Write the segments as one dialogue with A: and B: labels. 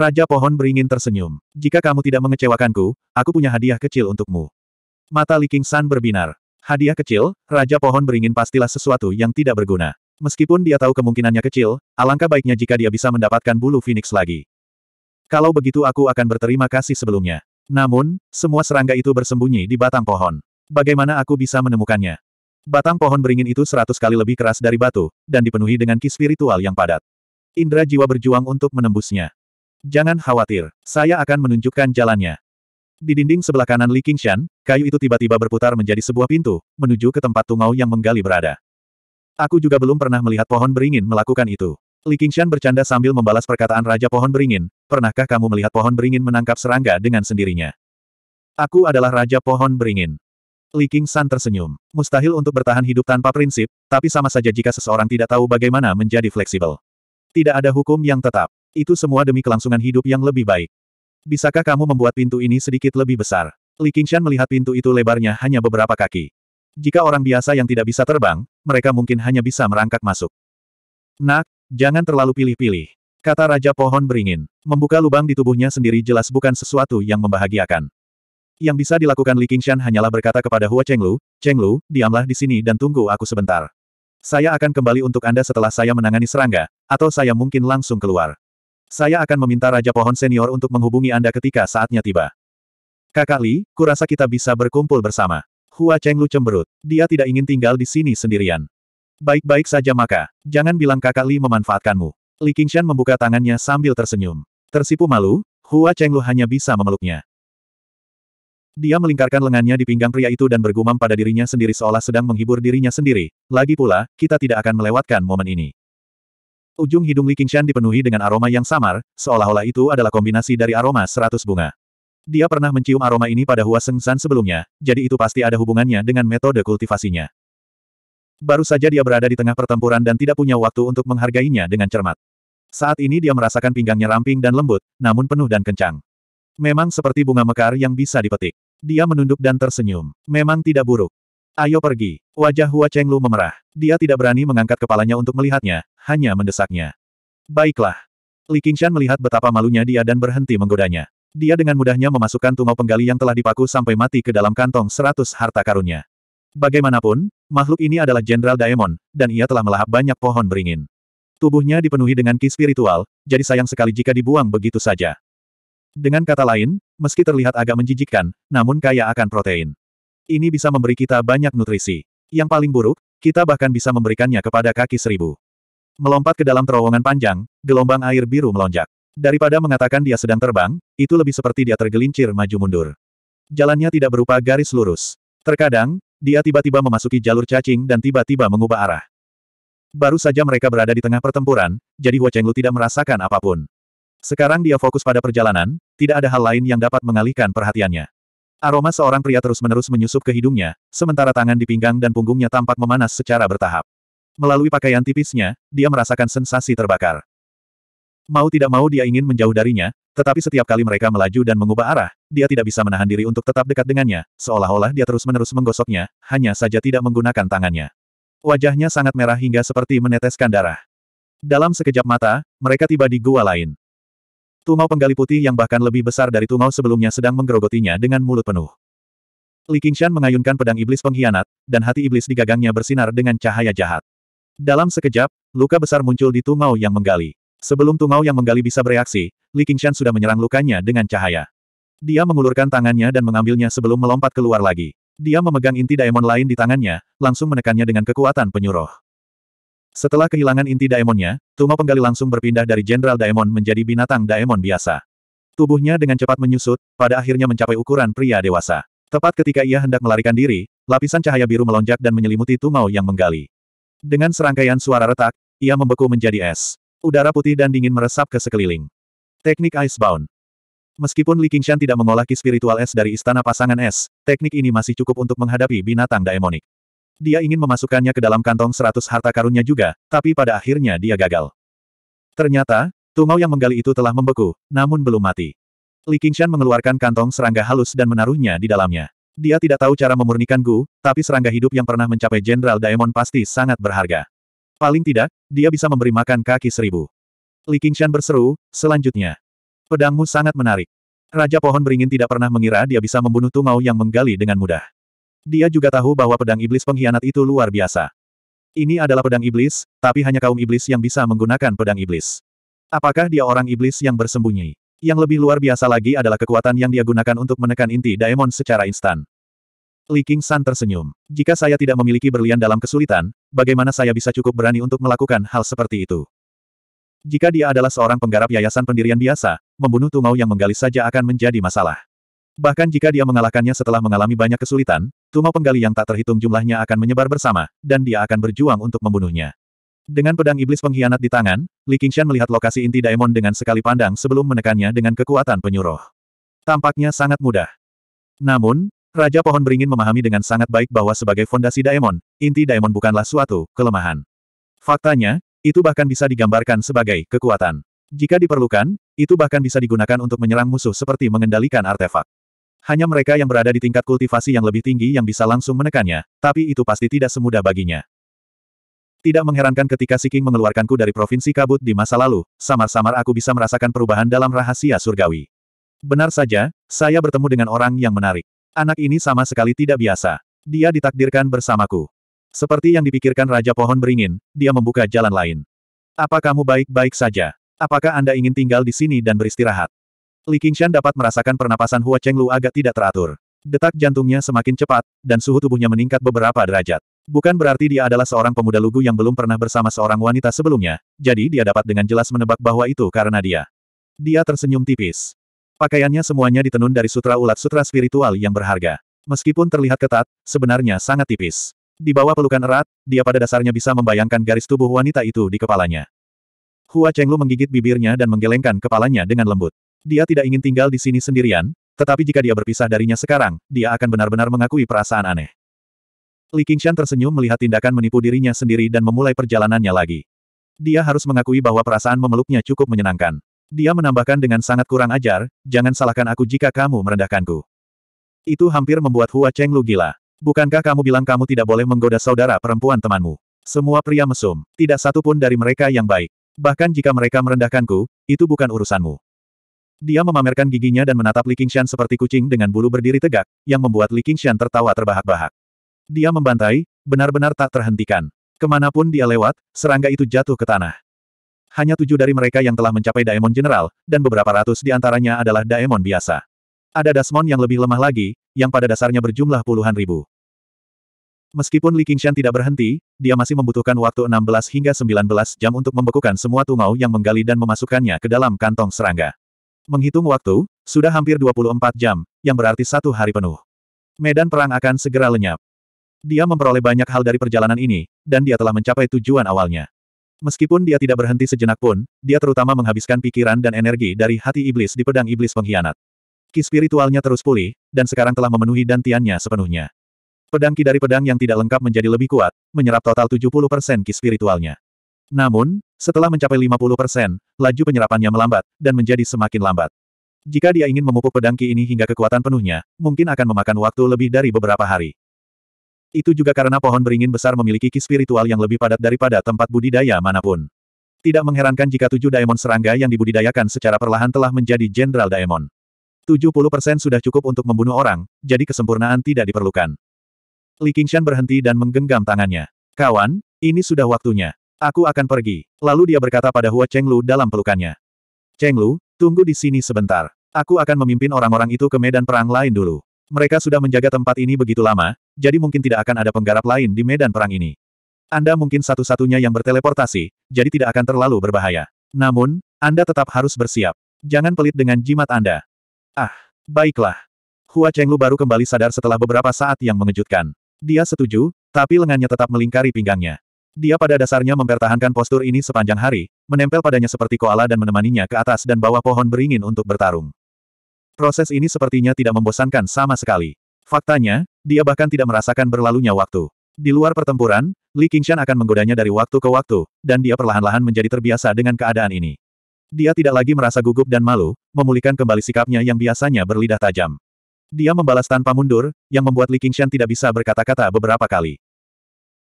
A: Raja pohon beringin tersenyum. Jika kamu tidak mengecewakanku, aku punya hadiah kecil untukmu. Mata Li King San berbinar. Hadiah kecil, Raja pohon beringin pastilah sesuatu yang tidak berguna. Meskipun dia tahu kemungkinannya kecil, alangkah baiknya jika dia bisa mendapatkan bulu Phoenix lagi. Kalau begitu aku akan berterima kasih sebelumnya. Namun, semua serangga itu bersembunyi di batang pohon. Bagaimana aku bisa menemukannya? Batang pohon beringin itu seratus kali lebih keras dari batu, dan dipenuhi dengan ki spiritual yang padat. Indra jiwa berjuang untuk menembusnya. Jangan khawatir, saya akan menunjukkan jalannya. Di dinding sebelah kanan Li Qingshan, kayu itu tiba-tiba berputar menjadi sebuah pintu, menuju ke tempat Tungau yang menggali berada. Aku juga belum pernah melihat pohon beringin melakukan itu. Li Qingshan bercanda sambil membalas perkataan Raja Pohon Beringin, pernahkah kamu melihat pohon beringin menangkap serangga dengan sendirinya? Aku adalah Raja Pohon Beringin. Li Qingshan tersenyum. Mustahil untuk bertahan hidup tanpa prinsip, tapi sama saja jika seseorang tidak tahu bagaimana menjadi fleksibel. Tidak ada hukum yang tetap. Itu semua demi kelangsungan hidup yang lebih baik. Bisakah kamu membuat pintu ini sedikit lebih besar? Li Qingshan melihat pintu itu lebarnya hanya beberapa kaki. Jika orang biasa yang tidak bisa terbang, mereka mungkin hanya bisa merangkak masuk. Nak, jangan terlalu pilih-pilih. Kata Raja Pohon beringin. Membuka lubang di tubuhnya sendiri jelas bukan sesuatu yang membahagiakan. Yang bisa dilakukan Li Qingshan hanyalah berkata kepada Hua Chenglu, Chenglu, diamlah di sini dan tunggu aku sebentar. Saya akan kembali untuk Anda setelah saya menangani serangga, atau saya mungkin langsung keluar. Saya akan meminta Raja Pohon Senior untuk menghubungi Anda ketika saatnya tiba. Kakak Li, kurasa kita bisa berkumpul bersama. Hua Chenglu cemberut. Dia tidak ingin tinggal di sini sendirian. Baik-baik saja maka. Jangan bilang kakak Li memanfaatkanmu. Li Qingshan membuka tangannya sambil tersenyum. Tersipu malu, Hua Chenglu hanya bisa memeluknya. Dia melingkarkan lengannya di pinggang pria itu dan bergumam pada dirinya sendiri seolah sedang menghibur dirinya sendiri. Lagi pula, kita tidak akan melewatkan momen ini. Ujung hidung Li Qingshan dipenuhi dengan aroma yang samar, seolah-olah itu adalah kombinasi dari aroma seratus bunga. Dia pernah mencium aroma ini pada Hua Sengsan sebelumnya, jadi itu pasti ada hubungannya dengan metode kultivasinya. Baru saja dia berada di tengah pertempuran dan tidak punya waktu untuk menghargainya dengan cermat. Saat ini dia merasakan pinggangnya ramping dan lembut, namun penuh dan kencang. Memang seperti bunga mekar yang bisa dipetik. Dia menunduk dan tersenyum. Memang tidak buruk. Ayo pergi. Wajah Hua Chenglu memerah. Dia tidak berani mengangkat kepalanya untuk melihatnya, hanya mendesaknya. Baiklah. Li Qingshan melihat betapa malunya dia dan berhenti menggodanya. Dia dengan mudahnya memasukkan tungau penggali yang telah dipaku sampai mati ke dalam kantong seratus harta karunnya. Bagaimanapun, makhluk ini adalah Jenderal Daemon, dan ia telah melahap banyak pohon beringin. Tubuhnya dipenuhi dengan ki spiritual, jadi sayang sekali jika dibuang begitu saja. Dengan kata lain, meski terlihat agak menjijikkan, namun kaya akan protein. Ini bisa memberi kita banyak nutrisi. Yang paling buruk, kita bahkan bisa memberikannya kepada kaki seribu. Melompat ke dalam terowongan panjang, gelombang air biru melonjak. Daripada mengatakan dia sedang terbang, itu lebih seperti dia tergelincir maju-mundur. Jalannya tidak berupa garis lurus. Terkadang, dia tiba-tiba memasuki jalur cacing dan tiba-tiba mengubah arah. Baru saja mereka berada di tengah pertempuran, jadi Hua Chenglu tidak merasakan apapun. Sekarang dia fokus pada perjalanan, tidak ada hal lain yang dapat mengalihkan perhatiannya. Aroma seorang pria terus-menerus menyusup ke hidungnya, sementara tangan di pinggang dan punggungnya tampak memanas secara bertahap. Melalui pakaian tipisnya, dia merasakan sensasi terbakar. Mau tidak mau dia ingin menjauh darinya, tetapi setiap kali mereka melaju dan mengubah arah, dia tidak bisa menahan diri untuk tetap dekat dengannya, seolah-olah dia terus-menerus menggosoknya, hanya saja tidak menggunakan tangannya. Wajahnya sangat merah hingga seperti meneteskan darah. Dalam sekejap mata, mereka tiba di gua lain. Tungau penggali putih yang bahkan lebih besar dari tungau sebelumnya sedang menggerogotinya dengan mulut penuh. Li Qingshan mengayunkan pedang iblis pengkhianat, dan hati iblis di gagangnya bersinar dengan cahaya jahat. Dalam sekejap, luka besar muncul di tungau yang menggali. Sebelum tungau yang menggali bisa bereaksi, Li Qingshan sudah menyerang lukanya dengan cahaya. Dia mengulurkan tangannya dan mengambilnya sebelum melompat keluar lagi. Dia memegang inti daemon lain di tangannya, langsung menekannya dengan kekuatan penyuruh. Setelah kehilangan inti daemonnya, Tuma Penggali langsung berpindah dari Jenderal Daemon menjadi binatang daemon biasa. Tubuhnya dengan cepat menyusut, pada akhirnya mencapai ukuran pria dewasa. Tepat ketika ia hendak melarikan diri, lapisan cahaya biru melonjak dan menyelimuti Tumau yang menggali. Dengan serangkaian suara retak, ia membeku menjadi es. Udara putih dan dingin meresap ke sekeliling. Teknik Icebound Meskipun Li Qingshan tidak mengolah ki spiritual es dari istana pasangan es, teknik ini masih cukup untuk menghadapi binatang daemonik. Dia ingin memasukkannya ke dalam kantong seratus harta karunnya juga, tapi pada akhirnya dia gagal. Ternyata, tungau yang menggali itu telah membeku, namun belum mati. Li Qingshan mengeluarkan kantong serangga halus dan menaruhnya di dalamnya. Dia tidak tahu cara memurnikan Gu, tapi serangga hidup yang pernah mencapai Jenderal Daemon pasti sangat berharga. Paling tidak, dia bisa memberi makan kaki seribu. Li Qingshan berseru, selanjutnya. Pedangmu sangat menarik. Raja Pohon Beringin tidak pernah mengira dia bisa membunuh tungau yang menggali dengan mudah. Dia juga tahu bahwa pedang iblis pengkhianat itu luar biasa. Ini adalah pedang iblis, tapi hanya kaum iblis yang bisa menggunakan pedang iblis. Apakah dia orang iblis yang bersembunyi? Yang lebih luar biasa lagi adalah kekuatan yang dia gunakan untuk menekan inti daemon secara instan. Li King San tersenyum. Jika saya tidak memiliki berlian dalam kesulitan, bagaimana saya bisa cukup berani untuk melakukan hal seperti itu? Jika dia adalah seorang penggarap yayasan pendirian biasa, membunuh tungau yang menggali saja akan menjadi masalah. Bahkan jika dia mengalahkannya setelah mengalami banyak kesulitan, Tuma penggali yang tak terhitung jumlahnya akan menyebar bersama, dan dia akan berjuang untuk membunuhnya. Dengan pedang iblis pengkhianat di tangan, Li Qingshan melihat lokasi inti Daemon dengan sekali pandang sebelum menekannya dengan kekuatan penyuruh. Tampaknya sangat mudah. Namun, Raja Pohon Beringin memahami dengan sangat baik bahwa sebagai fondasi Daemon, inti Daemon bukanlah suatu kelemahan. Faktanya, itu bahkan bisa digambarkan sebagai kekuatan. Jika diperlukan, itu bahkan bisa digunakan untuk menyerang musuh seperti mengendalikan artefak. Hanya mereka yang berada di tingkat kultivasi yang lebih tinggi yang bisa langsung menekannya, tapi itu pasti tidak semudah baginya. Tidak mengherankan ketika Siking mengeluarkanku dari provinsi kabut di masa lalu, samar-samar aku bisa merasakan perubahan dalam rahasia surgawi. Benar saja, saya bertemu dengan orang yang menarik. Anak ini sama sekali tidak biasa. Dia ditakdirkan bersamaku. Seperti yang dipikirkan Raja Pohon Beringin, dia membuka jalan lain. Apa kamu baik-baik saja? Apakah Anda ingin tinggal di sini dan beristirahat? Li Qingshan dapat merasakan pernapasan Hua Chenglu agak tidak teratur. Detak jantungnya semakin cepat, dan suhu tubuhnya meningkat beberapa derajat. Bukan berarti dia adalah seorang pemuda lugu yang belum pernah bersama seorang wanita sebelumnya, jadi dia dapat dengan jelas menebak bahwa itu karena dia. Dia tersenyum tipis. Pakaiannya semuanya ditenun dari sutra ulat sutra spiritual yang berharga. Meskipun terlihat ketat, sebenarnya sangat tipis. Di bawah pelukan erat, dia pada dasarnya bisa membayangkan garis tubuh wanita itu di kepalanya. Hua Chenglu menggigit bibirnya dan menggelengkan kepalanya dengan lembut. Dia tidak ingin tinggal di sini sendirian, tetapi jika dia berpisah darinya sekarang, dia akan benar-benar mengakui perasaan aneh. Li Qingshan tersenyum melihat tindakan menipu dirinya sendiri dan memulai perjalanannya lagi. Dia harus mengakui bahwa perasaan memeluknya cukup menyenangkan. Dia menambahkan dengan sangat kurang ajar, jangan salahkan aku jika kamu merendahkanku. Itu hampir membuat Hua Cheng Lu gila. Bukankah kamu bilang kamu tidak boleh menggoda saudara perempuan temanmu? Semua pria mesum, tidak satu pun dari mereka yang baik. Bahkan jika mereka merendahkanku, itu bukan urusanmu. Dia memamerkan giginya dan menatap Li Qingshan seperti kucing dengan bulu berdiri tegak, yang membuat Li Qingshan tertawa terbahak-bahak. Dia membantai, benar-benar tak terhentikan. Kemanapun dia lewat, serangga itu jatuh ke tanah. Hanya tujuh dari mereka yang telah mencapai Daemon General, dan beberapa ratus di antaranya adalah Daemon biasa. Ada Dasmon yang lebih lemah lagi, yang pada dasarnya berjumlah puluhan ribu. Meskipun Li Qingshan tidak berhenti, dia masih membutuhkan waktu 16 hingga 19 jam untuk membekukan semua tungau yang menggali dan memasukkannya ke dalam kantong serangga. Menghitung waktu, sudah hampir 24 jam, yang berarti satu hari penuh. Medan perang akan segera lenyap. Dia memperoleh banyak hal dari perjalanan ini, dan dia telah mencapai tujuan awalnya. Meskipun dia tidak berhenti sejenak pun, dia terutama menghabiskan pikiran dan energi dari hati iblis di pedang iblis pengkhianat. Ki spiritualnya terus pulih, dan sekarang telah memenuhi dantiannya sepenuhnya. Pedang ki dari pedang yang tidak lengkap menjadi lebih kuat, menyerap total 70% ki spiritualnya. Namun, setelah mencapai 50%, persen, laju penyerapannya melambat, dan menjadi semakin lambat. Jika dia ingin memupuk pedang Ki ini hingga kekuatan penuhnya, mungkin akan memakan waktu lebih dari beberapa hari. Itu juga karena pohon beringin besar memiliki Ki spiritual yang lebih padat daripada tempat budidaya manapun. Tidak mengherankan jika tujuh daemon serangga yang dibudidayakan secara perlahan telah menjadi jenderal daemon. 70% sudah cukup untuk membunuh orang, jadi kesempurnaan tidak diperlukan. Li Qingshan berhenti dan menggenggam tangannya. Kawan, ini sudah waktunya. Aku akan pergi. Lalu dia berkata pada Hua Chenglu dalam pelukannya. Chenglu, tunggu di sini sebentar. Aku akan memimpin orang-orang itu ke medan perang lain dulu. Mereka sudah menjaga tempat ini begitu lama, jadi mungkin tidak akan ada penggarap lain di medan perang ini. Anda mungkin satu-satunya yang berteleportasi, jadi tidak akan terlalu berbahaya. Namun, Anda tetap harus bersiap. Jangan pelit dengan jimat Anda. Ah, baiklah. Hua Chenglu baru kembali sadar setelah beberapa saat yang mengejutkan. Dia setuju, tapi lengannya tetap melingkari pinggangnya. Dia pada dasarnya mempertahankan postur ini sepanjang hari, menempel padanya seperti koala dan menemaninya ke atas dan bawah pohon beringin untuk bertarung. Proses ini sepertinya tidak membosankan sama sekali. Faktanya, dia bahkan tidak merasakan berlalunya waktu. Di luar pertempuran, Li Qingshan akan menggodanya dari waktu ke waktu, dan dia perlahan-lahan menjadi terbiasa dengan keadaan ini. Dia tidak lagi merasa gugup dan malu, memulihkan kembali sikapnya yang biasanya berlidah tajam. Dia membalas tanpa mundur, yang membuat Li Qingshan tidak bisa berkata-kata beberapa kali.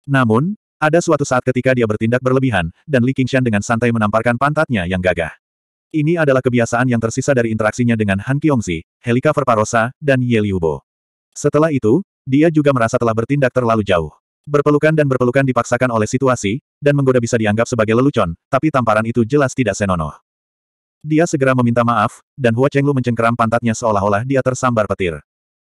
A: Namun, ada suatu saat ketika dia bertindak berlebihan, dan Li Qingshan dengan santai menamparkan pantatnya yang gagah. Ini adalah kebiasaan yang tersisa dari interaksinya dengan Han Kyongzi, Helika Verparosa, dan Ye Liubo. Setelah itu, dia juga merasa telah bertindak terlalu jauh. Berpelukan dan berpelukan dipaksakan oleh situasi, dan menggoda bisa dianggap sebagai lelucon, tapi tamparan itu jelas tidak senonoh. Dia segera meminta maaf, dan Hua Chenglu mencengkeram pantatnya seolah-olah dia tersambar petir.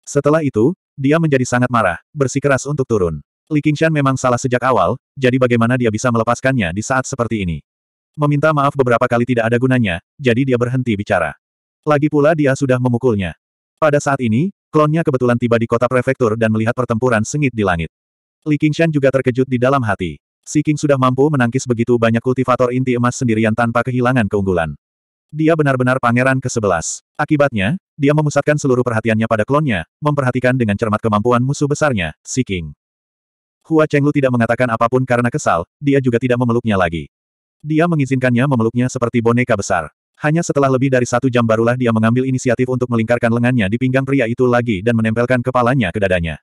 A: Setelah itu, dia menjadi sangat marah, bersikeras untuk turun. Li Qingshan memang salah sejak awal, jadi bagaimana dia bisa melepaskannya di saat seperti ini? Meminta maaf beberapa kali tidak ada gunanya, jadi dia berhenti bicara. Lagi pula dia sudah memukulnya. Pada saat ini, klonnya kebetulan tiba di kota prefektur dan melihat pertempuran sengit di langit. Li Qingshan juga terkejut di dalam hati. Si King sudah mampu menangkis begitu banyak kultivator inti emas sendirian tanpa kehilangan keunggulan. Dia benar-benar pangeran ke-11. Akibatnya, dia memusatkan seluruh perhatiannya pada klonnya, memperhatikan dengan cermat kemampuan musuh besarnya, Si King. Hua Chenglu tidak mengatakan apapun karena kesal, dia juga tidak memeluknya lagi. Dia mengizinkannya memeluknya seperti boneka besar. Hanya setelah lebih dari satu jam barulah dia mengambil inisiatif untuk melingkarkan lengannya di pinggang pria itu lagi dan menempelkan kepalanya ke dadanya.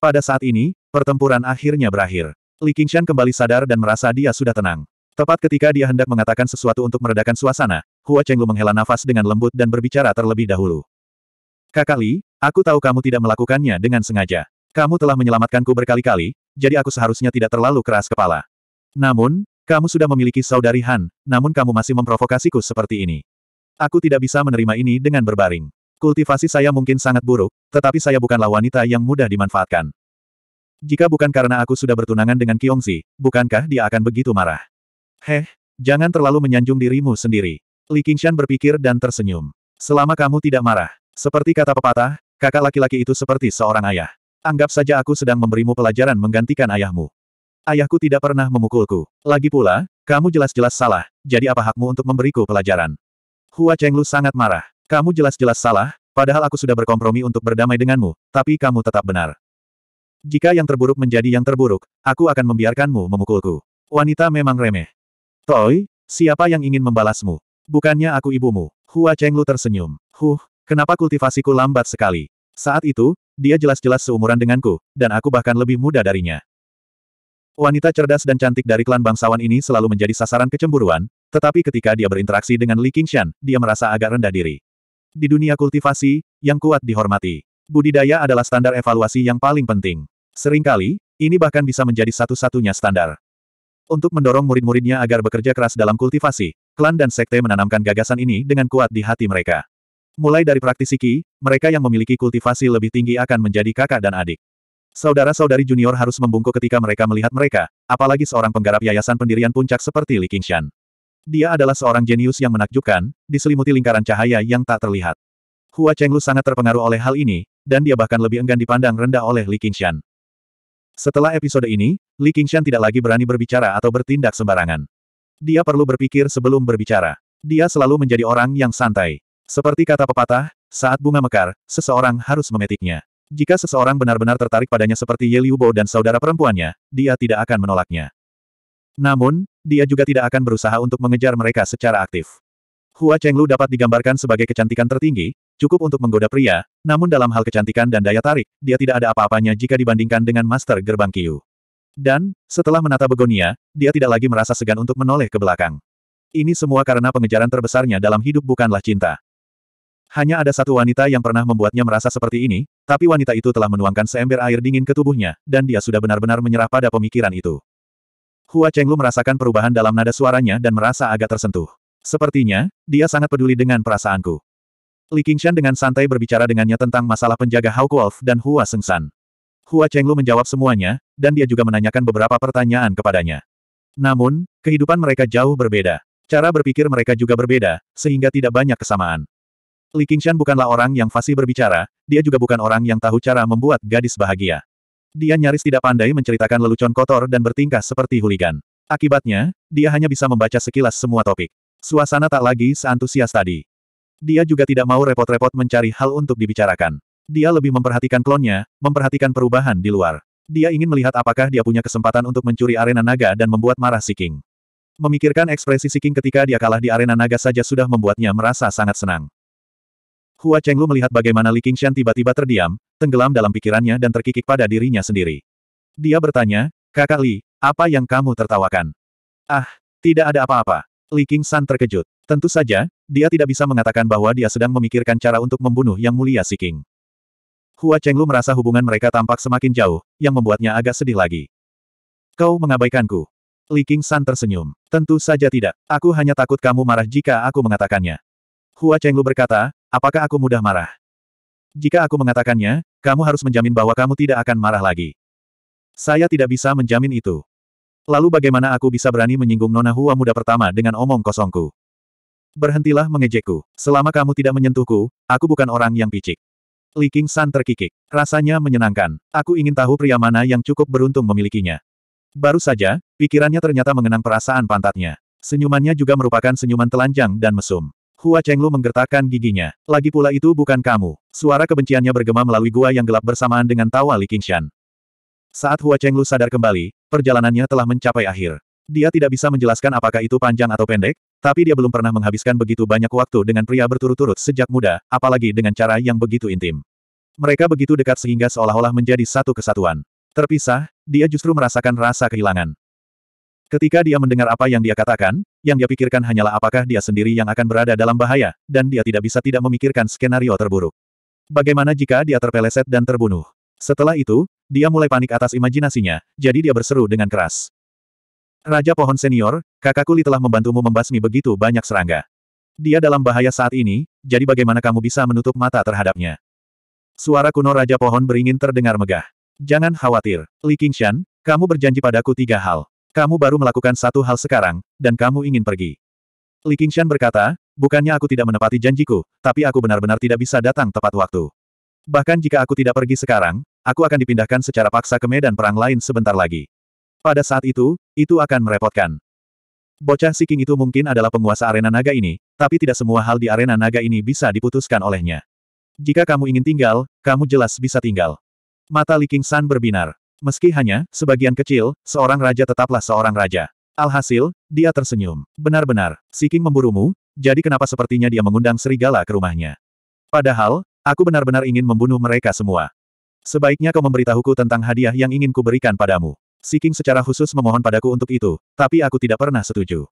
A: Pada saat ini, pertempuran akhirnya berakhir. Li Qingshan kembali sadar dan merasa dia sudah tenang. Tepat ketika dia hendak mengatakan sesuatu untuk meredakan suasana, Hua Chenglu menghela nafas dengan lembut dan berbicara terlebih dahulu. Kakak Li, aku tahu kamu tidak melakukannya dengan sengaja. Kamu telah menyelamatkanku berkali-kali, jadi aku seharusnya tidak terlalu keras kepala. Namun, kamu sudah memiliki saudari Han, namun kamu masih memprovokasiku seperti ini. Aku tidak bisa menerima ini dengan berbaring. Kultivasi saya mungkin sangat buruk, tetapi saya bukanlah wanita yang mudah dimanfaatkan. Jika bukan karena aku sudah bertunangan dengan Kiongzi, bukankah dia akan begitu marah? Heh, jangan terlalu menyanjung dirimu sendiri. Li Qingshan berpikir dan tersenyum. Selama kamu tidak marah, seperti kata pepatah, kakak laki-laki itu seperti seorang ayah. Anggap saja aku sedang memberimu pelajaran menggantikan ayahmu. Ayahku tidak pernah memukulku. Lagi pula, kamu jelas-jelas salah, jadi apa hakmu untuk memberiku pelajaran? Hua Chenglu sangat marah. Kamu jelas-jelas salah, padahal aku sudah berkompromi untuk berdamai denganmu, tapi kamu tetap benar. Jika yang terburuk menjadi yang terburuk, aku akan membiarkanmu memukulku. Wanita memang remeh. Toi, siapa yang ingin membalasmu? Bukannya aku ibumu. Hua Chenglu tersenyum. Huh, kenapa kultivasiku lambat sekali? Saat itu, dia jelas-jelas seumuran denganku, dan aku bahkan lebih muda darinya. Wanita cerdas dan cantik dari klan bangsawan ini selalu menjadi sasaran kecemburuan, tetapi ketika dia berinteraksi dengan Li Qingshan, dia merasa agak rendah diri. Di dunia kultivasi, yang kuat dihormati. Budidaya adalah standar evaluasi yang paling penting. Seringkali, ini bahkan bisa menjadi satu-satunya standar. Untuk mendorong murid-muridnya agar bekerja keras dalam kultivasi, klan dan sekte menanamkan gagasan ini dengan kuat di hati mereka. Mulai dari praktisi Qi, mereka yang memiliki kultivasi lebih tinggi akan menjadi kakak dan adik. Saudara-saudari junior harus membungkuk ketika mereka melihat mereka, apalagi seorang penggarap yayasan pendirian puncak seperti Li Qingshan. Dia adalah seorang jenius yang menakjubkan, diselimuti lingkaran cahaya yang tak terlihat. Hua Chenglu sangat terpengaruh oleh hal ini, dan dia bahkan lebih enggan dipandang rendah oleh Li Qingshan. Setelah episode ini, Li Qingshan tidak lagi berani berbicara atau bertindak sembarangan. Dia perlu berpikir sebelum berbicara. Dia selalu menjadi orang yang santai. Seperti kata pepatah, saat bunga mekar, seseorang harus memetiknya. Jika seseorang benar-benar tertarik padanya seperti Ye Liubo dan saudara perempuannya, dia tidak akan menolaknya. Namun, dia juga tidak akan berusaha untuk mengejar mereka secara aktif. Hua Chenglu dapat digambarkan sebagai kecantikan tertinggi, cukup untuk menggoda pria, namun dalam hal kecantikan dan daya tarik, dia tidak ada apa-apanya jika dibandingkan dengan Master Gerbang Qiu. Dan, setelah menata Begonia, dia tidak lagi merasa segan untuk menoleh ke belakang. Ini semua karena pengejaran terbesarnya dalam hidup bukanlah cinta. Hanya ada satu wanita yang pernah membuatnya merasa seperti ini, tapi wanita itu telah menuangkan seember air dingin ke tubuhnya, dan dia sudah benar-benar menyerah pada pemikiran itu. Hua Chenglu merasakan perubahan dalam nada suaranya dan merasa agak tersentuh. Sepertinya, dia sangat peduli dengan perasaanku. Li Qingshan dengan santai berbicara dengannya tentang masalah penjaga Hao Wolf dan Hua Sengsan. Hua Chenglu menjawab semuanya, dan dia juga menanyakan beberapa pertanyaan kepadanya. Namun, kehidupan mereka jauh berbeda. Cara berpikir mereka juga berbeda, sehingga tidak banyak kesamaan. Li Qingshan bukanlah orang yang fasih berbicara, dia juga bukan orang yang tahu cara membuat gadis bahagia. Dia nyaris tidak pandai menceritakan lelucon kotor dan bertingkah seperti huligan. Akibatnya, dia hanya bisa membaca sekilas semua topik. Suasana tak lagi seantusias tadi. Dia juga tidak mau repot-repot mencari hal untuk dibicarakan. Dia lebih memperhatikan klonnya, memperhatikan perubahan di luar. Dia ingin melihat apakah dia punya kesempatan untuk mencuri arena naga dan membuat marah Si King. Memikirkan ekspresi Si King ketika dia kalah di arena naga saja sudah membuatnya merasa sangat senang. Hua Chenglu melihat bagaimana Li Qingshan tiba-tiba terdiam, tenggelam dalam pikirannya dan terkikik pada dirinya sendiri. Dia bertanya, Kakak Li, apa yang kamu tertawakan? Ah, tidak ada apa-apa. Li Qingshan terkejut. Tentu saja, dia tidak bisa mengatakan bahwa dia sedang memikirkan cara untuk membunuh Yang Mulia Si King. Hua Chenglu merasa hubungan mereka tampak semakin jauh, yang membuatnya agak sedih lagi. Kau mengabaikanku. Li Qingshan tersenyum. Tentu saja tidak. Aku hanya takut kamu marah jika aku mengatakannya. Hua Chenglu berkata, Apakah aku mudah marah? Jika aku mengatakannya, kamu harus menjamin bahwa kamu tidak akan marah lagi. Saya tidak bisa menjamin itu. Lalu bagaimana aku bisa berani menyinggung Nona Hua muda pertama dengan omong kosongku? Berhentilah mengejekku. Selama kamu tidak menyentuhku, aku bukan orang yang picik. Li King San terkikik. Rasanya menyenangkan. Aku ingin tahu pria mana yang cukup beruntung memilikinya. Baru saja, pikirannya ternyata mengenang perasaan pantatnya. Senyumannya juga merupakan senyuman telanjang dan mesum. Hua Chenglu menggertakkan giginya. Lagi pula itu bukan kamu. Suara kebenciannya bergema melalui gua yang gelap bersamaan dengan tawa Li Qingshan. Saat Hua Chenglu sadar kembali, perjalanannya telah mencapai akhir. Dia tidak bisa menjelaskan apakah itu panjang atau pendek, tapi dia belum pernah menghabiskan begitu banyak waktu dengan pria berturut-turut sejak muda, apalagi dengan cara yang begitu intim. Mereka begitu dekat sehingga seolah-olah menjadi satu kesatuan. Terpisah, dia justru merasakan rasa kehilangan. Ketika dia mendengar apa yang dia katakan, yang dia pikirkan hanyalah apakah dia sendiri yang akan berada dalam bahaya, dan dia tidak bisa tidak memikirkan skenario terburuk. Bagaimana jika dia terpeleset dan terbunuh? Setelah itu, dia mulai panik atas imajinasinya, jadi dia berseru dengan keras. Raja Pohon Senior, kakakku Li telah membantumu membasmi begitu banyak serangga. Dia dalam bahaya saat ini, jadi bagaimana kamu bisa menutup mata terhadapnya? Suara kuno Raja Pohon beringin terdengar megah. Jangan khawatir, Li Qingshan, kamu berjanji padaku tiga hal. Kamu baru melakukan satu hal sekarang, dan kamu ingin pergi. Li Qingshan berkata, bukannya aku tidak menepati janjiku, tapi aku benar-benar tidak bisa datang tepat waktu. Bahkan jika aku tidak pergi sekarang, aku akan dipindahkan secara paksa ke medan perang lain sebentar lagi. Pada saat itu, itu akan merepotkan. Bocah si King itu mungkin adalah penguasa arena naga ini, tapi tidak semua hal di arena naga ini bisa diputuskan olehnya. Jika kamu ingin tinggal, kamu jelas bisa tinggal. Mata Li Qingshan berbinar. Meski hanya, sebagian kecil, seorang raja tetaplah seorang raja. Alhasil, dia tersenyum. Benar-benar, si King memburumu, jadi kenapa sepertinya dia mengundang serigala ke rumahnya. Padahal, aku benar-benar ingin membunuh mereka semua. Sebaiknya kau memberitahuku tentang hadiah yang ingin kuberikan padamu. Si King secara khusus memohon padaku untuk itu, tapi aku tidak pernah setuju.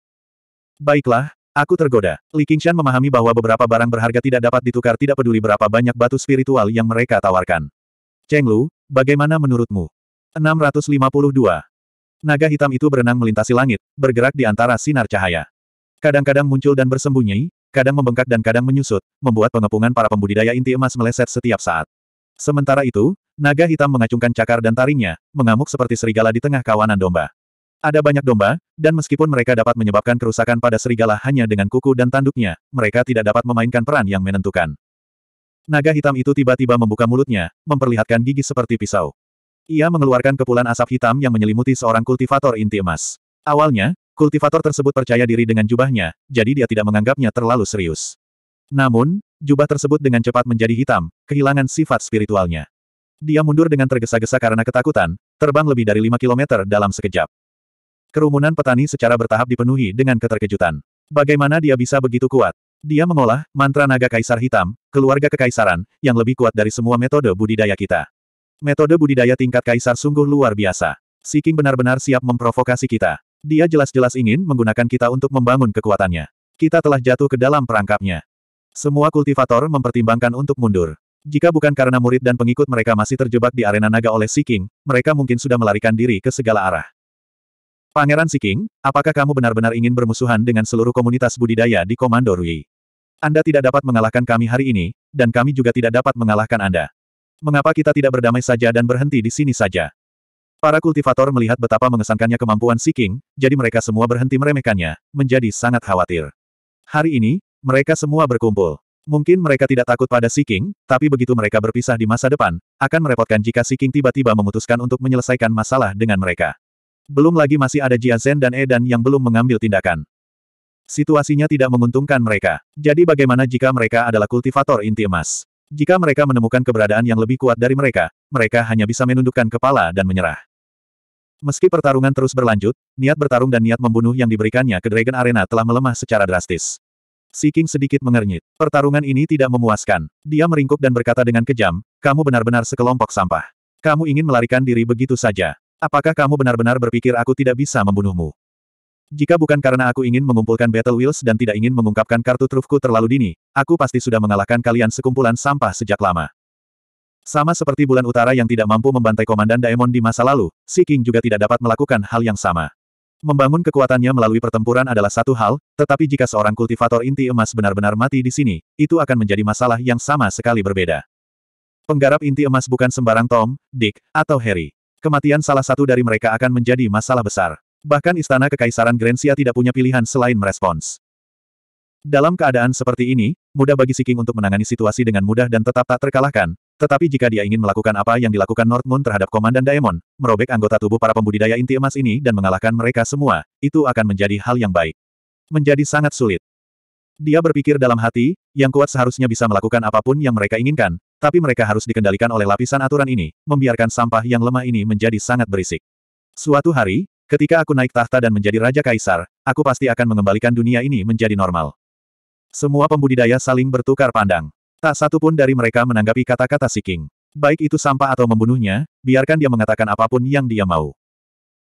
A: Baiklah, aku tergoda. Li Qingshan memahami bahwa beberapa barang berharga tidak dapat ditukar tidak peduli berapa banyak batu spiritual yang mereka tawarkan. Cheng Lu, bagaimana menurutmu? 652. Naga hitam itu berenang melintasi langit, bergerak di antara sinar cahaya. Kadang-kadang muncul dan bersembunyi, kadang membengkak dan kadang menyusut, membuat pengepungan para pembudidaya inti emas meleset setiap saat. Sementara itu, naga hitam mengacungkan cakar dan taringnya, mengamuk seperti serigala di tengah kawanan domba. Ada banyak domba, dan meskipun mereka dapat menyebabkan kerusakan pada serigala hanya dengan kuku dan tanduknya, mereka tidak dapat memainkan peran yang menentukan. Naga hitam itu tiba-tiba membuka mulutnya, memperlihatkan gigi seperti pisau. Ia mengeluarkan kepulan asap hitam yang menyelimuti seorang kultivator inti emas. Awalnya, kultivator tersebut percaya diri dengan jubahnya, jadi dia tidak menganggapnya terlalu serius. Namun, jubah tersebut dengan cepat menjadi hitam, kehilangan sifat spiritualnya. Dia mundur dengan tergesa-gesa karena ketakutan, terbang lebih dari 5 km dalam sekejap. Kerumunan petani secara bertahap dipenuhi dengan keterkejutan. Bagaimana dia bisa begitu kuat? Dia mengolah mantra naga kaisar hitam, keluarga kekaisaran, yang lebih kuat dari semua metode budidaya kita. Metode budidaya tingkat kaisar sungguh luar biasa. Si King benar-benar siap memprovokasi kita. Dia jelas-jelas ingin menggunakan kita untuk membangun kekuatannya. Kita telah jatuh ke dalam perangkapnya. Semua kultivator mempertimbangkan untuk mundur. Jika bukan karena murid dan pengikut mereka masih terjebak di arena naga oleh Si King, mereka mungkin sudah melarikan diri ke segala arah. Pangeran Si King, apakah kamu benar-benar ingin bermusuhan dengan seluruh komunitas budidaya di Komando Rui? Anda tidak dapat mengalahkan kami hari ini, dan kami juga tidak dapat mengalahkan Anda. Mengapa kita tidak berdamai saja dan berhenti di sini saja? Para kultivator melihat betapa mengesankannya kemampuan Si King, jadi mereka semua berhenti meremehkannya, menjadi sangat khawatir. Hari ini, mereka semua berkumpul. Mungkin mereka tidak takut pada Si King, tapi begitu mereka berpisah di masa depan, akan merepotkan jika Si King tiba-tiba memutuskan untuk menyelesaikan masalah dengan mereka. Belum lagi masih ada Jia Zhen dan Edan yang belum mengambil tindakan. Situasinya tidak menguntungkan mereka. Jadi bagaimana jika mereka adalah kultivator inti emas? Jika mereka menemukan keberadaan yang lebih kuat dari mereka, mereka hanya bisa menundukkan kepala dan menyerah. Meski pertarungan terus berlanjut, niat bertarung dan niat membunuh yang diberikannya ke Dragon Arena telah melemah secara drastis. Si King sedikit mengernyit. Pertarungan ini tidak memuaskan. Dia meringkuk dan berkata dengan kejam, kamu benar-benar sekelompok sampah. Kamu ingin melarikan diri begitu saja. Apakah kamu benar-benar berpikir aku tidak bisa membunuhmu? Jika bukan karena aku ingin mengumpulkan Battle Wheels dan tidak ingin mengungkapkan kartu trufku terlalu dini, aku pasti sudah mengalahkan kalian sekumpulan sampah sejak lama. Sama seperti bulan utara yang tidak mampu membantai Komandan Daemon di masa lalu, Si King juga tidak dapat melakukan hal yang sama. Membangun kekuatannya melalui pertempuran adalah satu hal, tetapi jika seorang kultivator inti emas benar-benar mati di sini, itu akan menjadi masalah yang sama sekali berbeda. Penggarap inti emas bukan sembarang Tom, Dick, atau Harry. Kematian salah satu dari mereka akan menjadi masalah besar. Bahkan istana kekaisaran Grensia tidak punya pilihan selain merespons. Dalam keadaan seperti ini, mudah bagi Siking untuk menangani situasi dengan mudah dan tetap tak terkalahkan, tetapi jika dia ingin melakukan apa yang dilakukan North terhadap Komandan Daemon, merobek anggota tubuh para pembudidaya inti emas ini dan mengalahkan mereka semua, itu akan menjadi hal yang baik. Menjadi sangat sulit. Dia berpikir dalam hati, yang kuat seharusnya bisa melakukan apapun yang mereka inginkan, tapi mereka harus dikendalikan oleh lapisan aturan ini, membiarkan sampah yang lemah ini menjadi sangat berisik. Suatu hari, Ketika aku naik tahta dan menjadi Raja Kaisar, aku pasti akan mengembalikan dunia ini menjadi normal. Semua pembudidaya saling bertukar pandang. Tak satu pun dari mereka menanggapi kata-kata si King. Baik itu sampah atau membunuhnya, biarkan dia mengatakan apapun yang dia mau.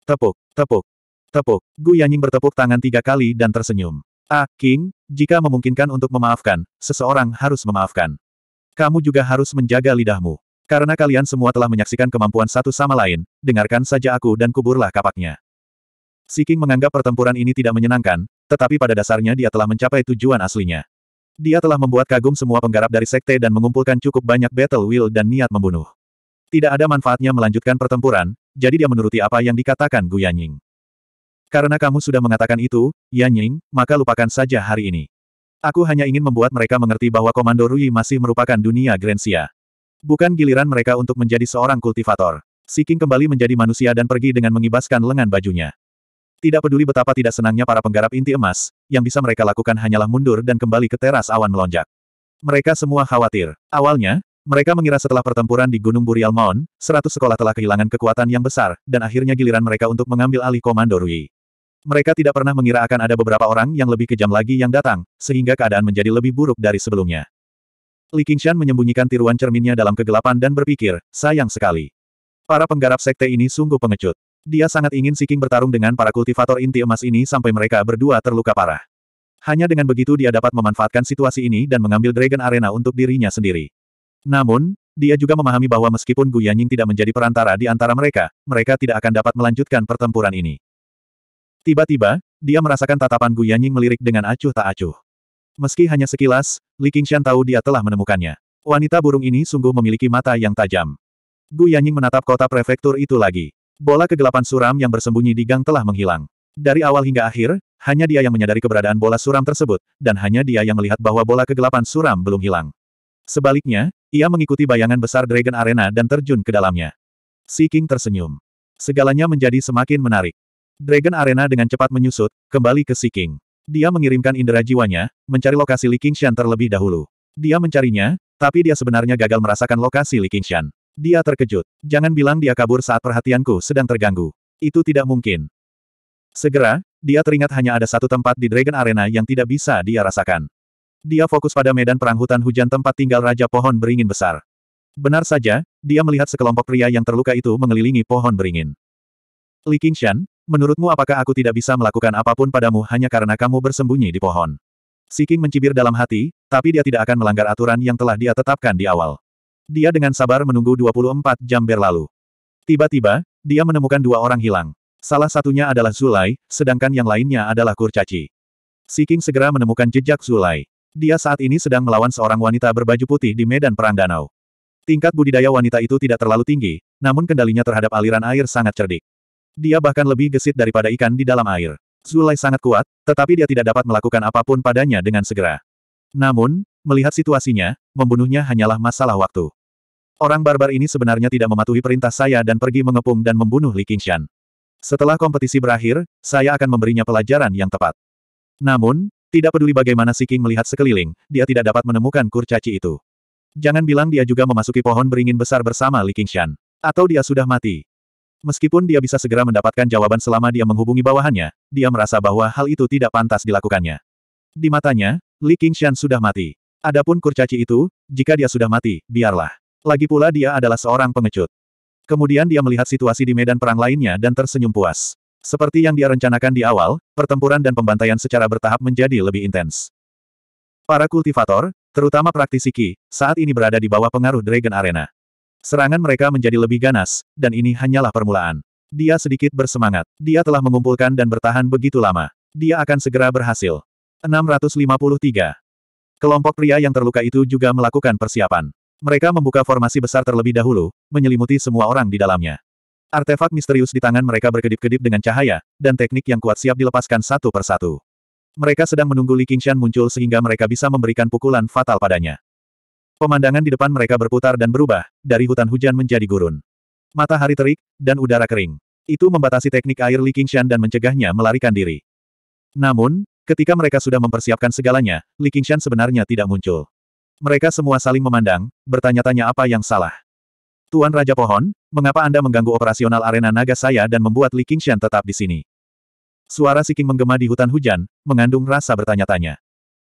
A: Tepuk, tepuk, tepuk. Gu Yanying bertepuk tangan tiga kali dan tersenyum. Ah, King, jika memungkinkan untuk memaafkan, seseorang harus memaafkan. Kamu juga harus menjaga lidahmu. Karena kalian semua telah menyaksikan kemampuan satu sama lain, dengarkan saja aku dan kuburlah kapaknya. Si King menganggap pertempuran ini tidak menyenangkan, tetapi pada dasarnya dia telah mencapai tujuan aslinya. Dia telah membuat kagum semua penggarap dari sekte dan mengumpulkan cukup banyak battle will dan niat membunuh. Tidak ada manfaatnya melanjutkan pertempuran, jadi dia menuruti apa yang dikatakan Gu Yanying. Karena kamu sudah mengatakan itu, Yanying, maka lupakan saja hari ini. Aku hanya ingin membuat mereka mengerti bahwa Komando Rui masih merupakan dunia Grensia. Bukan giliran mereka untuk menjadi seorang kultivator. Siking kembali menjadi manusia dan pergi dengan mengibaskan lengan bajunya. Tidak peduli betapa tidak senangnya para penggarap inti emas, yang bisa mereka lakukan hanyalah mundur dan kembali ke teras awan melonjak. Mereka semua khawatir. Awalnya, mereka mengira setelah pertempuran di Gunung Burial Mount, seratus sekolah telah kehilangan kekuatan yang besar, dan akhirnya giliran mereka untuk mengambil alih komando Rui. Mereka tidak pernah mengira akan ada beberapa orang yang lebih kejam lagi yang datang, sehingga keadaan menjadi lebih buruk dari sebelumnya. Li Qingshan menyembunyikan tiruan cerminnya dalam kegelapan dan berpikir, sayang sekali. Para penggarap sekte ini sungguh pengecut. Dia sangat ingin Si bertarung dengan para kultivator inti emas ini sampai mereka berdua terluka parah. Hanya dengan begitu dia dapat memanfaatkan situasi ini dan mengambil Dragon Arena untuk dirinya sendiri. Namun, dia juga memahami bahwa meskipun Gu Yanying tidak menjadi perantara di antara mereka, mereka tidak akan dapat melanjutkan pertempuran ini. Tiba-tiba, dia merasakan tatapan Gu Yanying melirik dengan acuh tak acuh. Meski hanya sekilas, Li Qingshan tahu dia telah menemukannya. Wanita burung ini sungguh memiliki mata yang tajam. Gu Yanying menatap kota prefektur itu lagi. Bola kegelapan suram yang bersembunyi di gang telah menghilang. Dari awal hingga akhir, hanya dia yang menyadari keberadaan bola suram tersebut, dan hanya dia yang melihat bahwa bola kegelapan suram belum hilang. Sebaliknya, ia mengikuti bayangan besar Dragon Arena dan terjun ke dalamnya. Si King tersenyum. Segalanya menjadi semakin menarik. Dragon Arena dengan cepat menyusut, kembali ke Si King. Dia mengirimkan indera jiwanya, mencari lokasi Li Qingshan terlebih dahulu. Dia mencarinya, tapi dia sebenarnya gagal merasakan lokasi Li Qingshan. Dia terkejut. Jangan bilang dia kabur saat perhatianku sedang terganggu. Itu tidak mungkin. Segera, dia teringat hanya ada satu tempat di Dragon Arena yang tidak bisa dia rasakan. Dia fokus pada medan perang hutan hujan tempat tinggal Raja Pohon Beringin Besar. Benar saja, dia melihat sekelompok pria yang terluka itu mengelilingi pohon beringin. Li Qingshan, Menurutmu apakah aku tidak bisa melakukan apapun padamu hanya karena kamu bersembunyi di pohon? Siking mencibir dalam hati, tapi dia tidak akan melanggar aturan yang telah dia tetapkan di awal. Dia dengan sabar menunggu 24 jam berlalu. Tiba-tiba, dia menemukan dua orang hilang. Salah satunya adalah Zulai, sedangkan yang lainnya adalah Kurcaci. Siking segera menemukan jejak Zulai. Dia saat ini sedang melawan seorang wanita berbaju putih di medan perang danau. Tingkat budidaya wanita itu tidak terlalu tinggi, namun kendalinya terhadap aliran air sangat cerdik. Dia bahkan lebih gesit daripada ikan di dalam air. Zulai sangat kuat, tetapi dia tidak dapat melakukan apapun padanya dengan segera. Namun, melihat situasinya, membunuhnya hanyalah masalah waktu. Orang barbar ini sebenarnya tidak mematuhi perintah saya dan pergi mengepung dan membunuh Li Qingshan. Setelah kompetisi berakhir, saya akan memberinya pelajaran yang tepat. Namun, tidak peduli bagaimana Si King melihat sekeliling, dia tidak dapat menemukan kurcaci itu. Jangan bilang dia juga memasuki pohon beringin besar bersama Li Qingshan. Atau dia sudah mati. Meskipun dia bisa segera mendapatkan jawaban selama dia menghubungi bawahannya, dia merasa bahwa hal itu tidak pantas dilakukannya. Di matanya, Li Qingshan sudah mati. Adapun kurcaci itu, jika dia sudah mati, biarlah. Lagi pula dia adalah seorang pengecut. Kemudian dia melihat situasi di medan perang lainnya dan tersenyum puas. Seperti yang dia rencanakan di awal, pertempuran dan pembantaian secara bertahap menjadi lebih intens. Para kultivator, terutama praktisi Qi, saat ini berada di bawah pengaruh Dragon Arena. Serangan mereka menjadi lebih ganas, dan ini hanyalah permulaan. Dia sedikit bersemangat. Dia telah mengumpulkan dan bertahan begitu lama. Dia akan segera berhasil. 653. Kelompok pria yang terluka itu juga melakukan persiapan. Mereka membuka formasi besar terlebih dahulu, menyelimuti semua orang di dalamnya. Artefak misterius di tangan mereka berkedip-kedip dengan cahaya, dan teknik yang kuat siap dilepaskan satu persatu. Mereka sedang menunggu Li Qingshan muncul sehingga mereka bisa memberikan pukulan fatal padanya. Pemandangan di depan mereka berputar dan berubah, dari hutan hujan menjadi gurun. Matahari terik, dan udara kering. Itu membatasi teknik air Li Qingshan dan mencegahnya melarikan diri. Namun, ketika mereka sudah mempersiapkan segalanya, Li Qingshan sebenarnya tidak muncul. Mereka semua saling memandang, bertanya-tanya apa yang salah. Tuan Raja Pohon, mengapa Anda mengganggu operasional arena naga saya dan membuat Li Qingshan tetap di sini? Suara siking menggema di hutan hujan, mengandung rasa bertanya-tanya.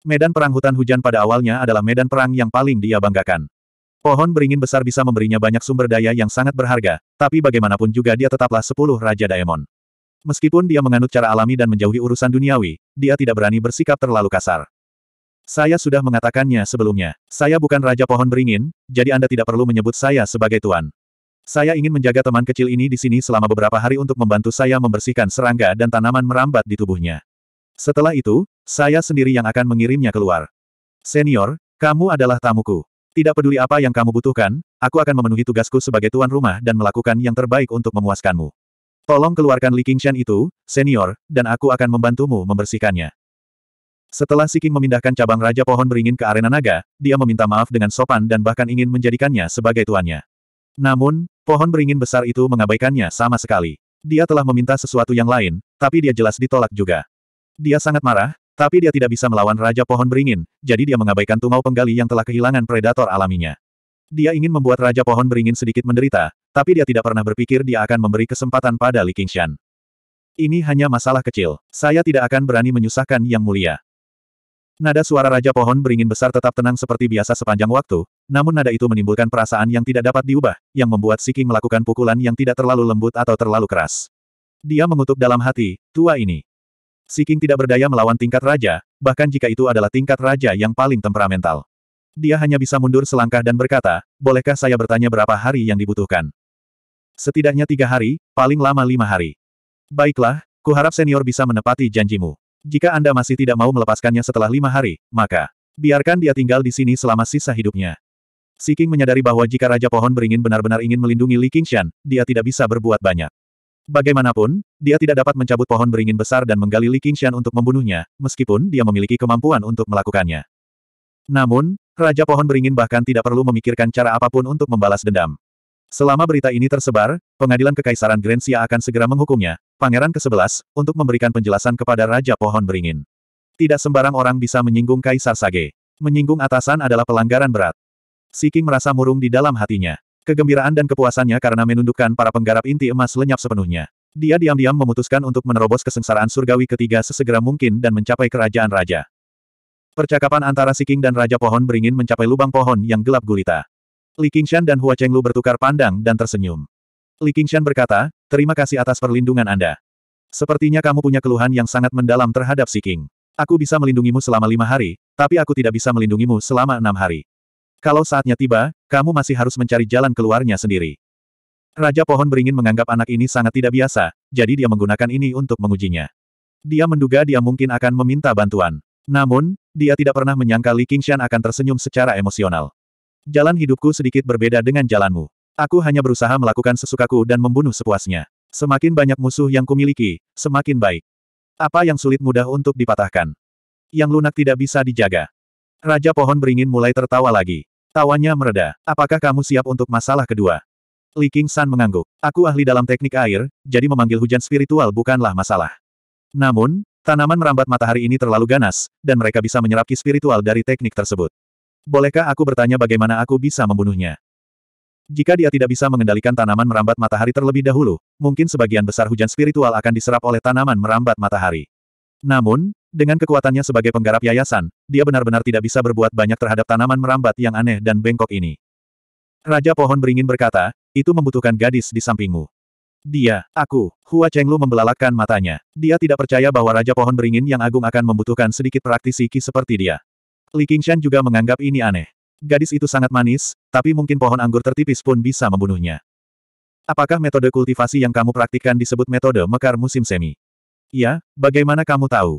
A: Medan perang hutan hujan pada awalnya adalah medan perang yang paling dia banggakan. Pohon beringin besar bisa memberinya banyak sumber daya yang sangat berharga, tapi bagaimanapun juga dia tetaplah sepuluh Raja Daemon. Meskipun dia menganut cara alami dan menjauhi urusan duniawi, dia tidak berani bersikap terlalu kasar. Saya sudah mengatakannya sebelumnya. Saya bukan Raja Pohon Beringin, jadi Anda tidak perlu menyebut saya sebagai Tuan. Saya ingin menjaga teman kecil ini di sini selama beberapa hari untuk membantu saya membersihkan serangga dan tanaman merambat di tubuhnya. Setelah itu, saya sendiri yang akan mengirimnya keluar. Senior, kamu adalah tamuku. Tidak peduli apa yang kamu butuhkan, aku akan memenuhi tugasku sebagai tuan rumah dan melakukan yang terbaik untuk memuaskanmu. Tolong keluarkan Li Qingshan itu, senior, dan aku akan membantumu membersihkannya. Setelah Siking memindahkan cabang Raja Pohon Beringin ke arena naga, dia meminta maaf dengan sopan dan bahkan ingin menjadikannya sebagai tuannya. Namun, pohon beringin besar itu mengabaikannya sama sekali. Dia telah meminta sesuatu yang lain, tapi dia jelas ditolak juga. Dia sangat marah, tapi dia tidak bisa melawan Raja Pohon Beringin, jadi dia mengabaikan tungau penggali yang telah kehilangan predator alaminya. Dia ingin membuat Raja Pohon Beringin sedikit menderita, tapi dia tidak pernah berpikir dia akan memberi kesempatan pada Li Qingshan. Ini hanya masalah kecil. Saya tidak akan berani menyusahkan Yang Mulia. Nada suara Raja Pohon beringin besar tetap tenang seperti biasa sepanjang waktu, namun nada itu menimbulkan perasaan yang tidak dapat diubah, yang membuat Siki melakukan pukulan yang tidak terlalu lembut atau terlalu keras. Dia mengutuk dalam hati, tua ini. Siking tidak berdaya melawan tingkat raja, bahkan jika itu adalah tingkat raja yang paling temperamental. Dia hanya bisa mundur selangkah dan berkata, bolehkah saya bertanya berapa hari yang dibutuhkan? Setidaknya tiga hari, paling lama lima hari. Baiklah, kuharap senior bisa menepati janjimu. Jika Anda masih tidak mau melepaskannya setelah lima hari, maka biarkan dia tinggal di sini selama sisa hidupnya. Siking menyadari bahwa jika Raja Pohon beringin benar-benar ingin melindungi Li Qingshan, dia tidak bisa berbuat banyak. Bagaimanapun, dia tidak dapat mencabut pohon beringin besar dan menggali Li Qingshan untuk membunuhnya, meskipun dia memiliki kemampuan untuk melakukannya. Namun, Raja Pohon Beringin bahkan tidak perlu memikirkan cara apapun untuk membalas dendam. Selama berita ini tersebar, pengadilan Kekaisaran Grensia akan segera menghukumnya, Pangeran ke-11, untuk memberikan penjelasan kepada Raja Pohon Beringin. Tidak sembarang orang bisa menyinggung Kaisar Sage. Menyinggung atasan adalah pelanggaran berat. Siking merasa murung di dalam hatinya. Kegembiraan dan kepuasannya karena menundukkan para penggarap inti emas lenyap sepenuhnya. Dia diam-diam memutuskan untuk menerobos kesengsaraan surgawi ketiga sesegera mungkin dan mencapai kerajaan raja. Percakapan antara Si King dan Raja Pohon beringin mencapai lubang pohon yang gelap gulita. Li Qingshan dan Hua Chenglu bertukar pandang dan tersenyum. Li Qingshan berkata, terima kasih atas perlindungan Anda. Sepertinya kamu punya keluhan yang sangat mendalam terhadap Si King. Aku bisa melindungimu selama lima hari, tapi aku tidak bisa melindungimu selama enam hari. Kalau saatnya tiba, kamu masih harus mencari jalan keluarnya sendiri. Raja Pohon beringin menganggap anak ini sangat tidak biasa, jadi dia menggunakan ini untuk mengujinya. Dia menduga dia mungkin akan meminta bantuan. Namun, dia tidak pernah menyangka Li Qingshan akan tersenyum secara emosional. Jalan hidupku sedikit berbeda dengan jalanmu. Aku hanya berusaha melakukan sesukaku dan membunuh sepuasnya. Semakin banyak musuh yang kumiliki, semakin baik. Apa yang sulit mudah untuk dipatahkan. Yang lunak tidak bisa dijaga. Raja Pohon beringin mulai tertawa lagi. Tawanya mereda. Apakah kamu siap untuk masalah kedua? Li King San mengangguk. Aku ahli dalam teknik air, jadi memanggil hujan spiritual bukanlah masalah. Namun, tanaman merambat matahari ini terlalu ganas, dan mereka bisa menyerap ki spiritual dari teknik tersebut. Bolehkah aku bertanya bagaimana aku bisa membunuhnya? Jika dia tidak bisa mengendalikan tanaman merambat matahari terlebih dahulu, mungkin sebagian besar hujan spiritual akan diserap oleh tanaman merambat matahari. Namun, dengan kekuatannya sebagai penggarap yayasan, dia benar-benar tidak bisa berbuat banyak terhadap tanaman merambat yang aneh dan bengkok ini. Raja Pohon Beringin berkata, itu membutuhkan gadis di sampingmu. Dia, aku, Hua Chenglu membelalakan matanya. Dia tidak percaya bahwa Raja Pohon Beringin yang agung akan membutuhkan sedikit praktisi Qi seperti dia. Li Qingshan juga menganggap ini aneh. Gadis itu sangat manis, tapi mungkin pohon anggur tertipis pun bisa membunuhnya. Apakah metode kultivasi yang kamu praktikkan disebut metode mekar musim semi? Iya, bagaimana kamu tahu?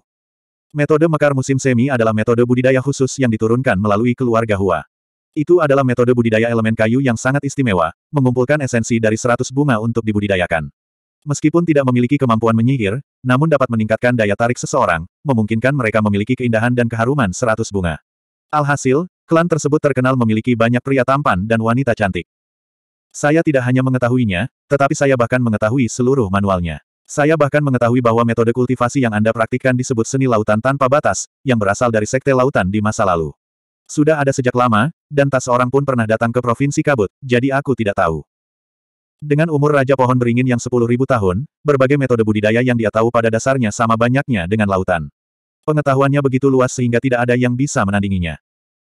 A: Metode mekar musim semi adalah metode budidaya khusus yang diturunkan melalui keluarga Hua. Itu adalah metode budidaya elemen kayu yang sangat istimewa, mengumpulkan esensi dari seratus bunga untuk dibudidayakan. Meskipun tidak memiliki kemampuan menyihir, namun dapat meningkatkan daya tarik seseorang, memungkinkan mereka memiliki keindahan dan keharuman seratus bunga. Alhasil, klan tersebut terkenal memiliki banyak pria tampan dan wanita cantik. Saya tidak hanya mengetahuinya, tetapi saya bahkan mengetahui seluruh manualnya. Saya bahkan mengetahui bahwa metode kultivasi yang Anda praktikkan disebut seni lautan tanpa batas, yang berasal dari sekte lautan di masa lalu. Sudah ada sejak lama, dan tak seorang pun pernah datang ke Provinsi Kabut, jadi aku tidak tahu. Dengan umur Raja Pohon Beringin yang 10.000 tahun, berbagai metode budidaya yang dia tahu pada dasarnya sama banyaknya dengan lautan. Pengetahuannya begitu luas sehingga tidak ada yang bisa menandinginya.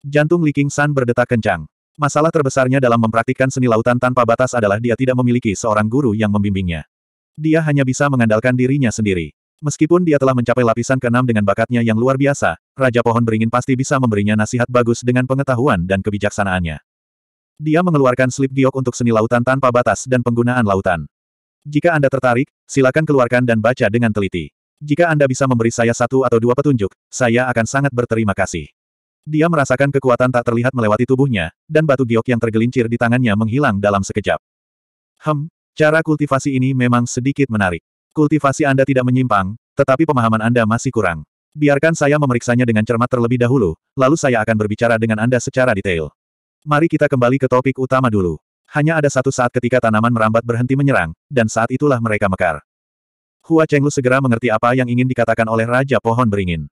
A: Jantung Li King San berdetak kencang. Masalah terbesarnya dalam mempraktikkan seni lautan tanpa batas adalah dia tidak memiliki seorang guru yang membimbingnya. Dia hanya bisa mengandalkan dirinya sendiri. Meskipun dia telah mencapai lapisan keenam dengan bakatnya yang luar biasa, Raja Pohon Beringin pasti bisa memberinya nasihat bagus dengan pengetahuan dan kebijaksanaannya. Dia mengeluarkan slip giok untuk seni lautan tanpa batas dan penggunaan lautan. Jika Anda tertarik, silakan keluarkan dan baca dengan teliti. Jika Anda bisa memberi saya satu atau dua petunjuk, saya akan sangat berterima kasih. Dia merasakan kekuatan tak terlihat melewati tubuhnya, dan batu giok yang tergelincir di tangannya menghilang dalam sekejap. Hem, Cara kultivasi ini memang sedikit menarik. Kultivasi Anda tidak menyimpang, tetapi pemahaman Anda masih kurang. Biarkan saya memeriksanya dengan cermat terlebih dahulu, lalu saya akan berbicara dengan Anda secara detail. Mari kita kembali ke topik utama dulu. Hanya ada satu saat ketika tanaman merambat berhenti menyerang, dan saat itulah mereka mekar. Hua Chenglu segera mengerti apa yang ingin dikatakan oleh Raja Pohon Beringin.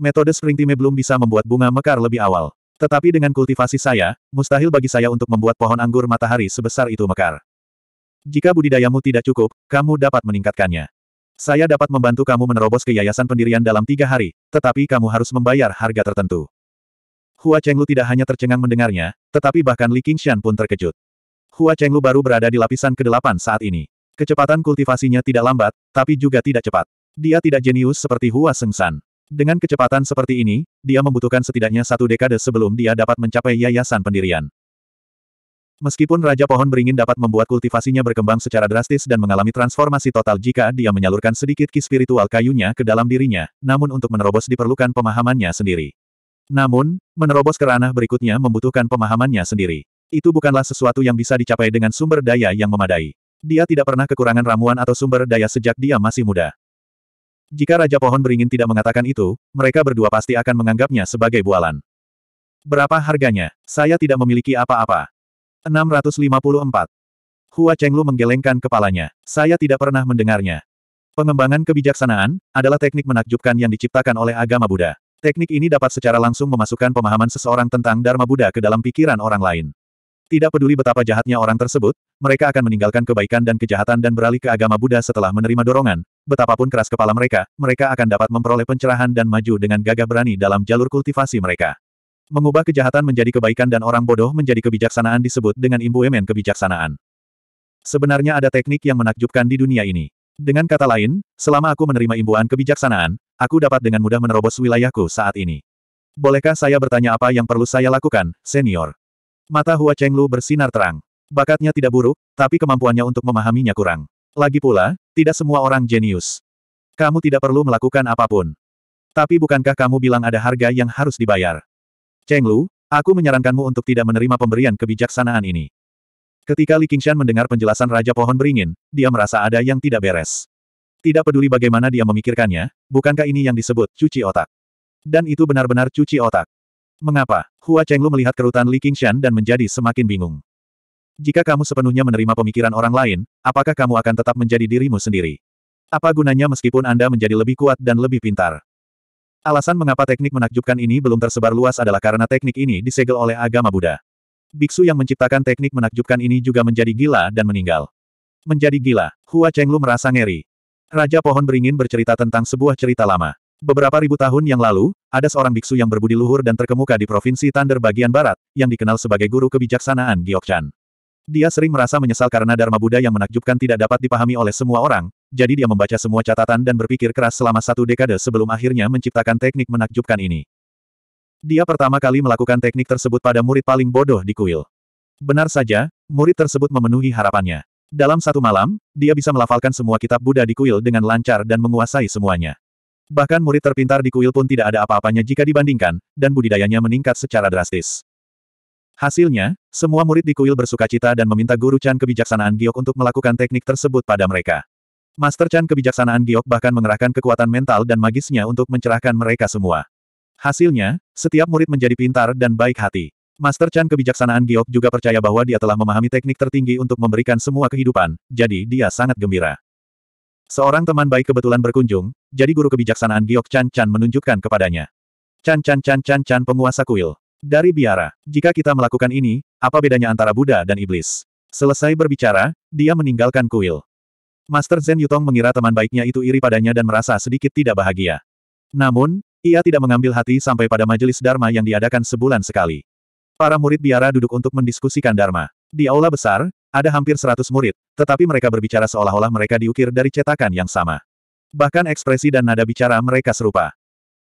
A: Metode Spring Time belum bisa membuat bunga mekar lebih awal. Tetapi dengan kultivasi saya, mustahil bagi saya untuk membuat pohon anggur matahari sebesar itu mekar. Jika budidayamu tidak cukup, kamu dapat meningkatkannya. Saya dapat membantu kamu menerobos ke yayasan pendirian dalam tiga hari, tetapi kamu harus membayar harga tertentu. Hua Chenglu tidak hanya tercengang mendengarnya, tetapi bahkan Li Qingshan pun terkejut. Hua Chenglu baru berada di lapisan ke-8 saat ini. Kecepatan kultivasinya tidak lambat, tapi juga tidak cepat. Dia tidak jenius seperti Hua Sengsan. Dengan kecepatan seperti ini, dia membutuhkan setidaknya satu dekade sebelum dia dapat mencapai yayasan pendirian. Meskipun Raja Pohon Beringin dapat membuat kultivasinya berkembang secara drastis dan mengalami transformasi total jika dia menyalurkan sedikit ki spiritual kayunya ke dalam dirinya, namun untuk menerobos diperlukan pemahamannya sendiri. Namun, menerobos ke ranah berikutnya membutuhkan pemahamannya sendiri. Itu bukanlah sesuatu yang bisa dicapai dengan sumber daya yang memadai. Dia tidak pernah kekurangan ramuan atau sumber daya sejak dia masih muda. Jika Raja Pohon Beringin tidak mengatakan itu, mereka berdua pasti akan menganggapnya sebagai bualan. Berapa harganya? Saya tidak memiliki apa-apa. 654. Hua Chenglu menggelengkan kepalanya. Saya tidak pernah mendengarnya. Pengembangan kebijaksanaan adalah teknik menakjubkan yang diciptakan oleh agama Buddha. Teknik ini dapat secara langsung memasukkan pemahaman seseorang tentang Dharma Buddha ke dalam pikiran orang lain. Tidak peduli betapa jahatnya orang tersebut, mereka akan meninggalkan kebaikan dan kejahatan dan beralih ke agama Buddha setelah menerima dorongan. Betapapun keras kepala mereka, mereka akan dapat memperoleh pencerahan dan maju dengan gagah berani dalam jalur kultivasi mereka. Mengubah kejahatan menjadi kebaikan dan orang bodoh menjadi kebijaksanaan disebut dengan imbuemen kebijaksanaan. Sebenarnya ada teknik yang menakjubkan di dunia ini. Dengan kata lain, selama aku menerima imbuan kebijaksanaan, aku dapat dengan mudah menerobos wilayahku saat ini. Bolehkah saya bertanya apa yang perlu saya lakukan, senior? Mata Hua Chenglu bersinar terang. Bakatnya tidak buruk, tapi kemampuannya untuk memahaminya kurang. Lagi pula, tidak semua orang jenius. Kamu tidak perlu melakukan apapun. Tapi bukankah kamu bilang ada harga yang harus dibayar? Cheng Lu, aku menyarankanmu untuk tidak menerima pemberian kebijaksanaan ini. Ketika Li Qingshan mendengar penjelasan Raja Pohon Beringin, dia merasa ada yang tidak beres. Tidak peduli bagaimana dia memikirkannya, bukankah ini yang disebut cuci otak? Dan itu benar-benar cuci otak. Mengapa? Hua Lu melihat kerutan Li Qingshan dan menjadi semakin bingung. Jika kamu sepenuhnya menerima pemikiran orang lain, apakah kamu akan tetap menjadi dirimu sendiri? Apa gunanya meskipun Anda menjadi lebih kuat dan lebih pintar? Alasan mengapa teknik menakjubkan ini belum tersebar luas adalah karena teknik ini disegel oleh agama Buddha. Biksu yang menciptakan teknik menakjubkan ini juga menjadi gila dan meninggal. Menjadi gila, Hua Chenglu merasa ngeri. Raja Pohon Beringin bercerita tentang sebuah cerita lama. Beberapa ribu tahun yang lalu, ada seorang biksu yang berbudi luhur dan terkemuka di Provinsi Thunder bagian barat, yang dikenal sebagai guru kebijaksanaan Giokchan. Dia sering merasa menyesal karena Dharma Buddha yang menakjubkan tidak dapat dipahami oleh semua orang, jadi dia membaca semua catatan dan berpikir keras selama satu dekade sebelum akhirnya menciptakan teknik menakjubkan ini. Dia pertama kali melakukan teknik tersebut pada murid paling bodoh di kuil. Benar saja, murid tersebut memenuhi harapannya. Dalam satu malam, dia bisa melafalkan semua kitab Buddha di kuil dengan lancar dan menguasai semuanya. Bahkan murid terpintar di kuil pun tidak ada apa-apanya jika dibandingkan, dan budidayanya meningkat secara drastis. Hasilnya, semua murid di kuil bersuka cita dan meminta guru Chan kebijaksanaan Giok untuk melakukan teknik tersebut pada mereka. Master Chan kebijaksanaan Giok bahkan mengerahkan kekuatan mental dan magisnya untuk mencerahkan mereka semua. Hasilnya, setiap murid menjadi pintar dan baik hati. Master Chan kebijaksanaan Giok juga percaya bahwa dia telah memahami teknik tertinggi untuk memberikan semua kehidupan, jadi dia sangat gembira. Seorang teman baik kebetulan berkunjung, jadi guru kebijaksanaan Giok Chan Chan menunjukkan kepadanya. Chan Chan Chan Chan Chan penguasa kuil. Dari biara, jika kita melakukan ini, apa bedanya antara Buddha dan Iblis? Selesai berbicara, dia meninggalkan kuil. Master Zen Yutong mengira teman baiknya itu iri padanya dan merasa sedikit tidak bahagia. Namun, ia tidak mengambil hati sampai pada majelis Dharma yang diadakan sebulan sekali. Para murid biara duduk untuk mendiskusikan Dharma. Di aula besar, ada hampir seratus murid, tetapi mereka berbicara seolah-olah mereka diukir dari cetakan yang sama. Bahkan ekspresi dan nada bicara mereka serupa.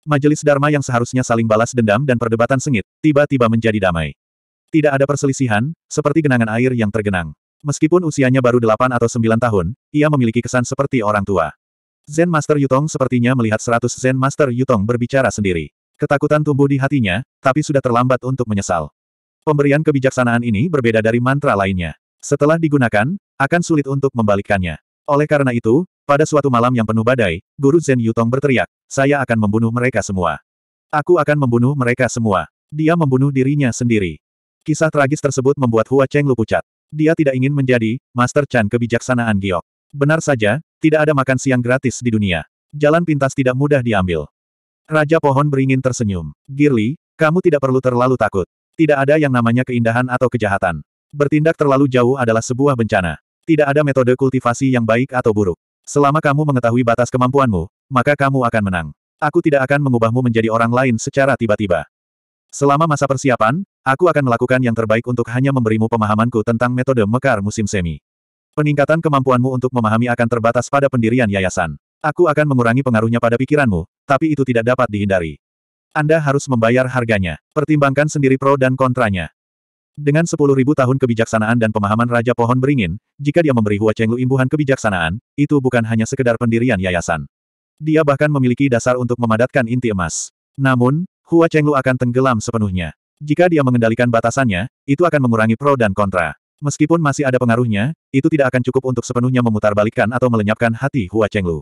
A: Majelis Dharma yang seharusnya saling balas dendam dan perdebatan sengit, tiba-tiba menjadi damai. Tidak ada perselisihan, seperti genangan air yang tergenang. Meskipun usianya baru 8 atau 9 tahun, ia memiliki kesan seperti orang tua. Zen Master Yutong sepertinya melihat 100 Zen Master Yutong berbicara sendiri. Ketakutan tumbuh di hatinya, tapi sudah terlambat untuk menyesal. Pemberian kebijaksanaan ini berbeda dari mantra lainnya. Setelah digunakan, akan sulit untuk membalikkannya. Oleh karena itu, pada suatu malam yang penuh badai, Guru Zen Yutong berteriak, saya akan membunuh mereka semua. Aku akan membunuh mereka semua. Dia membunuh dirinya sendiri. Kisah tragis tersebut membuat Hua Cheng Lu dia tidak ingin menjadi Master Chan kebijaksanaan giok. Benar saja, tidak ada makan siang gratis di dunia. Jalan pintas tidak mudah diambil. Raja pohon beringin tersenyum. Girly, kamu tidak perlu terlalu takut. Tidak ada yang namanya keindahan atau kejahatan. Bertindak terlalu jauh adalah sebuah bencana. Tidak ada metode kultivasi yang baik atau buruk. Selama kamu mengetahui batas kemampuanmu, maka kamu akan menang. Aku tidak akan mengubahmu menjadi orang lain secara tiba-tiba. Selama masa persiapan, Aku akan melakukan yang terbaik untuk hanya memberimu pemahamanku tentang metode mekar musim semi. Peningkatan kemampuanmu untuk memahami akan terbatas pada pendirian yayasan. Aku akan mengurangi pengaruhnya pada pikiranmu, tapi itu tidak dapat dihindari. Anda harus membayar harganya. Pertimbangkan sendiri pro dan kontranya. Dengan 10.000 tahun kebijaksanaan dan pemahaman Raja Pohon Beringin, jika dia memberi Hua Chenglu imbuhan kebijaksanaan, itu bukan hanya sekedar pendirian yayasan. Dia bahkan memiliki dasar untuk memadatkan inti emas. Namun, Hua Chenglu akan tenggelam sepenuhnya. Jika dia mengendalikan batasannya, itu akan mengurangi pro dan kontra. Meskipun masih ada pengaruhnya, itu tidak akan cukup untuk sepenuhnya memutarbalikkan atau melenyapkan hati Hua Chenglu.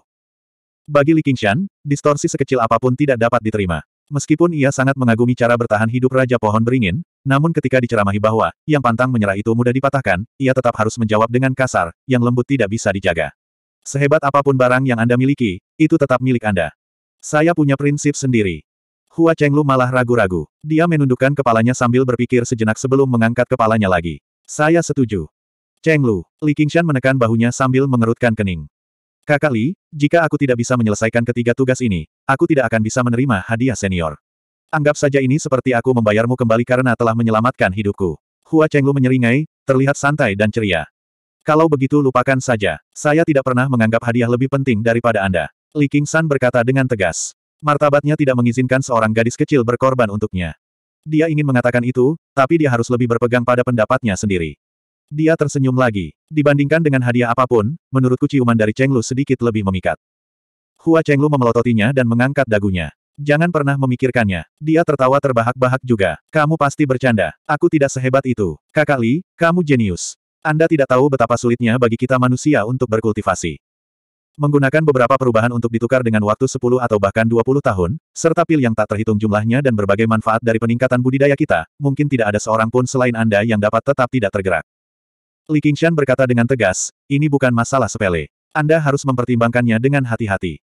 A: Bagi Li Qingshan, distorsi sekecil apapun tidak dapat diterima. Meskipun ia sangat mengagumi cara bertahan hidup Raja Pohon Beringin, namun ketika diceramahi bahwa yang pantang menyerah itu mudah dipatahkan, ia tetap harus menjawab dengan kasar, yang lembut tidak bisa dijaga. Sehebat apapun barang yang Anda miliki, itu tetap milik Anda. Saya punya prinsip sendiri. Hua Chenglu malah ragu-ragu. Dia menundukkan kepalanya sambil berpikir sejenak sebelum mengangkat kepalanya lagi. Saya setuju. Chenglu, Li Qingshan menekan bahunya sambil mengerutkan kening. Kakak Li, jika aku tidak bisa menyelesaikan ketiga tugas ini, aku tidak akan bisa menerima hadiah senior. Anggap saja ini seperti aku membayarmu kembali karena telah menyelamatkan hidupku. Hua Chenglu menyeringai, terlihat santai dan ceria. Kalau begitu lupakan saja, saya tidak pernah menganggap hadiah lebih penting daripada Anda. Li Qingshan berkata dengan tegas. Martabatnya tidak mengizinkan seorang gadis kecil berkorban untuknya. Dia ingin mengatakan itu, tapi dia harus lebih berpegang pada pendapatnya sendiri. Dia tersenyum lagi. Dibandingkan dengan hadiah apapun, menurutku ciuman dari Cheng Lu sedikit lebih memikat. Hua Cheng Lu memelototinya dan mengangkat dagunya. Jangan pernah memikirkannya. Dia tertawa terbahak-bahak juga. Kamu pasti bercanda. Aku tidak sehebat itu. Kakak Li, kamu jenius. Anda tidak tahu betapa sulitnya bagi kita manusia untuk berkultivasi. Menggunakan beberapa perubahan untuk ditukar dengan waktu 10 atau bahkan 20 tahun, serta pil yang tak terhitung jumlahnya dan berbagai manfaat dari peningkatan budidaya kita, mungkin tidak ada seorang pun selain Anda yang dapat tetap tidak tergerak. Li Qingshan berkata dengan tegas, ini bukan masalah sepele. Anda harus mempertimbangkannya dengan hati-hati.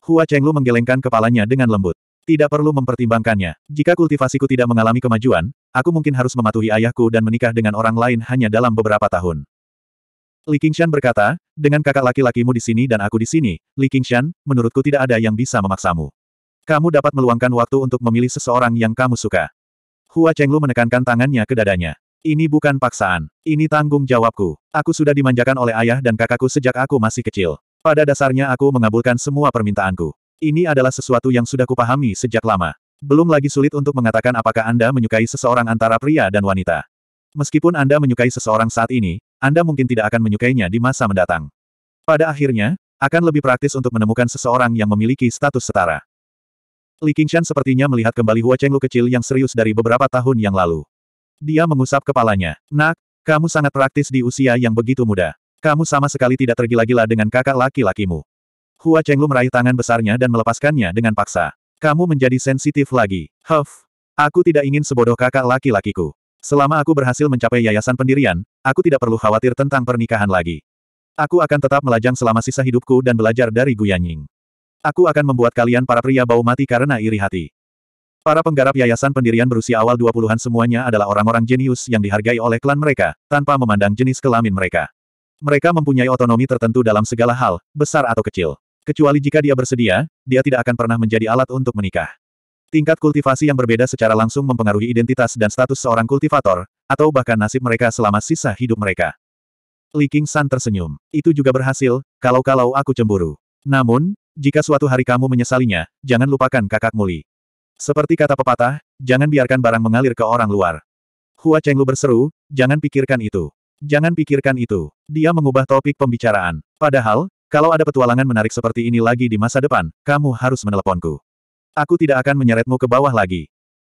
A: Hua Chenglu menggelengkan kepalanya dengan lembut. Tidak perlu mempertimbangkannya. Jika kultivasiku tidak mengalami kemajuan, aku mungkin harus mematuhi ayahku dan menikah dengan orang lain hanya dalam beberapa tahun. Li Qingshan berkata, dengan kakak laki-lakimu di sini dan aku di sini, Li Qingshan, menurutku tidak ada yang bisa memaksamu. Kamu dapat meluangkan waktu untuk memilih seseorang yang kamu suka. Hua Chenglu menekankan tangannya ke dadanya. Ini bukan paksaan. Ini tanggung jawabku. Aku sudah dimanjakan oleh ayah dan kakakku sejak aku masih kecil. Pada dasarnya aku mengabulkan semua permintaanku. Ini adalah sesuatu yang sudah kupahami sejak lama. Belum lagi sulit untuk mengatakan apakah Anda menyukai seseorang antara pria dan wanita. Meskipun Anda menyukai seseorang saat ini, anda mungkin tidak akan menyukainya di masa mendatang. Pada akhirnya, akan lebih praktis untuk menemukan seseorang yang memiliki status setara. Li Qingshan sepertinya melihat kembali Hua Chenglu kecil yang serius dari beberapa tahun yang lalu. Dia mengusap kepalanya. Nak, kamu sangat praktis di usia yang begitu muda. Kamu sama sekali tidak tergila-gila dengan kakak laki-lakimu. Hua Chenglu meraih tangan besarnya dan melepaskannya dengan paksa. Kamu menjadi sensitif lagi. Huff. Aku tidak ingin sebodoh kakak laki-lakiku. Selama aku berhasil mencapai yayasan pendirian, aku tidak perlu khawatir tentang pernikahan lagi. Aku akan tetap melajang selama sisa hidupku dan belajar dari Guyanying. Aku akan membuat kalian para pria bau mati karena iri hati. Para penggarap yayasan pendirian berusia awal 20-an semuanya adalah orang-orang jenius yang dihargai oleh klan mereka, tanpa memandang jenis kelamin mereka. Mereka mempunyai otonomi tertentu dalam segala hal, besar atau kecil. Kecuali jika dia bersedia, dia tidak akan pernah menjadi alat untuk menikah. Tingkat kultivasi yang berbeda secara langsung mempengaruhi identitas dan status seorang kultivator, atau bahkan nasib mereka selama sisa hidup mereka. Li King San tersenyum. Itu juga berhasil, kalau-kalau aku cemburu. Namun, jika suatu hari kamu menyesalinya, jangan lupakan kakak muli. Seperti kata pepatah, jangan biarkan barang mengalir ke orang luar. Hua Chenglu berseru, jangan pikirkan itu. Jangan pikirkan itu. Dia mengubah topik pembicaraan. Padahal, kalau ada petualangan menarik seperti ini lagi di masa depan, kamu harus meneleponku. Aku tidak akan menyeretmu ke bawah lagi.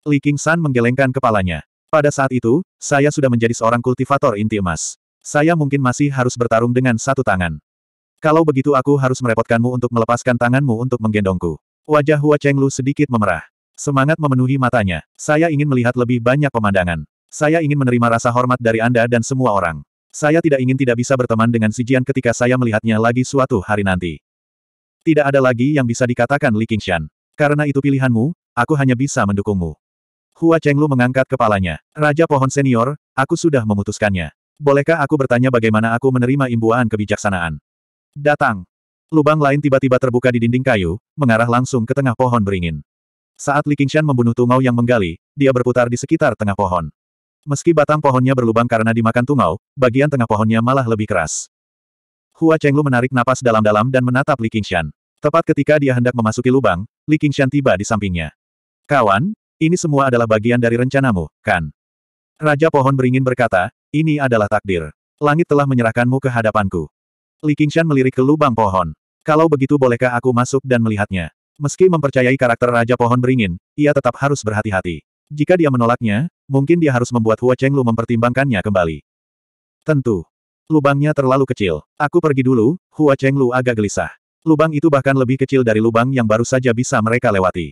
A: Li Qingshan San menggelengkan kepalanya. Pada saat itu, saya sudah menjadi seorang kultivator inti emas. Saya mungkin masih harus bertarung dengan satu tangan. Kalau begitu aku harus merepotkanmu untuk melepaskan tanganmu untuk menggendongku. Wajah Hua Lu sedikit memerah. Semangat memenuhi matanya. Saya ingin melihat lebih banyak pemandangan. Saya ingin menerima rasa hormat dari Anda dan semua orang. Saya tidak ingin tidak bisa berteman dengan Jian ketika saya melihatnya lagi suatu hari nanti. Tidak ada lagi yang bisa dikatakan Li Qingshan. Karena itu pilihanmu, aku hanya bisa mendukungmu. Hua Chenglu mengangkat kepalanya. Raja Pohon Senior, aku sudah memutuskannya. Bolehkah aku bertanya bagaimana aku menerima imbuan kebijaksanaan? Datang. Lubang lain tiba-tiba terbuka di dinding kayu, mengarah langsung ke tengah pohon beringin. Saat Li Qingshan membunuh tungau yang menggali, dia berputar di sekitar tengah pohon. Meski batang pohonnya berlubang karena dimakan tungau, bagian tengah pohonnya malah lebih keras. Hua Chenglu menarik napas dalam-dalam dan menatap Li Qingshan. Tepat ketika dia hendak memasuki lubang, Li Qingshan tiba di sampingnya. Kawan, ini semua adalah bagian dari rencanamu, kan? Raja Pohon Beringin berkata, ini adalah takdir. Langit telah menyerahkanmu ke hadapanku. Li Qingshan melirik ke lubang pohon. Kalau begitu bolehkah aku masuk dan melihatnya? Meski mempercayai karakter Raja Pohon Beringin, ia tetap harus berhati-hati. Jika dia menolaknya, mungkin dia harus membuat Hua Cheng Lu mempertimbangkannya kembali. Tentu. Lubangnya terlalu kecil. Aku pergi dulu, Hua Cheng Lu agak gelisah. Lubang itu bahkan lebih kecil dari lubang yang baru saja bisa mereka lewati.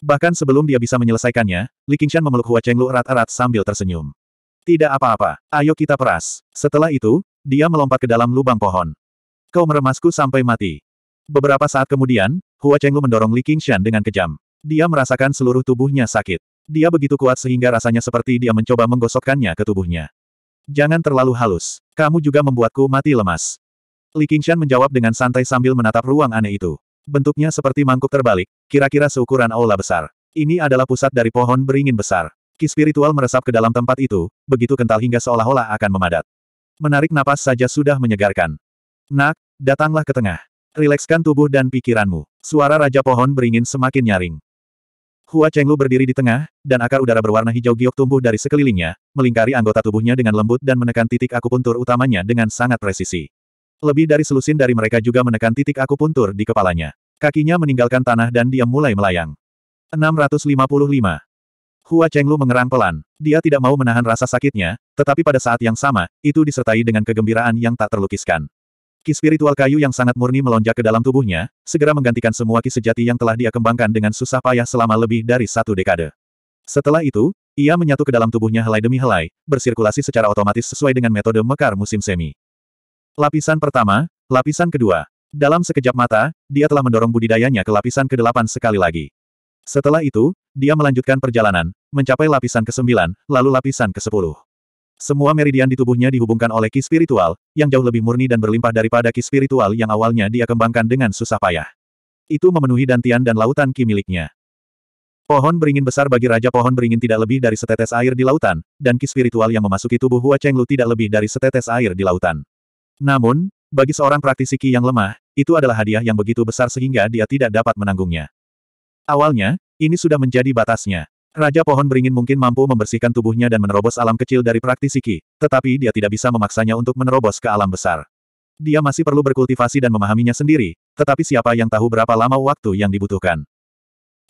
A: Bahkan sebelum dia bisa menyelesaikannya, Li Qingshan memeluk Hua Chenglu erat-erat sambil tersenyum. Tidak apa-apa, ayo kita peras. Setelah itu, dia melompat ke dalam lubang pohon. Kau meremasku sampai mati. Beberapa saat kemudian, Hua Chenglu mendorong Li Qingshan dengan kejam. Dia merasakan seluruh tubuhnya sakit. Dia begitu kuat sehingga rasanya seperti dia mencoba menggosokkannya ke tubuhnya. Jangan terlalu halus. Kamu juga membuatku mati lemas. Li Qingshan menjawab dengan santai sambil menatap ruang aneh itu. Bentuknya seperti mangkuk terbalik, kira-kira seukuran aula besar. Ini adalah pusat dari pohon beringin besar. Ki spiritual meresap ke dalam tempat itu, begitu kental hingga seolah-olah akan memadat. Menarik napas saja sudah menyegarkan. Nak, datanglah ke tengah. Rilekskan tubuh dan pikiranmu. Suara Raja Pohon beringin semakin nyaring. Hua Chenglu berdiri di tengah, dan akar udara berwarna hijau giok tumbuh dari sekelilingnya, melingkari anggota tubuhnya dengan lembut dan menekan titik akupuntur utamanya dengan sangat presisi. Lebih dari selusin dari mereka juga menekan titik akupuntur di kepalanya. Kakinya meninggalkan tanah dan dia mulai melayang. 655. Hua Chenglu mengerang pelan. Dia tidak mau menahan rasa sakitnya, tetapi pada saat yang sama, itu disertai dengan kegembiraan yang tak terlukiskan. Ki spiritual kayu yang sangat murni melonjak ke dalam tubuhnya, segera menggantikan semua ki sejati yang telah dia kembangkan dengan susah payah selama lebih dari satu dekade. Setelah itu, ia menyatu ke dalam tubuhnya helai demi helai, bersirkulasi secara otomatis sesuai dengan metode mekar musim semi. Lapisan pertama, lapisan kedua. Dalam sekejap mata, dia telah mendorong budidayanya ke lapisan ke-8 sekali lagi. Setelah itu, dia melanjutkan perjalanan, mencapai lapisan ke-9, lalu lapisan ke-10. Semua meridian di tubuhnya dihubungkan oleh ki spiritual, yang jauh lebih murni dan berlimpah daripada ki spiritual yang awalnya dia kembangkan dengan susah payah. Itu memenuhi dantian dan lautan ki miliknya. Pohon beringin besar bagi Raja Pohon Beringin tidak lebih dari setetes air di lautan, dan ki spiritual yang memasuki tubuh Hua Chenglu tidak lebih dari setetes air di lautan. Namun, bagi seorang praktisi Qi yang lemah, itu adalah hadiah yang begitu besar sehingga dia tidak dapat menanggungnya. Awalnya, ini sudah menjadi batasnya. Raja Pohon Beringin mungkin mampu membersihkan tubuhnya dan menerobos alam kecil dari praktisi Qi, tetapi dia tidak bisa memaksanya untuk menerobos ke alam besar. Dia masih perlu berkultivasi dan memahaminya sendiri, tetapi siapa yang tahu berapa lama waktu yang dibutuhkan.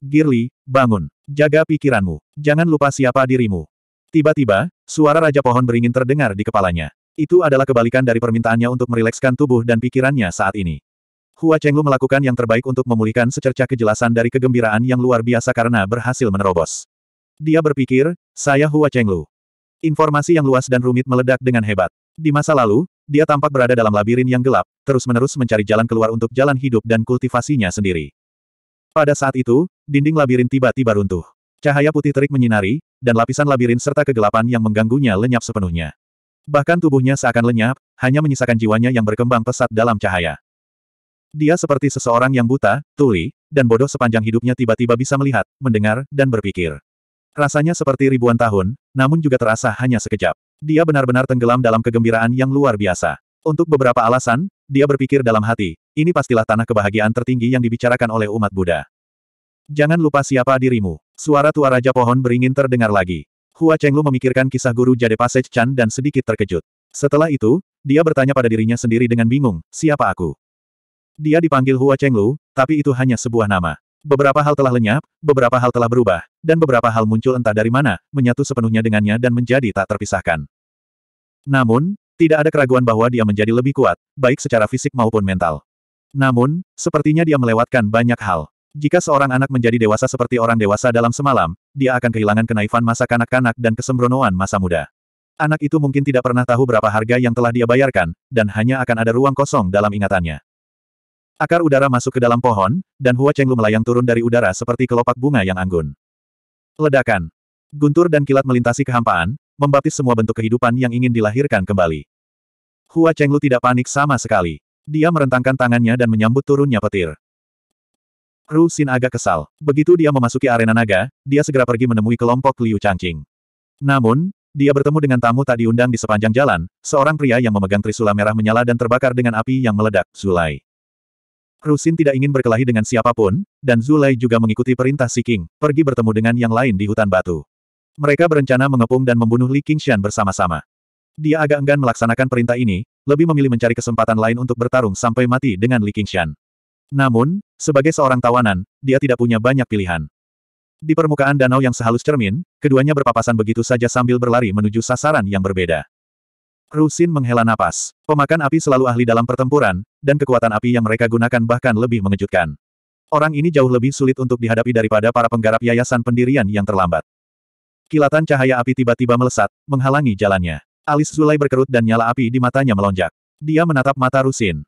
A: Girly, bangun. Jaga pikiranmu. Jangan lupa siapa dirimu. Tiba-tiba, suara Raja Pohon Beringin terdengar di kepalanya. Itu adalah kebalikan dari permintaannya untuk merilekskan tubuh dan pikirannya saat ini. Hua Chenglu melakukan yang terbaik untuk memulihkan secerca kejelasan dari kegembiraan yang luar biasa karena berhasil menerobos. Dia berpikir, saya Hua Chenglu. Informasi yang luas dan rumit meledak dengan hebat. Di masa lalu, dia tampak berada dalam labirin yang gelap, terus-menerus mencari jalan keluar untuk jalan hidup dan kultivasinya sendiri. Pada saat itu, dinding labirin tiba-tiba runtuh. Cahaya putih terik menyinari, dan lapisan labirin serta kegelapan yang mengganggunya lenyap sepenuhnya. Bahkan tubuhnya seakan lenyap, hanya menyisakan jiwanya yang berkembang pesat dalam cahaya. Dia seperti seseorang yang buta, tuli, dan bodoh sepanjang hidupnya tiba-tiba bisa melihat, mendengar, dan berpikir. Rasanya seperti ribuan tahun, namun juga terasa hanya sekejap. Dia benar-benar tenggelam dalam kegembiraan yang luar biasa. Untuk beberapa alasan, dia berpikir dalam hati, ini pastilah tanah kebahagiaan tertinggi yang dibicarakan oleh umat Buddha. Jangan lupa siapa dirimu. Suara tua Raja Pohon beringin terdengar lagi. Hua Chenglu memikirkan kisah guru Jade Passage Chan dan sedikit terkejut. Setelah itu, dia bertanya pada dirinya sendiri dengan bingung, siapa aku? Dia dipanggil Hua Chenglu, tapi itu hanya sebuah nama. Beberapa hal telah lenyap, beberapa hal telah berubah, dan beberapa hal muncul entah dari mana, menyatu sepenuhnya dengannya dan menjadi tak terpisahkan. Namun, tidak ada keraguan bahwa dia menjadi lebih kuat, baik secara fisik maupun mental. Namun, sepertinya dia melewatkan banyak hal. Jika seorang anak menjadi dewasa seperti orang dewasa dalam semalam, dia akan kehilangan kenaifan masa kanak-kanak dan kesembronoan masa muda. Anak itu mungkin tidak pernah tahu berapa harga yang telah dia bayarkan, dan hanya akan ada ruang kosong dalam ingatannya. Akar udara masuk ke dalam pohon, dan Hua Chenglu melayang turun dari udara seperti kelopak bunga yang anggun. Ledakan. Guntur dan kilat melintasi kehampaan, membaptis semua bentuk kehidupan yang ingin dilahirkan kembali. Hua Chenglu tidak panik sama sekali. Dia merentangkan tangannya dan menyambut turunnya petir. Ru Xin agak kesal. Begitu dia memasuki arena naga, dia segera pergi menemui kelompok Liu Changqing. Namun, dia bertemu dengan tamu tak diundang di sepanjang jalan, seorang pria yang memegang trisula merah menyala dan terbakar dengan api yang meledak, Zulai. Rusin tidak ingin berkelahi dengan siapapun, dan Zulai juga mengikuti perintah Si King, pergi bertemu dengan yang lain di hutan batu. Mereka berencana mengepung dan membunuh Li Qingxian bersama-sama. Dia agak enggan melaksanakan perintah ini, lebih memilih mencari kesempatan lain untuk bertarung sampai mati dengan Li Qingxian. Namun, sebagai seorang tawanan, dia tidak punya banyak pilihan. Di permukaan danau yang sehalus cermin, keduanya berpapasan begitu saja sambil berlari menuju sasaran yang berbeda. Rusin menghela napas. Pemakan api selalu ahli dalam pertempuran, dan kekuatan api yang mereka gunakan bahkan lebih mengejutkan. Orang ini jauh lebih sulit untuk dihadapi daripada para penggarap yayasan pendirian yang terlambat. Kilatan cahaya api tiba-tiba melesat, menghalangi jalannya. Alis Zulai berkerut dan nyala api di matanya melonjak. Dia menatap mata Rusin.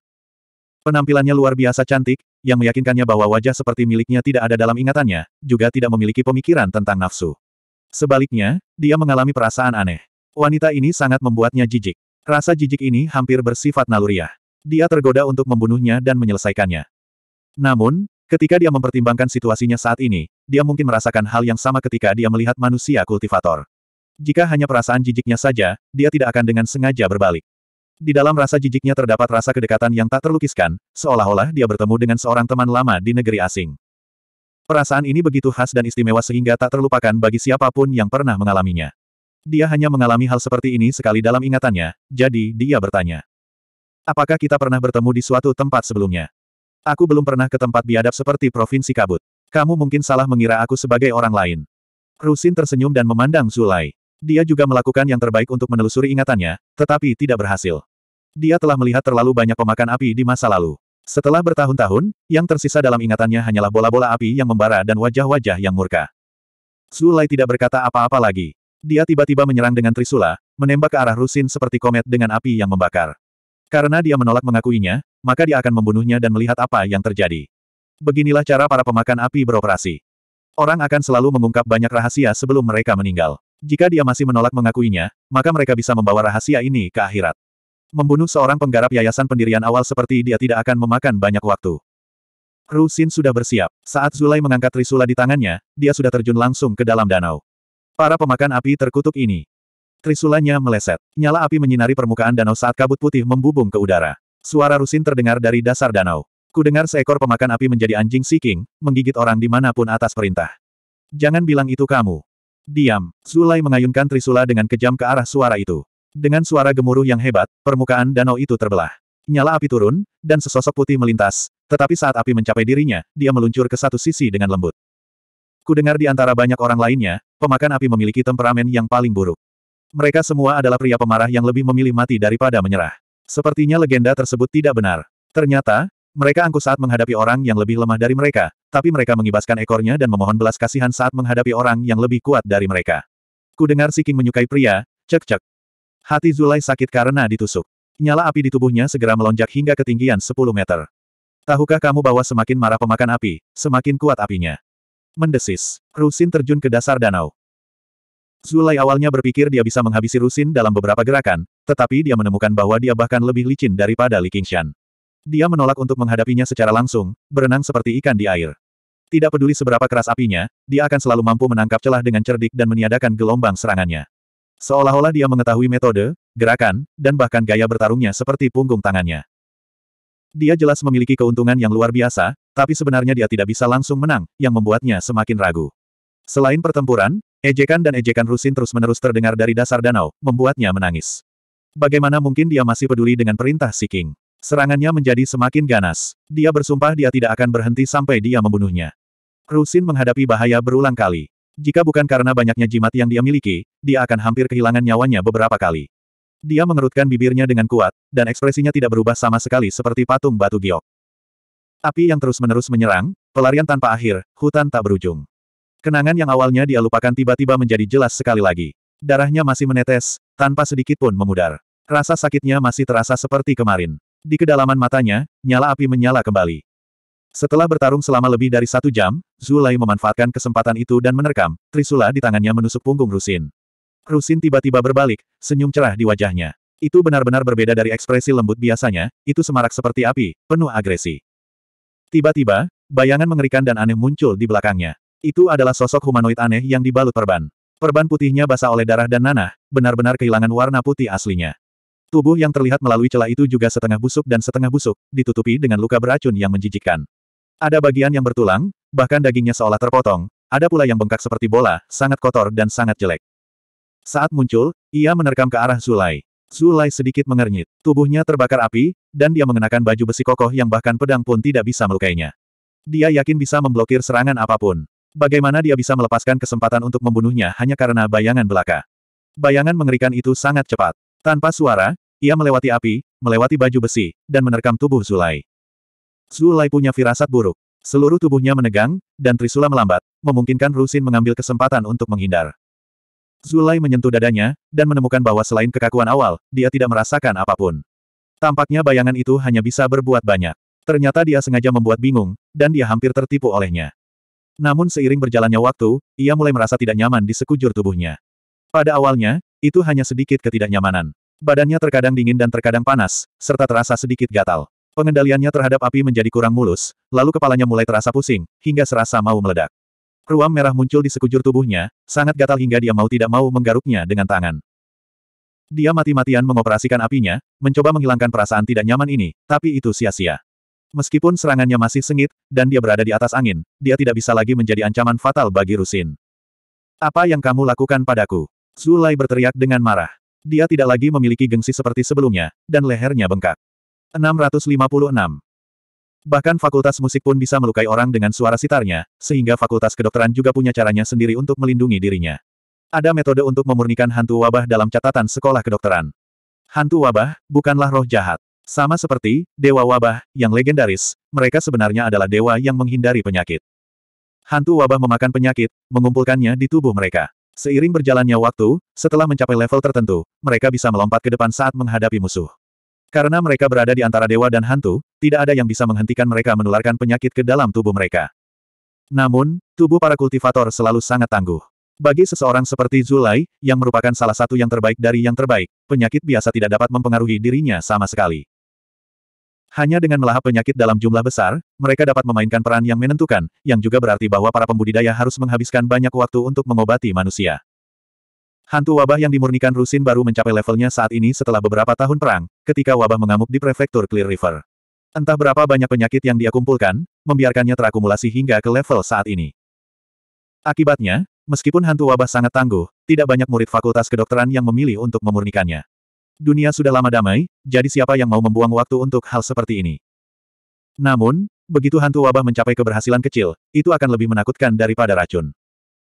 A: Penampilannya luar biasa cantik, yang meyakinkannya bahwa wajah seperti miliknya tidak ada dalam ingatannya, juga tidak memiliki pemikiran tentang nafsu. Sebaliknya, dia mengalami perasaan aneh. Wanita ini sangat membuatnya jijik. Rasa jijik ini hampir bersifat naluriah. Dia tergoda untuk membunuhnya dan menyelesaikannya. Namun, ketika dia mempertimbangkan situasinya saat ini, dia mungkin merasakan hal yang sama ketika dia melihat manusia kultivator. Jika hanya perasaan jijiknya saja, dia tidak akan dengan sengaja berbalik. Di dalam rasa jijiknya terdapat rasa kedekatan yang tak terlukiskan, seolah-olah dia bertemu dengan seorang teman lama di negeri asing. Perasaan ini begitu khas dan istimewa sehingga tak terlupakan bagi siapapun yang pernah mengalaminya. Dia hanya mengalami hal seperti ini sekali dalam ingatannya, jadi dia bertanya. Apakah kita pernah bertemu di suatu tempat sebelumnya? Aku belum pernah ke tempat biadab seperti Provinsi Kabut. Kamu mungkin salah mengira aku sebagai orang lain. Rusin tersenyum dan memandang Zulai. Dia juga melakukan yang terbaik untuk menelusuri ingatannya, tetapi tidak berhasil. Dia telah melihat terlalu banyak pemakan api di masa lalu. Setelah bertahun-tahun, yang tersisa dalam ingatannya hanyalah bola-bola api yang membara dan wajah-wajah yang murka. Zulai tidak berkata apa-apa lagi. Dia tiba-tiba menyerang dengan Trisula, menembak ke arah Rusin seperti komet dengan api yang membakar. Karena dia menolak mengakuinya, maka dia akan membunuhnya dan melihat apa yang terjadi. Beginilah cara para pemakan api beroperasi. Orang akan selalu mengungkap banyak rahasia sebelum mereka meninggal. Jika dia masih menolak mengakuinya, maka mereka bisa membawa rahasia ini ke akhirat. Membunuh seorang penggarap yayasan pendirian awal seperti dia tidak akan memakan banyak waktu. Rusin sudah bersiap. Saat Zulai mengangkat trisula di tangannya, dia sudah terjun langsung ke dalam danau. Para pemakan api terkutuk ini. Trisulanya meleset. Nyala api menyinari permukaan danau saat kabut putih membubung ke udara. Suara Rusin terdengar dari dasar danau. Ku dengar seekor pemakan api menjadi anjing seeking, menggigit orang dimanapun atas perintah. Jangan bilang itu kamu. Diam. Zulai mengayunkan trisula dengan kejam ke arah suara itu. Dengan suara gemuruh yang hebat, permukaan danau itu terbelah. Nyala api turun, dan sesosok putih melintas, tetapi saat api mencapai dirinya, dia meluncur ke satu sisi dengan lembut. Kudengar di antara banyak orang lainnya, pemakan api memiliki temperamen yang paling buruk. Mereka semua adalah pria pemarah yang lebih memilih mati daripada menyerah. Sepertinya legenda tersebut tidak benar. Ternyata, mereka angkuh saat menghadapi orang yang lebih lemah dari mereka, tapi mereka mengibaskan ekornya dan memohon belas kasihan saat menghadapi orang yang lebih kuat dari mereka. Kudengar Siking menyukai pria, cek-cek, Hati Zulai sakit karena ditusuk. Nyala api di tubuhnya segera melonjak hingga ketinggian 10 meter. Tahukah kamu bahwa semakin marah pemakan api, semakin kuat apinya? Mendesis, Rusin terjun ke dasar danau. Zulai awalnya berpikir dia bisa menghabisi Rusin dalam beberapa gerakan, tetapi dia menemukan bahwa dia bahkan lebih licin daripada Li Qingshan. Dia menolak untuk menghadapinya secara langsung, berenang seperti ikan di air. Tidak peduli seberapa keras apinya, dia akan selalu mampu menangkap celah dengan cerdik dan meniadakan gelombang serangannya. Seolah-olah dia mengetahui metode, gerakan, dan bahkan gaya bertarungnya seperti punggung tangannya. Dia jelas memiliki keuntungan yang luar biasa, tapi sebenarnya dia tidak bisa langsung menang, yang membuatnya semakin ragu. Selain pertempuran, ejekan dan ejekan Rusin terus-menerus terdengar dari dasar danau, membuatnya menangis. Bagaimana mungkin dia masih peduli dengan perintah Si King? Serangannya menjadi semakin ganas. Dia bersumpah dia tidak akan berhenti sampai dia membunuhnya. Rusin menghadapi bahaya berulang kali. Jika bukan karena banyaknya jimat yang dia miliki, dia akan hampir kehilangan nyawanya beberapa kali. Dia mengerutkan bibirnya dengan kuat, dan ekspresinya tidak berubah sama sekali seperti patung batu giok. Api yang terus-menerus menyerang, pelarian tanpa akhir, hutan tak berujung. Kenangan yang awalnya dia lupakan tiba-tiba menjadi jelas sekali lagi. Darahnya masih menetes, tanpa sedikit pun memudar. Rasa sakitnya masih terasa seperti kemarin. Di kedalaman matanya, nyala api menyala kembali. Setelah bertarung selama lebih dari satu jam, Zulai memanfaatkan kesempatan itu dan menerkam, trisula di tangannya menusuk punggung Rusin. Rusin tiba-tiba berbalik, senyum cerah di wajahnya. Itu benar-benar berbeda dari ekspresi lembut biasanya, itu semarak seperti api, penuh agresi. Tiba-tiba, bayangan mengerikan dan aneh muncul di belakangnya. Itu adalah sosok humanoid aneh yang dibalut perban. Perban putihnya basah oleh darah dan nanah, benar-benar kehilangan warna putih aslinya. Tubuh yang terlihat melalui celah itu juga setengah busuk dan setengah busuk, ditutupi dengan luka beracun yang menjijikkan. Ada bagian yang bertulang, bahkan dagingnya seolah terpotong, ada pula yang bengkak seperti bola, sangat kotor dan sangat jelek. Saat muncul, ia menerkam ke arah Zulai. Zulai sedikit mengernyit, tubuhnya terbakar api, dan dia mengenakan baju besi kokoh yang bahkan pedang pun tidak bisa melukainya. Dia yakin bisa memblokir serangan apapun. Bagaimana dia bisa melepaskan kesempatan untuk membunuhnya hanya karena bayangan belaka. Bayangan mengerikan itu sangat cepat. Tanpa suara, ia melewati api, melewati baju besi, dan menerkam tubuh Zulai. Zulai punya firasat buruk. Seluruh tubuhnya menegang, dan Trisula melambat, memungkinkan Rusin mengambil kesempatan untuk menghindar. Zulai menyentuh dadanya, dan menemukan bahwa selain kekakuan awal, dia tidak merasakan apapun. Tampaknya bayangan itu hanya bisa berbuat banyak. Ternyata dia sengaja membuat bingung, dan dia hampir tertipu olehnya. Namun seiring berjalannya waktu, ia mulai merasa tidak nyaman di sekujur tubuhnya. Pada awalnya, itu hanya sedikit ketidaknyamanan. Badannya terkadang dingin dan terkadang panas, serta terasa sedikit gatal. Pengendaliannya terhadap api menjadi kurang mulus, lalu kepalanya mulai terasa pusing, hingga serasa mau meledak. Ruam merah muncul di sekujur tubuhnya, sangat gatal hingga dia mau tidak mau menggaruknya dengan tangan. Dia mati-matian mengoperasikan apinya, mencoba menghilangkan perasaan tidak nyaman ini, tapi itu sia-sia. Meskipun serangannya masih sengit, dan dia berada di atas angin, dia tidak bisa lagi menjadi ancaman fatal bagi Rusin. Apa yang kamu lakukan padaku? Zulai berteriak dengan marah. Dia tidak lagi memiliki gengsi seperti sebelumnya, dan lehernya bengkak. 656. Bahkan fakultas musik pun bisa melukai orang dengan suara sitarnya, sehingga fakultas kedokteran juga punya caranya sendiri untuk melindungi dirinya. Ada metode untuk memurnikan hantu wabah dalam catatan sekolah kedokteran. Hantu wabah, bukanlah roh jahat. Sama seperti, dewa wabah, yang legendaris, mereka sebenarnya adalah dewa yang menghindari penyakit. Hantu wabah memakan penyakit, mengumpulkannya di tubuh mereka. Seiring berjalannya waktu, setelah mencapai level tertentu, mereka bisa melompat ke depan saat menghadapi musuh. Karena mereka berada di antara dewa dan hantu, tidak ada yang bisa menghentikan mereka menularkan penyakit ke dalam tubuh mereka. Namun, tubuh para kultivator selalu sangat tangguh. Bagi seseorang seperti Zulai, yang merupakan salah satu yang terbaik dari yang terbaik, penyakit biasa tidak dapat mempengaruhi dirinya sama sekali. Hanya dengan melahap penyakit dalam jumlah besar, mereka dapat memainkan peran yang menentukan, yang juga berarti bahwa para pembudidaya harus menghabiskan banyak waktu untuk mengobati manusia. Hantu wabah yang dimurnikan Rusin baru mencapai levelnya saat ini setelah beberapa tahun perang, ketika wabah mengamuk di prefektur Clear River. Entah berapa banyak penyakit yang dia kumpulkan, membiarkannya terakumulasi hingga ke level saat ini. Akibatnya, meskipun hantu wabah sangat tangguh, tidak banyak murid fakultas kedokteran yang memilih untuk memurnikannya. Dunia sudah lama damai, jadi siapa yang mau membuang waktu untuk hal seperti ini? Namun, begitu hantu wabah mencapai keberhasilan kecil, itu akan lebih menakutkan daripada racun.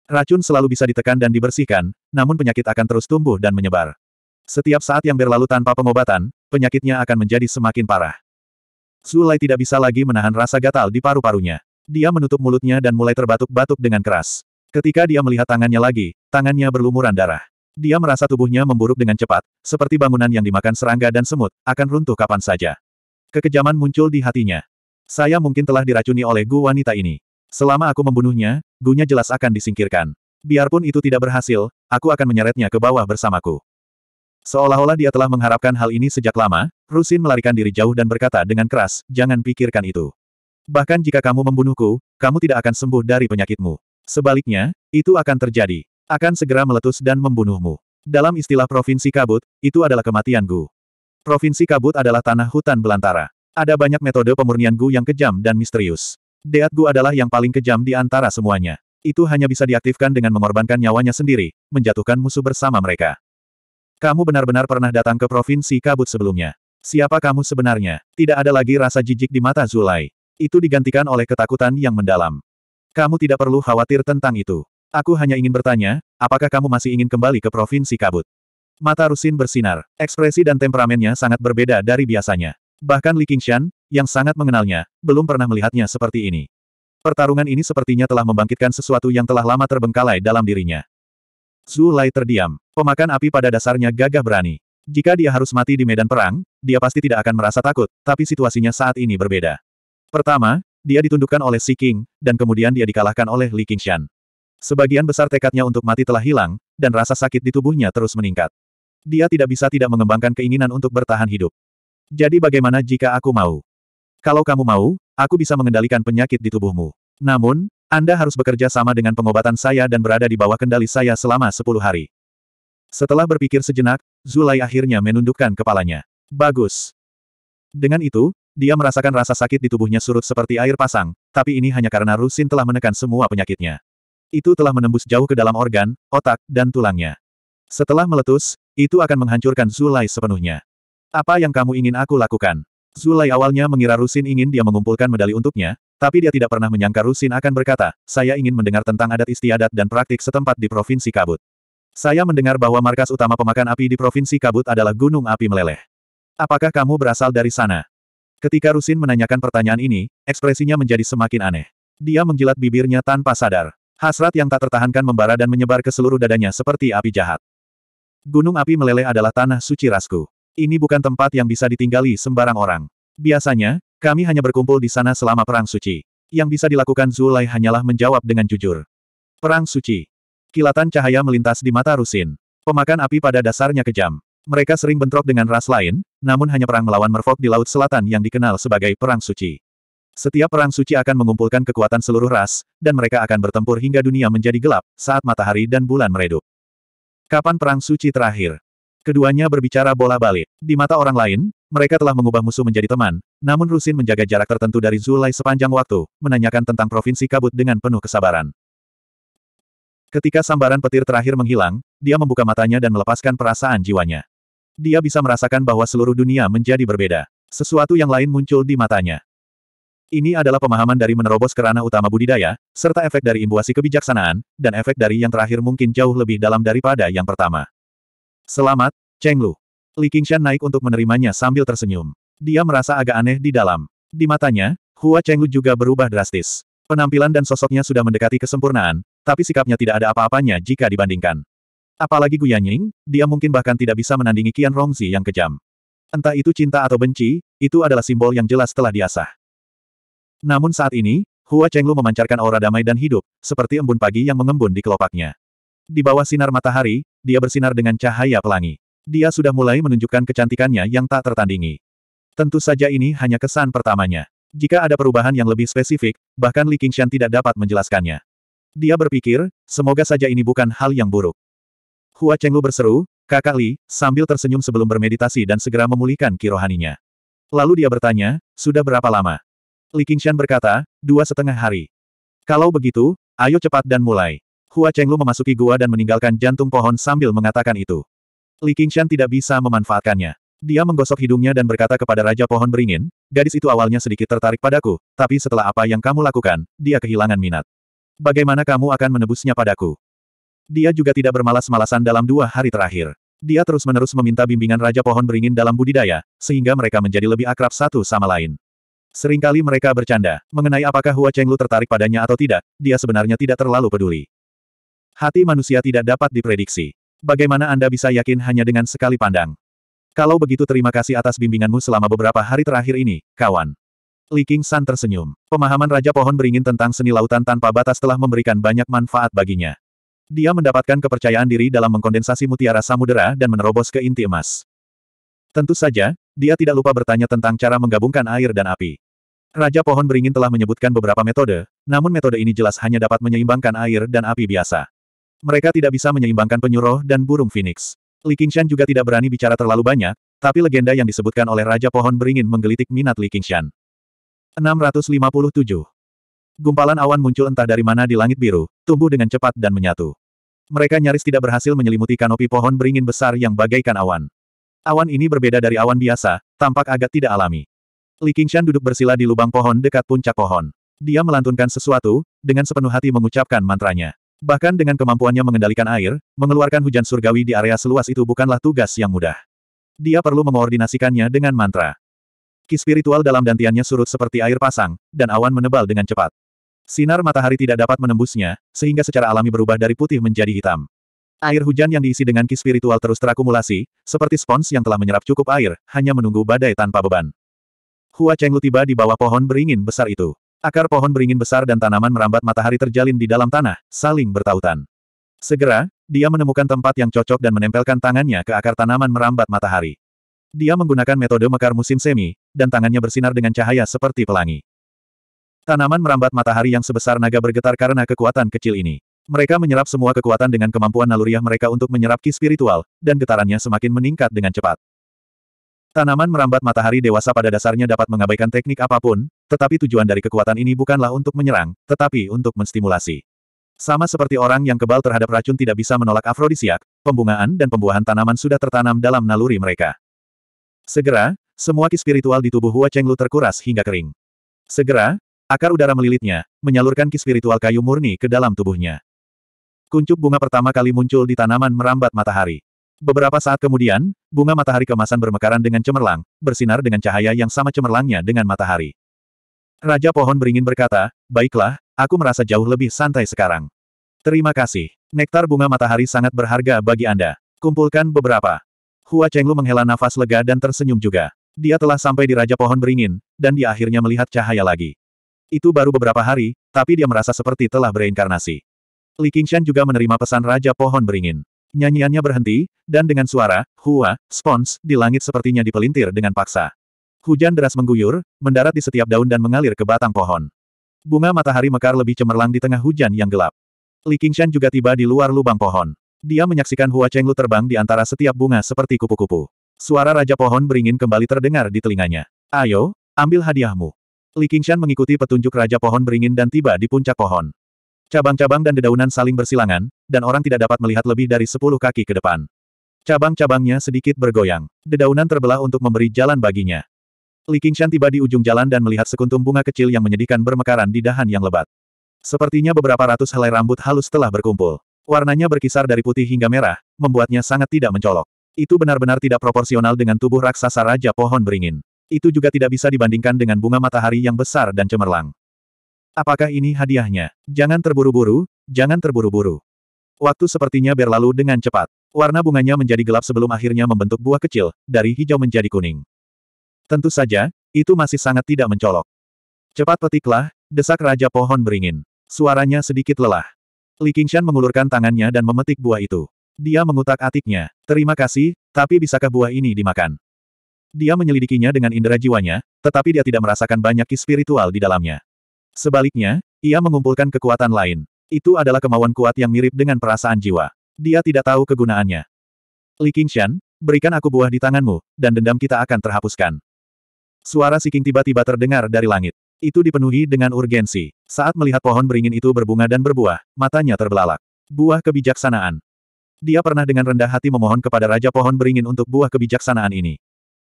A: Racun selalu bisa ditekan dan dibersihkan, namun penyakit akan terus tumbuh dan menyebar. Setiap saat yang berlalu tanpa pengobatan, penyakitnya akan menjadi semakin parah. Zulai tidak bisa lagi menahan rasa gatal di paru-parunya. Dia menutup mulutnya dan mulai terbatuk-batuk dengan keras. Ketika dia melihat tangannya lagi, tangannya berlumuran darah. Dia merasa tubuhnya memburuk dengan cepat, seperti bangunan yang dimakan serangga dan semut, akan runtuh kapan saja. Kekejaman muncul di hatinya. Saya mungkin telah diracuni oleh Gu wanita ini. Selama aku membunuhnya, Gunya jelas akan disingkirkan. Biarpun itu tidak berhasil, aku akan menyeretnya ke bawah bersamaku. Seolah-olah dia telah mengharapkan hal ini sejak lama, Rusin melarikan diri jauh dan berkata dengan keras, jangan pikirkan itu. Bahkan jika kamu membunuhku, kamu tidak akan sembuh dari penyakitmu. Sebaliknya, itu akan terjadi. Akan segera meletus dan membunuhmu. Dalam istilah Provinsi Kabut, itu adalah kematian Gu. Provinsi Kabut adalah tanah hutan belantara. Ada banyak metode pemurnian Gu yang kejam dan misterius. Deat Gu adalah yang paling kejam di antara semuanya. Itu hanya bisa diaktifkan dengan mengorbankan nyawanya sendiri, menjatuhkan musuh bersama mereka. Kamu benar-benar pernah datang ke provinsi kabut sebelumnya. Siapa kamu sebenarnya? Tidak ada lagi rasa jijik di mata Zulai. Itu digantikan oleh ketakutan yang mendalam. Kamu tidak perlu khawatir tentang itu. Aku hanya ingin bertanya, apakah kamu masih ingin kembali ke provinsi kabut? Mata Rusin bersinar. Ekspresi dan temperamennya sangat berbeda dari biasanya. Bahkan Li Qingshan, yang sangat mengenalnya, belum pernah melihatnya seperti ini. Pertarungan ini sepertinya telah membangkitkan sesuatu yang telah lama terbengkalai dalam dirinya. Zhu Lai terdiam. Pemakan api pada dasarnya gagah berani. Jika dia harus mati di medan perang, dia pasti tidak akan merasa takut, tapi situasinya saat ini berbeda. Pertama, dia ditundukkan oleh Si King, dan kemudian dia dikalahkan oleh Li Qingshan. Sebagian besar tekadnya untuk mati telah hilang, dan rasa sakit di tubuhnya terus meningkat. Dia tidak bisa tidak mengembangkan keinginan untuk bertahan hidup. Jadi bagaimana jika aku mau? Kalau kamu mau, aku bisa mengendalikan penyakit di tubuhmu. Namun, Anda harus bekerja sama dengan pengobatan saya dan berada di bawah kendali saya selama 10 hari. Setelah berpikir sejenak, Zulai akhirnya menundukkan kepalanya. Bagus. Dengan itu, dia merasakan rasa sakit di tubuhnya surut seperti air pasang, tapi ini hanya karena Rusin telah menekan semua penyakitnya. Itu telah menembus jauh ke dalam organ, otak, dan tulangnya. Setelah meletus, itu akan menghancurkan Zulai sepenuhnya. Apa yang kamu ingin aku lakukan? Zulai awalnya mengira Rusin ingin dia mengumpulkan medali untuknya, tapi dia tidak pernah menyangka Rusin akan berkata, saya ingin mendengar tentang adat istiadat dan praktik setempat di Provinsi Kabut. Saya mendengar bahwa markas utama pemakan api di Provinsi Kabut adalah Gunung Api Meleleh. Apakah kamu berasal dari sana? Ketika Rusin menanyakan pertanyaan ini, ekspresinya menjadi semakin aneh. Dia menjilat bibirnya tanpa sadar. Hasrat yang tak tertahankan membara dan menyebar ke seluruh dadanya seperti api jahat. Gunung Api Meleleh adalah tanah suci Rasku. Ini bukan tempat yang bisa ditinggali sembarang orang. Biasanya, kami hanya berkumpul di sana selama Perang Suci. Yang bisa dilakukan Zulai hanyalah menjawab dengan jujur. Perang Suci. Kilatan cahaya melintas di mata Rusin. Pemakan api pada dasarnya kejam. Mereka sering bentrok dengan ras lain, namun hanya perang melawan Merfolk di Laut Selatan yang dikenal sebagai Perang Suci. Setiap perang suci akan mengumpulkan kekuatan seluruh ras, dan mereka akan bertempur hingga dunia menjadi gelap, saat matahari dan bulan meredup. Kapan perang suci terakhir? Keduanya berbicara bola balik. Di mata orang lain, mereka telah mengubah musuh menjadi teman, namun Rusin menjaga jarak tertentu dari Zulai sepanjang waktu, menanyakan tentang provinsi kabut dengan penuh kesabaran. Ketika sambaran petir terakhir menghilang, dia membuka matanya dan melepaskan perasaan jiwanya. Dia bisa merasakan bahwa seluruh dunia menjadi berbeda. Sesuatu yang lain muncul di matanya. Ini adalah pemahaman dari menerobos kerana utama budidaya, serta efek dari imbuasi kebijaksanaan, dan efek dari yang terakhir mungkin jauh lebih dalam daripada yang pertama. Selamat, Cheng Lu. Li Qingshan naik untuk menerimanya sambil tersenyum. Dia merasa agak aneh di dalam. Di matanya, Hua Chenglu juga berubah drastis. Penampilan dan sosoknya sudah mendekati kesempurnaan, tapi sikapnya tidak ada apa-apanya jika dibandingkan. Apalagi Gu Yanying, dia mungkin bahkan tidak bisa menandingi Qian Rongzi yang kejam. Entah itu cinta atau benci, itu adalah simbol yang jelas telah diasah. Namun saat ini, Hua Chenglu memancarkan aura damai dan hidup, seperti embun pagi yang mengembun di kelopaknya. Di bawah sinar matahari, dia bersinar dengan cahaya pelangi. Dia sudah mulai menunjukkan kecantikannya yang tak tertandingi. Tentu saja ini hanya kesan pertamanya. Jika ada perubahan yang lebih spesifik, bahkan Li Qingshan tidak dapat menjelaskannya. Dia berpikir, semoga saja ini bukan hal yang buruk. Hua Chenglu berseru, kakak Li, sambil tersenyum sebelum bermeditasi dan segera memulihkan kirohaninya. Lalu dia bertanya, sudah berapa lama? Li Qingshan berkata, dua setengah hari. Kalau begitu, ayo cepat dan mulai. Hua Chenglu memasuki gua dan meninggalkan jantung pohon sambil mengatakan itu. Li Qingshan tidak bisa memanfaatkannya. Dia menggosok hidungnya dan berkata kepada Raja Pohon Beringin, gadis itu awalnya sedikit tertarik padaku, tapi setelah apa yang kamu lakukan, dia kehilangan minat. Bagaimana kamu akan menebusnya padaku? Dia juga tidak bermalas-malasan dalam dua hari terakhir. Dia terus-menerus meminta bimbingan Raja Pohon Beringin dalam budidaya, sehingga mereka menjadi lebih akrab satu sama lain. Seringkali mereka bercanda, mengenai apakah Hua Chenglu tertarik padanya atau tidak, dia sebenarnya tidak terlalu peduli. Hati manusia tidak dapat diprediksi. Bagaimana Anda bisa yakin hanya dengan sekali pandang? Kalau begitu terima kasih atas bimbinganmu selama beberapa hari terakhir ini, kawan. Li King San tersenyum. Pemahaman Raja Pohon Beringin tentang seni lautan tanpa batas telah memberikan banyak manfaat baginya. Dia mendapatkan kepercayaan diri dalam mengkondensasi mutiara samudera dan menerobos ke inti emas. Tentu saja, dia tidak lupa bertanya tentang cara menggabungkan air dan api. Raja Pohon Beringin telah menyebutkan beberapa metode, namun metode ini jelas hanya dapat menyeimbangkan air dan api biasa. Mereka tidak bisa menyeimbangkan penyuruh dan burung Phoenix. Li Qingshan juga tidak berani bicara terlalu banyak, tapi legenda yang disebutkan oleh Raja Pohon Beringin menggelitik minat Li Qingshan. 657. Gumpalan awan muncul entah dari mana di langit biru, tumbuh dengan cepat dan menyatu. Mereka nyaris tidak berhasil menyelimuti kanopi pohon beringin besar yang bagaikan awan. Awan ini berbeda dari awan biasa, tampak agak tidak alami. Li Qingshan duduk bersila di lubang pohon dekat puncak pohon. Dia melantunkan sesuatu, dengan sepenuh hati mengucapkan mantranya. Bahkan dengan kemampuannya mengendalikan air, mengeluarkan hujan surgawi di area seluas itu bukanlah tugas yang mudah. Dia perlu mengoordinasikannya dengan mantra. Ki spiritual dalam dantiannya surut seperti air pasang, dan awan menebal dengan cepat. Sinar matahari tidak dapat menembusnya, sehingga secara alami berubah dari putih menjadi hitam. Air hujan yang diisi dengan ki spiritual terus terakumulasi, seperti spons yang telah menyerap cukup air, hanya menunggu badai tanpa beban. Hua Chenglu tiba di bawah pohon beringin besar itu. Akar pohon beringin besar dan tanaman merambat matahari terjalin di dalam tanah, saling bertautan. Segera, dia menemukan tempat yang cocok dan menempelkan tangannya ke akar tanaman merambat matahari. Dia menggunakan metode mekar musim semi, dan tangannya bersinar dengan cahaya seperti pelangi. Tanaman merambat matahari yang sebesar naga bergetar karena kekuatan kecil ini. Mereka menyerap semua kekuatan dengan kemampuan naluriah mereka untuk menyerap ki spiritual, dan getarannya semakin meningkat dengan cepat. Tanaman merambat matahari dewasa pada dasarnya dapat mengabaikan teknik apapun, tetapi tujuan dari kekuatan ini bukanlah untuk menyerang, tetapi untuk menstimulasi. Sama seperti orang yang kebal terhadap racun tidak bisa menolak afrodisiak, pembungaan dan pembuahan tanaman sudah tertanam dalam naluri mereka. Segera, semua ki spiritual di tubuh Hua Chenglu terkuras hingga kering. Segera, akar udara melilitnya, menyalurkan ki spiritual kayu murni ke dalam tubuhnya. Kuncup bunga pertama kali muncul di tanaman merambat matahari. Beberapa saat kemudian, bunga matahari kemasan bermekaran dengan cemerlang, bersinar dengan cahaya yang sama cemerlangnya dengan matahari. Raja pohon beringin berkata, Baiklah, aku merasa jauh lebih santai sekarang. Terima kasih. Nektar bunga matahari sangat berharga bagi Anda. Kumpulkan beberapa. Hua Chenglu menghela nafas lega dan tersenyum juga. Dia telah sampai di Raja Pohon Beringin, dan dia akhirnya melihat cahaya lagi. Itu baru beberapa hari, tapi dia merasa seperti telah bereinkarnasi. Li Qingshan juga menerima pesan Raja Pohon Beringin. Nyanyiannya berhenti, dan dengan suara, hua, spons, di langit sepertinya dipelintir dengan paksa. Hujan deras mengguyur, mendarat di setiap daun dan mengalir ke batang pohon. Bunga matahari mekar lebih cemerlang di tengah hujan yang gelap. Li Qingshan juga tiba di luar lubang pohon. Dia menyaksikan Hua Chenglu terbang di antara setiap bunga seperti kupu-kupu. Suara Raja Pohon beringin kembali terdengar di telinganya. Ayo, ambil hadiahmu. Li Qingshan mengikuti petunjuk Raja Pohon beringin dan tiba di puncak pohon. Cabang-cabang dan dedaunan saling bersilangan, dan orang tidak dapat melihat lebih dari sepuluh kaki ke depan. Cabang-cabangnya sedikit bergoyang. Dedaunan terbelah untuk memberi jalan baginya. Li Qingshan tiba di ujung jalan dan melihat sekuntum bunga kecil yang menyedihkan bermekaran di dahan yang lebat. Sepertinya beberapa ratus helai rambut halus telah berkumpul. Warnanya berkisar dari putih hingga merah, membuatnya sangat tidak mencolok. Itu benar-benar tidak proporsional dengan tubuh raksasa Raja Pohon Beringin. Itu juga tidak bisa dibandingkan dengan bunga matahari yang besar dan cemerlang. Apakah ini hadiahnya? Jangan terburu-buru, jangan terburu-buru. Waktu sepertinya berlalu dengan cepat. Warna bunganya menjadi gelap sebelum akhirnya membentuk buah kecil, dari hijau menjadi kuning. Tentu saja, itu masih sangat tidak mencolok. Cepat petiklah, desak Raja Pohon beringin. Suaranya sedikit lelah. Li Qingshan mengulurkan tangannya dan memetik buah itu. Dia mengutak-atiknya. Terima kasih, tapi bisakah buah ini dimakan? Dia menyelidikinya dengan indera jiwanya, tetapi dia tidak merasakan banyak spiritual di dalamnya. Sebaliknya, ia mengumpulkan kekuatan lain. Itu adalah kemauan kuat yang mirip dengan perasaan jiwa. Dia tidak tahu kegunaannya. Li Qingshan, berikan aku buah di tanganmu, dan dendam kita akan terhapuskan. Suara Siking tiba-tiba terdengar dari langit. Itu dipenuhi dengan urgensi. Saat melihat pohon beringin itu berbunga dan berbuah, matanya terbelalak. Buah kebijaksanaan. Dia pernah dengan rendah hati memohon kepada Raja Pohon Beringin untuk buah kebijaksanaan ini.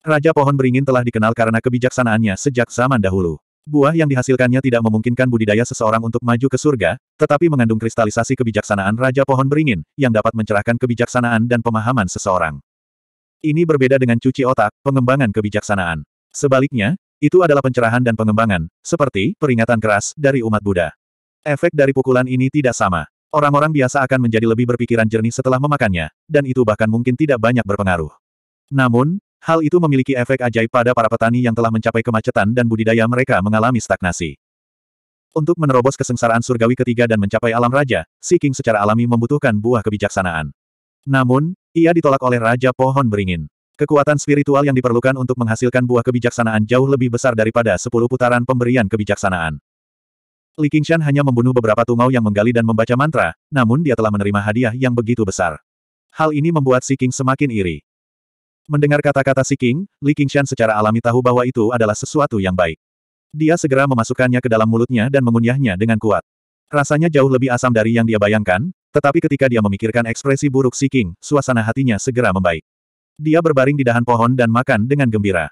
A: Raja Pohon Beringin telah dikenal karena kebijaksanaannya sejak zaman dahulu. Buah yang dihasilkannya tidak memungkinkan budidaya seseorang untuk maju ke surga, tetapi mengandung kristalisasi kebijaksanaan Raja Pohon Beringin, yang dapat mencerahkan kebijaksanaan dan pemahaman seseorang. Ini berbeda dengan cuci otak, pengembangan kebijaksanaan. Sebaliknya, itu adalah pencerahan dan pengembangan, seperti peringatan keras dari umat Buddha. Efek dari pukulan ini tidak sama. Orang-orang biasa akan menjadi lebih berpikiran jernih setelah memakannya, dan itu bahkan mungkin tidak banyak berpengaruh. Namun, Hal itu memiliki efek ajaib pada para petani yang telah mencapai kemacetan dan budidaya mereka mengalami stagnasi. Untuk menerobos kesengsaraan surgawi ketiga dan mencapai alam raja, Si King secara alami membutuhkan buah kebijaksanaan. Namun, ia ditolak oleh Raja Pohon Beringin. Kekuatan spiritual yang diperlukan untuk menghasilkan buah kebijaksanaan jauh lebih besar daripada sepuluh putaran pemberian kebijaksanaan. Li Qingshan hanya membunuh beberapa tungau yang menggali dan membaca mantra, namun dia telah menerima hadiah yang begitu besar. Hal ini membuat Si King semakin iri. Mendengar kata-kata si King, Li Qingshan secara alami tahu bahwa itu adalah sesuatu yang baik. Dia segera memasukkannya ke dalam mulutnya dan mengunyahnya dengan kuat. Rasanya jauh lebih asam dari yang dia bayangkan, tetapi ketika dia memikirkan ekspresi buruk si King, suasana hatinya segera membaik. Dia berbaring di dahan pohon dan makan dengan gembira.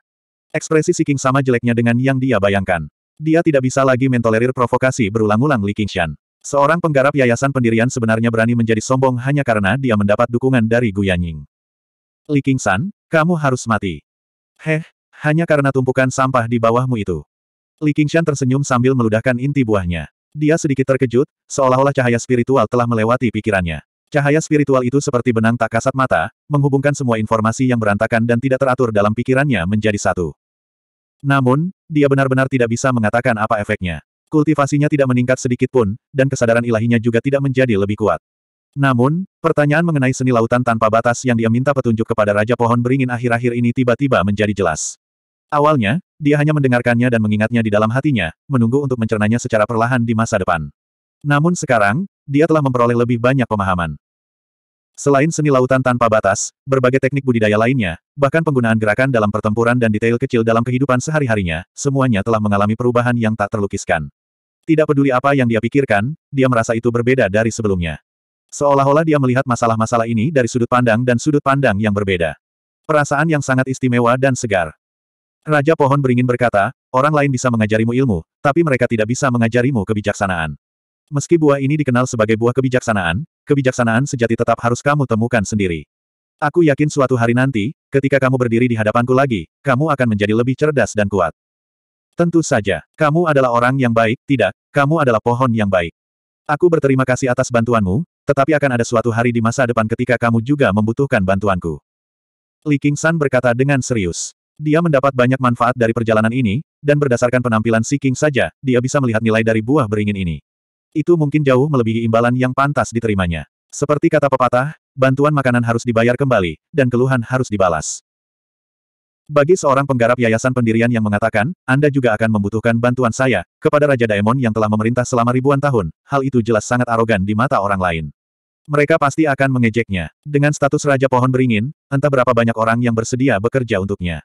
A: Ekspresi si King sama jeleknya dengan yang dia bayangkan. Dia tidak bisa lagi mentolerir provokasi berulang-ulang Li Qingshan. Seorang penggarap yayasan pendirian sebenarnya berani menjadi sombong hanya karena dia mendapat dukungan dari Gu Yanying. Li Qingshan, kamu harus mati. Heh, hanya karena tumpukan sampah di bawahmu itu. Li Qingshan tersenyum sambil meludahkan inti buahnya. Dia sedikit terkejut, seolah-olah cahaya spiritual telah melewati pikirannya. Cahaya spiritual itu seperti benang tak kasat mata, menghubungkan semua informasi yang berantakan dan tidak teratur dalam pikirannya menjadi satu. Namun, dia benar-benar tidak bisa mengatakan apa efeknya. Kultivasinya tidak meningkat sedikit pun, dan kesadaran ilahinya juga tidak menjadi lebih kuat. Namun, pertanyaan mengenai seni lautan tanpa batas yang dia minta petunjuk kepada Raja Pohon Beringin akhir-akhir ini tiba-tiba menjadi jelas. Awalnya, dia hanya mendengarkannya dan mengingatnya di dalam hatinya, menunggu untuk mencernanya secara perlahan di masa depan. Namun sekarang, dia telah memperoleh lebih banyak pemahaman. Selain seni lautan tanpa batas, berbagai teknik budidaya lainnya, bahkan penggunaan gerakan dalam pertempuran dan detail kecil dalam kehidupan sehari-harinya, semuanya telah mengalami perubahan yang tak terlukiskan. Tidak peduli apa yang dia pikirkan, dia merasa itu berbeda dari sebelumnya. Seolah-olah dia melihat masalah-masalah ini dari sudut pandang dan sudut pandang yang berbeda. Perasaan yang sangat istimewa dan segar. Raja Pohon beringin berkata, orang lain bisa mengajarimu ilmu, tapi mereka tidak bisa mengajarimu kebijaksanaan. Meski buah ini dikenal sebagai buah kebijaksanaan, kebijaksanaan sejati tetap harus kamu temukan sendiri. Aku yakin suatu hari nanti, ketika kamu berdiri di hadapanku lagi, kamu akan menjadi lebih cerdas dan kuat. Tentu saja, kamu adalah orang yang baik, tidak, kamu adalah pohon yang baik. Aku berterima kasih atas bantuanmu, tetapi akan ada suatu hari di masa depan ketika kamu juga membutuhkan bantuanku. Li San berkata dengan serius. Dia mendapat banyak manfaat dari perjalanan ini, dan berdasarkan penampilan Si King saja, dia bisa melihat nilai dari buah beringin ini. Itu mungkin jauh melebihi imbalan yang pantas diterimanya. Seperti kata pepatah, bantuan makanan harus dibayar kembali, dan keluhan harus dibalas. Bagi seorang penggarap yayasan pendirian yang mengatakan, Anda juga akan membutuhkan bantuan saya, kepada Raja Daemon yang telah memerintah selama ribuan tahun, hal itu jelas sangat arogan di mata orang lain. Mereka pasti akan mengejeknya. Dengan status Raja Pohon Beringin, entah berapa banyak orang yang bersedia bekerja untuknya.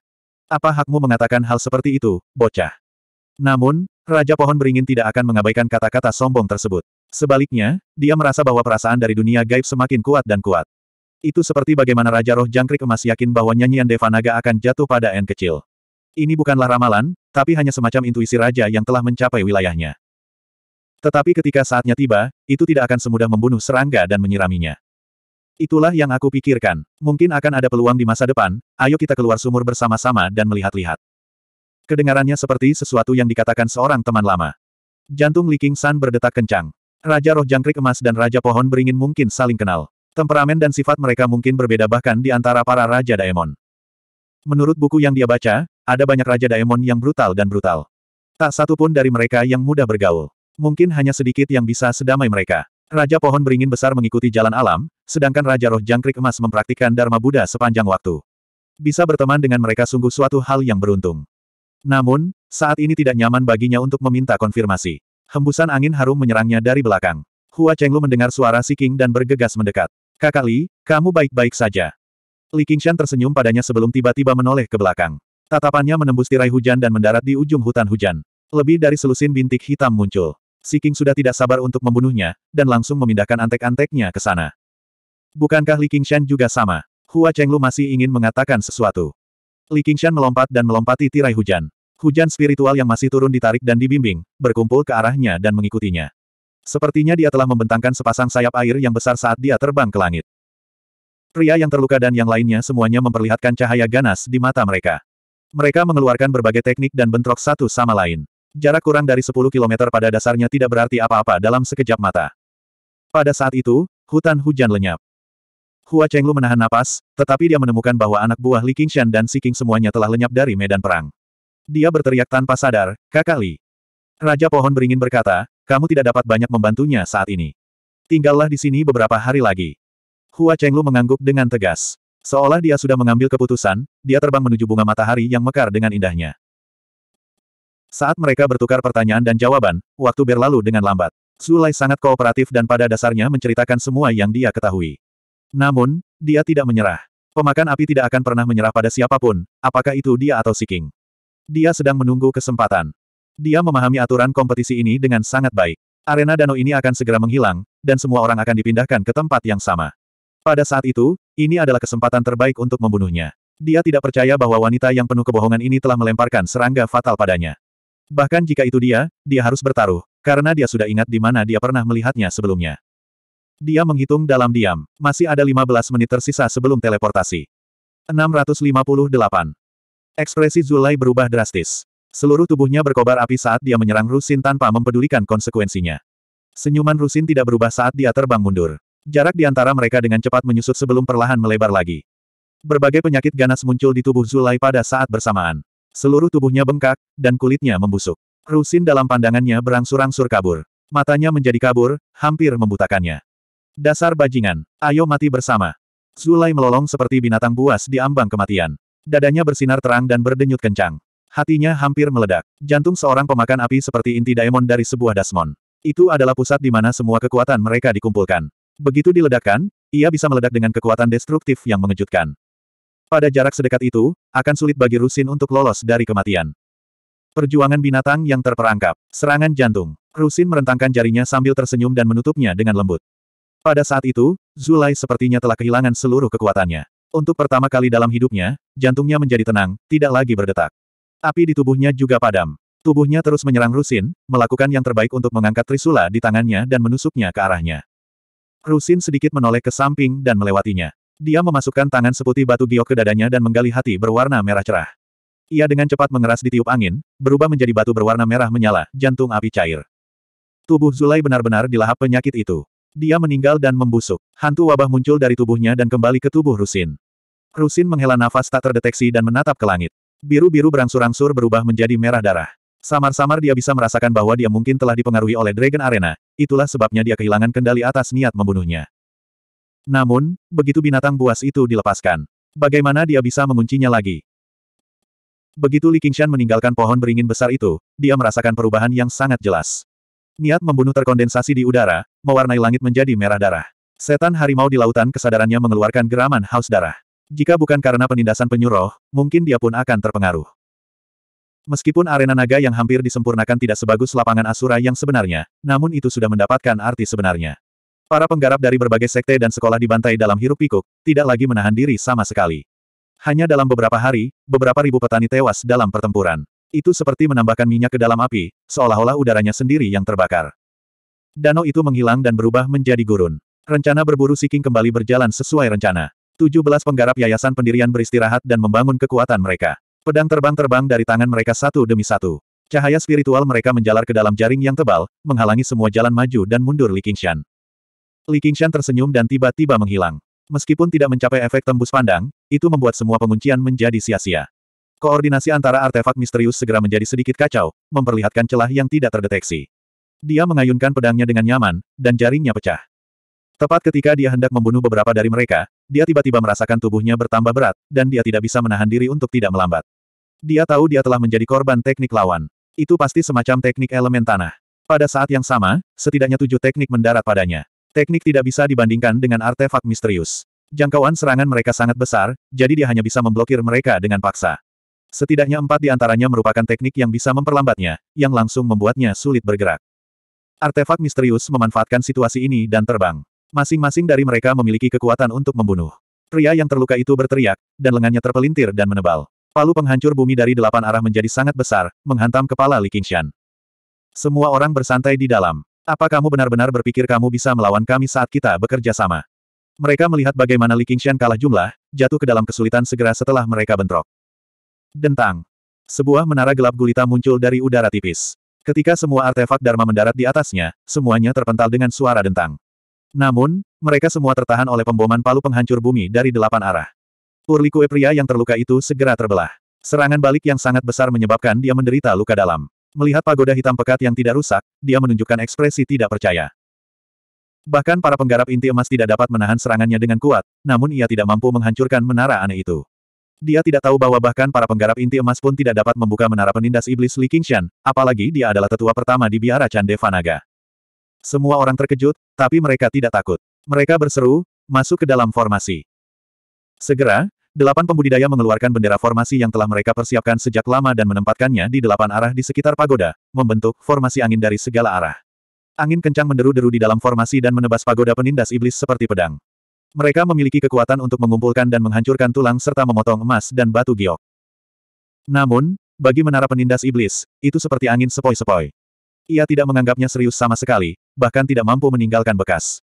A: Apa hakmu mengatakan hal seperti itu, bocah? Namun, Raja Pohon Beringin tidak akan mengabaikan kata-kata sombong tersebut. Sebaliknya, dia merasa bahwa perasaan dari dunia gaib semakin kuat dan kuat. Itu seperti bagaimana Raja Roh Jangkrik Emas yakin bahwa nyanyian Devanaga akan jatuh pada N kecil. Ini bukanlah ramalan, tapi hanya semacam intuisi raja yang telah mencapai wilayahnya. Tetapi ketika saatnya tiba, itu tidak akan semudah membunuh serangga dan menyiraminya. Itulah yang aku pikirkan. Mungkin akan ada peluang di masa depan, ayo kita keluar sumur bersama-sama dan melihat-lihat. Kedengarannya seperti sesuatu yang dikatakan seorang teman lama. Jantung Li King San berdetak kencang. Raja Roh Jangkrik Emas dan Raja Pohon Beringin mungkin saling kenal. Temperamen dan sifat mereka mungkin berbeda bahkan di antara para Raja Daemon. Menurut buku yang dia baca, ada banyak Raja Daemon yang brutal dan brutal. Tak satu pun dari mereka yang mudah bergaul. Mungkin hanya sedikit yang bisa sedamai mereka. Raja pohon beringin besar mengikuti jalan alam, sedangkan Raja roh jangkrik emas mempraktikkan Dharma Buddha sepanjang waktu. Bisa berteman dengan mereka sungguh suatu hal yang beruntung. Namun, saat ini tidak nyaman baginya untuk meminta konfirmasi. Hembusan angin harum menyerangnya dari belakang. Hua Chenglu mendengar suara Si King dan bergegas mendekat. Kakak Li, kamu baik-baik saja. Li Qingshan tersenyum padanya sebelum tiba-tiba menoleh ke belakang. Tatapannya menembus tirai hujan dan mendarat di ujung hutan hujan. Lebih dari selusin bintik hitam muncul. Si King sudah tidak sabar untuk membunuhnya, dan langsung memindahkan antek-anteknya ke sana. Bukankah Li Qingshan juga sama? Hua Chenglu masih ingin mengatakan sesuatu. Li Qingshan melompat dan melompati tirai hujan. Hujan spiritual yang masih turun ditarik dan dibimbing, berkumpul ke arahnya dan mengikutinya. Sepertinya dia telah membentangkan sepasang sayap air yang besar saat dia terbang ke langit. Pria yang terluka dan yang lainnya semuanya memperlihatkan cahaya ganas di mata mereka. Mereka mengeluarkan berbagai teknik dan bentrok satu sama lain. Jarak kurang dari 10 km pada dasarnya tidak berarti apa-apa dalam sekejap mata. Pada saat itu, hutan hujan lenyap. Hua Chenglu menahan napas, tetapi dia menemukan bahwa anak buah Li Qingshan dan Si King semuanya telah lenyap dari medan perang. Dia berteriak tanpa sadar, Kakak Li. Raja Pohon Beringin berkata, kamu tidak dapat banyak membantunya saat ini. Tinggallah di sini beberapa hari lagi. Hua Chenglu mengangguk dengan tegas. Seolah dia sudah mengambil keputusan, dia terbang menuju bunga matahari yang mekar dengan indahnya. Saat mereka bertukar pertanyaan dan jawaban, waktu berlalu dengan lambat. Zulai sangat kooperatif dan pada dasarnya menceritakan semua yang dia ketahui. Namun, dia tidak menyerah. Pemakan api tidak akan pernah menyerah pada siapapun, apakah itu dia atau Si King. Dia sedang menunggu kesempatan. Dia memahami aturan kompetisi ini dengan sangat baik. Arena danau ini akan segera menghilang, dan semua orang akan dipindahkan ke tempat yang sama. Pada saat itu, ini adalah kesempatan terbaik untuk membunuhnya. Dia tidak percaya bahwa wanita yang penuh kebohongan ini telah melemparkan serangga fatal padanya. Bahkan jika itu dia, dia harus bertaruh, karena dia sudah ingat di mana dia pernah melihatnya sebelumnya. Dia menghitung dalam diam. Masih ada 15 menit tersisa sebelum teleportasi. 658. Ekspresi Zulai berubah drastis. Seluruh tubuhnya berkobar api saat dia menyerang Rusin tanpa mempedulikan konsekuensinya. Senyuman Rusin tidak berubah saat dia terbang mundur. Jarak di antara mereka dengan cepat menyusut sebelum perlahan melebar lagi. Berbagai penyakit ganas muncul di tubuh Zulai pada saat bersamaan. Seluruh tubuhnya bengkak, dan kulitnya membusuk. Rusin dalam pandangannya berangsur-angsur kabur. Matanya menjadi kabur, hampir membutakannya. Dasar bajingan, ayo mati bersama. Zulai melolong seperti binatang buas di ambang kematian. Dadanya bersinar terang dan berdenyut kencang. Hatinya hampir meledak. Jantung seorang pemakan api seperti inti diamond dari sebuah dasmon. Itu adalah pusat di mana semua kekuatan mereka dikumpulkan. Begitu diledakkan, ia bisa meledak dengan kekuatan destruktif yang mengejutkan. Pada jarak sedekat itu, akan sulit bagi Rusin untuk lolos dari kematian. Perjuangan binatang yang terperangkap. Serangan jantung. Rusin merentangkan jarinya sambil tersenyum dan menutupnya dengan lembut. Pada saat itu, Zulai sepertinya telah kehilangan seluruh kekuatannya. Untuk pertama kali dalam hidupnya, jantungnya menjadi tenang, tidak lagi berdetak. Api di tubuhnya juga padam. Tubuhnya terus menyerang Rusin, melakukan yang terbaik untuk mengangkat Trisula di tangannya dan menusuknya ke arahnya. Rusin sedikit menoleh ke samping dan melewatinya. Dia memasukkan tangan seputih batu giok ke dadanya dan menggali hati berwarna merah cerah. Ia dengan cepat mengeras di tiup angin, berubah menjadi batu berwarna merah menyala, jantung api cair. Tubuh Zulai benar-benar dilahap penyakit itu. Dia meninggal dan membusuk. Hantu wabah muncul dari tubuhnya dan kembali ke tubuh Rusin. Rusin menghela nafas tak terdeteksi dan menatap ke langit. Biru-biru berangsur-angsur berubah menjadi merah darah. Samar-samar dia bisa merasakan bahwa dia mungkin telah dipengaruhi oleh Dragon Arena, itulah sebabnya dia kehilangan kendali atas niat membunuhnya. Namun, begitu binatang buas itu dilepaskan, bagaimana dia bisa menguncinya lagi? Begitu Li Qingshan meninggalkan pohon beringin besar itu, dia merasakan perubahan yang sangat jelas. Niat membunuh terkondensasi di udara, mewarnai langit menjadi merah darah. Setan harimau di lautan kesadarannya mengeluarkan geraman haus darah. Jika bukan karena penindasan penyuruh, mungkin dia pun akan terpengaruh. Meskipun arena naga yang hampir disempurnakan tidak sebagus lapangan Asura yang sebenarnya, namun itu sudah mendapatkan arti sebenarnya. Para penggarap dari berbagai sekte dan sekolah dibantai dalam hirup pikuk, tidak lagi menahan diri sama sekali. Hanya dalam beberapa hari, beberapa ribu petani tewas dalam pertempuran. Itu seperti menambahkan minyak ke dalam api, seolah-olah udaranya sendiri yang terbakar. Danau itu menghilang dan berubah menjadi gurun. Rencana berburu Siking kembali berjalan sesuai rencana. 17 penggarap yayasan pendirian beristirahat dan membangun kekuatan mereka. Pedang terbang-terbang dari tangan mereka satu demi satu. Cahaya spiritual mereka menjalar ke dalam jaring yang tebal, menghalangi semua jalan maju dan mundur Li Qingshan. Li Qingshan tersenyum dan tiba-tiba menghilang. Meskipun tidak mencapai efek tembus pandang, itu membuat semua penguncian menjadi sia-sia. Koordinasi antara artefak misterius segera menjadi sedikit kacau, memperlihatkan celah yang tidak terdeteksi. Dia mengayunkan pedangnya dengan nyaman, dan jaringnya pecah. Tepat ketika dia hendak membunuh beberapa dari mereka, dia tiba-tiba merasakan tubuhnya bertambah berat, dan dia tidak bisa menahan diri untuk tidak melambat. Dia tahu dia telah menjadi korban teknik lawan. Itu pasti semacam teknik elemen tanah. Pada saat yang sama, setidaknya tujuh teknik mendarat padanya. Teknik tidak bisa dibandingkan dengan artefak misterius. Jangkauan serangan mereka sangat besar, jadi dia hanya bisa memblokir mereka dengan paksa. Setidaknya empat di antaranya merupakan teknik yang bisa memperlambatnya, yang langsung membuatnya sulit bergerak. Artefak misterius memanfaatkan situasi ini dan terbang. Masing-masing dari mereka memiliki kekuatan untuk membunuh. Pria yang terluka itu berteriak, dan lengannya terpelintir dan menebal. Palu penghancur bumi dari delapan arah menjadi sangat besar, menghantam kepala Li Qingshan. Semua orang bersantai di dalam. Apa kamu benar-benar berpikir kamu bisa melawan kami saat kita bekerja sama? Mereka melihat bagaimana Li Qingshan kalah jumlah, jatuh ke dalam kesulitan segera setelah mereka bentrok. Dentang. Sebuah menara gelap gulita muncul dari udara tipis. Ketika semua artefak Dharma mendarat di atasnya, semuanya terpental dengan suara dentang. Namun, mereka semua tertahan oleh pemboman palu penghancur bumi dari delapan arah. Urlikue pria yang terluka itu segera terbelah. Serangan balik yang sangat besar menyebabkan dia menderita luka dalam. Melihat pagoda hitam pekat yang tidak rusak, dia menunjukkan ekspresi tidak percaya. Bahkan para penggarap inti emas tidak dapat menahan serangannya dengan kuat, namun ia tidak mampu menghancurkan menara aneh itu. Dia tidak tahu bahwa bahkan para penggarap inti emas pun tidak dapat membuka menara penindas iblis Li Qingshan, apalagi dia adalah tetua pertama di biara Chandevanaga. Semua orang terkejut, tapi mereka tidak takut. Mereka berseru, masuk ke dalam formasi. Segera, delapan pembudidaya mengeluarkan bendera formasi yang telah mereka persiapkan sejak lama dan menempatkannya di delapan arah di sekitar pagoda, membentuk formasi angin dari segala arah. Angin kencang menderu-deru di dalam formasi dan menebas pagoda penindas iblis seperti pedang. Mereka memiliki kekuatan untuk mengumpulkan dan menghancurkan tulang serta memotong emas dan batu giok. Namun, bagi menara penindas iblis, itu seperti angin sepoi-sepoi. Ia tidak menganggapnya serius sama sekali, bahkan tidak mampu meninggalkan bekas.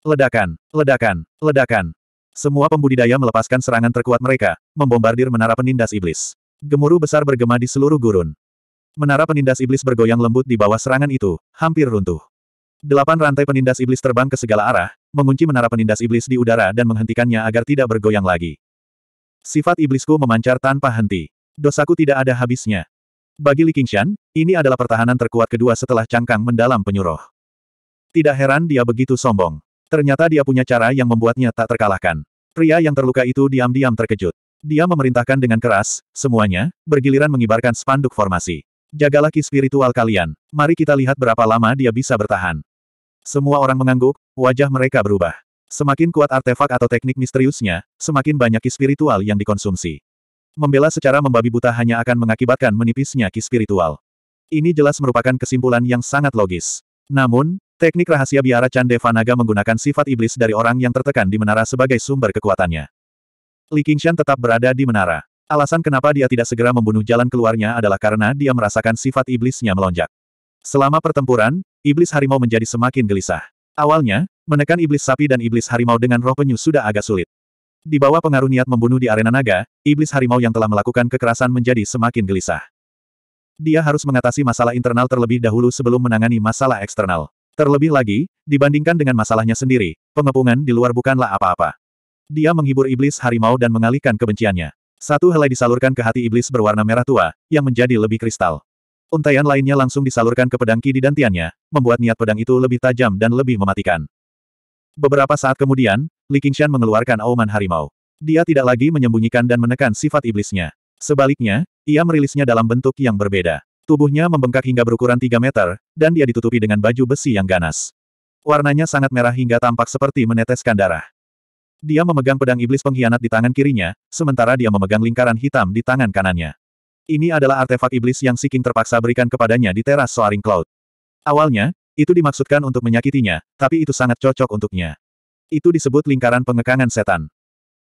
A: Ledakan, ledakan, ledakan. Semua pembudidaya melepaskan serangan terkuat mereka, membombardir menara penindas iblis. Gemuruh besar bergema di seluruh gurun. Menara penindas iblis bergoyang lembut di bawah serangan itu, hampir runtuh. Delapan rantai penindas iblis terbang ke segala arah, mengunci menara penindas iblis di udara dan menghentikannya agar tidak bergoyang lagi. Sifat iblisku memancar tanpa henti. Dosaku tidak ada habisnya. Bagi Li Qingshan, ini adalah pertahanan terkuat kedua setelah cangkang mendalam penyuruh. Tidak heran dia begitu sombong. Ternyata dia punya cara yang membuatnya tak terkalahkan. Pria yang terluka itu diam-diam terkejut. Dia memerintahkan dengan keras, semuanya, bergiliran mengibarkan spanduk formasi. Jagalah ki spiritual kalian. Mari kita lihat berapa lama dia bisa bertahan. Semua orang mengangguk, wajah mereka berubah. Semakin kuat artefak atau teknik misteriusnya, semakin banyak ki spiritual yang dikonsumsi. Membela secara membabi buta hanya akan mengakibatkan menipisnya ki spiritual. Ini jelas merupakan kesimpulan yang sangat logis. Namun, teknik rahasia biara Chan Devanaga menggunakan sifat iblis dari orang yang tertekan di menara sebagai sumber kekuatannya. Li Qingshan tetap berada di menara. Alasan kenapa dia tidak segera membunuh jalan keluarnya adalah karena dia merasakan sifat iblisnya melonjak. Selama pertempuran, iblis harimau menjadi semakin gelisah. Awalnya, menekan iblis sapi dan iblis harimau dengan roh penyu sudah agak sulit. Di bawah pengaruh niat membunuh di arena naga, iblis harimau yang telah melakukan kekerasan menjadi semakin gelisah. Dia harus mengatasi masalah internal terlebih dahulu sebelum menangani masalah eksternal. Terlebih lagi, dibandingkan dengan masalahnya sendiri, pengepungan di luar bukanlah apa-apa. Dia menghibur iblis harimau dan mengalihkan kebenciannya. Satu helai disalurkan ke hati iblis berwarna merah tua, yang menjadi lebih kristal. Untaian lainnya langsung disalurkan ke pedang Ki di dantiannya, membuat niat pedang itu lebih tajam dan lebih mematikan. Beberapa saat kemudian, Li Qingshan mengeluarkan auman harimau. Dia tidak lagi menyembunyikan dan menekan sifat iblisnya. Sebaliknya, ia merilisnya dalam bentuk yang berbeda. Tubuhnya membengkak hingga berukuran 3 meter, dan dia ditutupi dengan baju besi yang ganas. Warnanya sangat merah hingga tampak seperti meneteskan darah. Dia memegang pedang iblis pengkhianat di tangan kirinya, sementara dia memegang lingkaran hitam di tangan kanannya. Ini adalah artefak iblis yang Siking terpaksa berikan kepadanya di teras Soaring Cloud. Awalnya, itu dimaksudkan untuk menyakitinya, tapi itu sangat cocok untuknya. Itu disebut lingkaran pengekangan setan.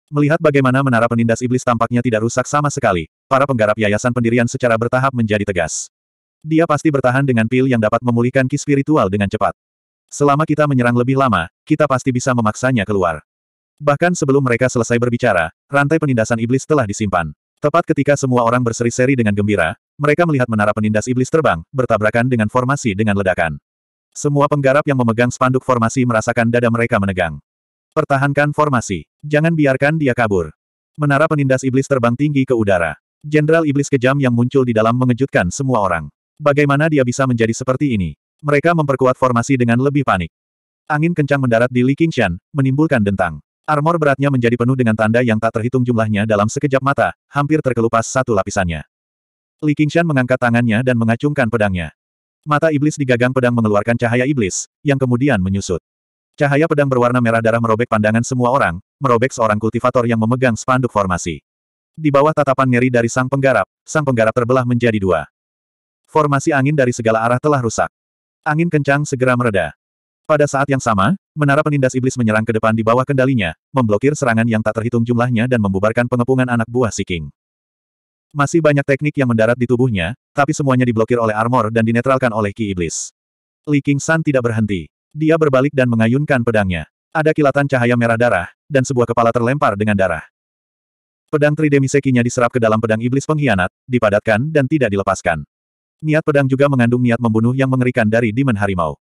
A: Melihat bagaimana menara penindas iblis tampaknya tidak rusak sama sekali, para penggarap yayasan pendirian secara bertahap menjadi tegas. Dia pasti bertahan dengan pil yang dapat memulihkan ki spiritual dengan cepat. Selama kita menyerang lebih lama, kita pasti bisa memaksanya keluar. Bahkan sebelum mereka selesai berbicara, rantai penindasan iblis telah disimpan. Tepat ketika semua orang berseri-seri dengan gembira, mereka melihat menara penindas iblis terbang, bertabrakan dengan formasi dengan ledakan. Semua penggarap yang memegang spanduk formasi merasakan dada mereka menegang. Pertahankan formasi. Jangan biarkan dia kabur. Menara penindas iblis terbang tinggi ke udara. Jenderal iblis kejam yang muncul di dalam mengejutkan semua orang. Bagaimana dia bisa menjadi seperti ini? Mereka memperkuat formasi dengan lebih panik. Angin kencang mendarat di Li Qingshan, menimbulkan dentang. Armor beratnya menjadi penuh dengan tanda yang tak terhitung jumlahnya dalam sekejap mata, hampir terkelupas satu lapisannya. Li Qingshan mengangkat tangannya dan mengacungkan pedangnya. Mata iblis di gagang pedang mengeluarkan cahaya iblis, yang kemudian menyusut. Cahaya pedang berwarna merah darah merobek pandangan semua orang, merobek seorang kultivator yang memegang spanduk formasi. Di bawah tatapan ngeri dari sang penggarap, sang penggarap terbelah menjadi dua. Formasi angin dari segala arah telah rusak. Angin kencang segera mereda. Pada saat yang sama, menara penindas iblis menyerang ke depan di bawah kendalinya, memblokir serangan yang tak terhitung jumlahnya dan membubarkan pengepungan anak buah Siking. Masih banyak teknik yang mendarat di tubuhnya, tapi semuanya diblokir oleh armor dan dinetralkan oleh Ki Iblis. Li King San tidak berhenti. Dia berbalik dan mengayunkan pedangnya. Ada kilatan cahaya merah darah, dan sebuah kepala terlempar dengan darah. Pedang tridemisekinya diserap ke dalam pedang iblis pengkhianat, dipadatkan dan tidak dilepaskan. Niat pedang juga mengandung niat membunuh yang mengerikan dari Demon Harimau.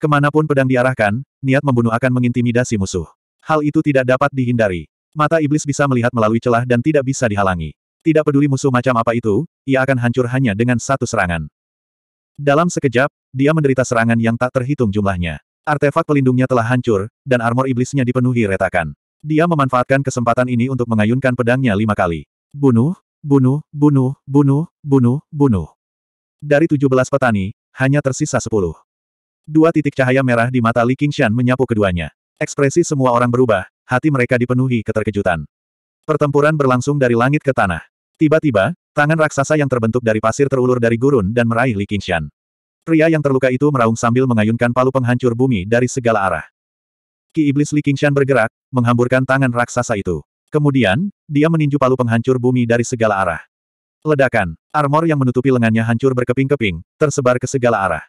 A: Kemanapun pedang diarahkan, niat membunuh akan mengintimidasi musuh. Hal itu tidak dapat dihindari. Mata iblis bisa melihat melalui celah dan tidak bisa dihalangi. Tidak peduli musuh macam apa itu, ia akan hancur hanya dengan satu serangan. Dalam sekejap, dia menderita serangan yang tak terhitung jumlahnya. Artefak pelindungnya telah hancur, dan armor iblisnya dipenuhi retakan. Dia memanfaatkan kesempatan ini untuk mengayunkan pedangnya lima kali. Bunuh, bunuh, bunuh, bunuh, bunuh, bunuh. Dari tujuh belas petani, hanya tersisa sepuluh. Dua titik cahaya merah di mata Li Qingshan menyapu keduanya. Ekspresi semua orang berubah, hati mereka dipenuhi keterkejutan. Pertempuran berlangsung dari langit ke tanah. Tiba-tiba, tangan raksasa yang terbentuk dari pasir terulur dari gurun dan meraih Li Qingshan. Pria yang terluka itu meraung sambil mengayunkan palu penghancur bumi dari segala arah. Ki Iblis Li Qingshan bergerak, menghamburkan tangan raksasa itu. Kemudian, dia meninju palu penghancur bumi dari segala arah. Ledakan, armor yang menutupi lengannya hancur berkeping-keping, tersebar ke segala arah.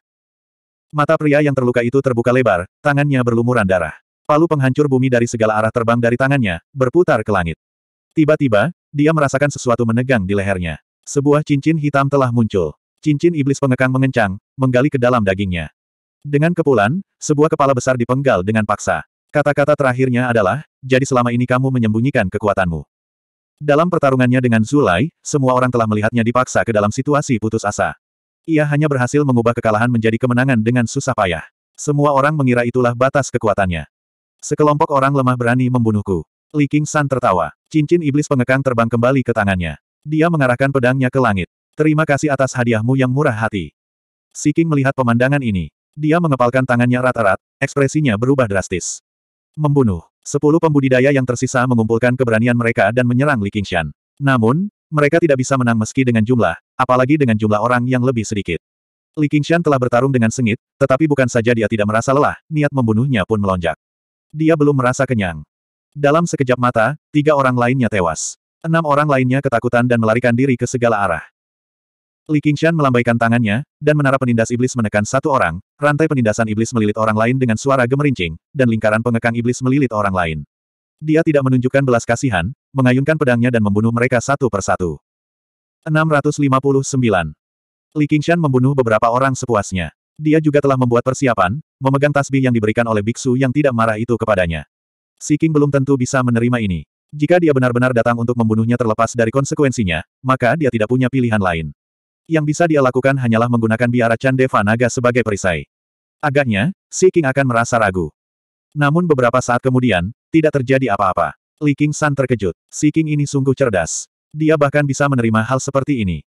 A: Mata pria yang terluka itu terbuka lebar, tangannya berlumuran darah. Palu penghancur bumi dari segala arah terbang dari tangannya, berputar ke langit. Tiba-tiba, dia merasakan sesuatu menegang di lehernya. Sebuah cincin hitam telah muncul. Cincin iblis pengekang mengencang, menggali ke dalam dagingnya. Dengan kepulan, sebuah kepala besar dipenggal dengan paksa. Kata-kata terakhirnya adalah, jadi selama ini kamu menyembunyikan kekuatanmu. Dalam pertarungannya dengan Zulai, semua orang telah melihatnya dipaksa ke dalam situasi putus asa. Ia hanya berhasil mengubah kekalahan menjadi kemenangan dengan susah payah. Semua orang mengira itulah batas kekuatannya. Sekelompok orang lemah berani membunuhku. Li King San tertawa. Cincin iblis pengekang terbang kembali ke tangannya. Dia mengarahkan pedangnya ke langit. Terima kasih atas hadiahmu yang murah hati. Si King melihat pemandangan ini. Dia mengepalkan tangannya rata rat ekspresinya berubah drastis. Membunuh. Sepuluh pembudidaya yang tersisa mengumpulkan keberanian mereka dan menyerang Li Qingshan. Namun, mereka tidak bisa menang meski dengan jumlah, apalagi dengan jumlah orang yang lebih sedikit. Li Qingshan telah bertarung dengan sengit, tetapi bukan saja dia tidak merasa lelah, niat membunuhnya pun melonjak. Dia belum merasa kenyang. Dalam sekejap mata, tiga orang lainnya tewas. Enam orang lainnya ketakutan dan melarikan diri ke segala arah. Li Qingshan melambaikan tangannya, dan menara penindas iblis menekan satu orang, rantai penindasan iblis melilit orang lain dengan suara gemerincing, dan lingkaran pengekang iblis melilit orang lain. Dia tidak menunjukkan belas kasihan, mengayunkan pedangnya dan membunuh mereka satu persatu. 659. Li Qingshan membunuh beberapa orang sepuasnya. Dia juga telah membuat persiapan, memegang tasbih yang diberikan oleh biksu yang tidak marah itu kepadanya. Si belum tentu bisa menerima ini. Jika dia benar-benar datang untuk membunuhnya terlepas dari konsekuensinya, maka dia tidak punya pilihan lain. Yang bisa dia lakukan hanyalah menggunakan biara Chandeva Naga sebagai perisai. Agaknya, Si King akan merasa ragu. Namun beberapa saat kemudian, tidak terjadi apa-apa. Li King San terkejut. Si King ini sungguh cerdas. Dia bahkan bisa menerima hal seperti ini.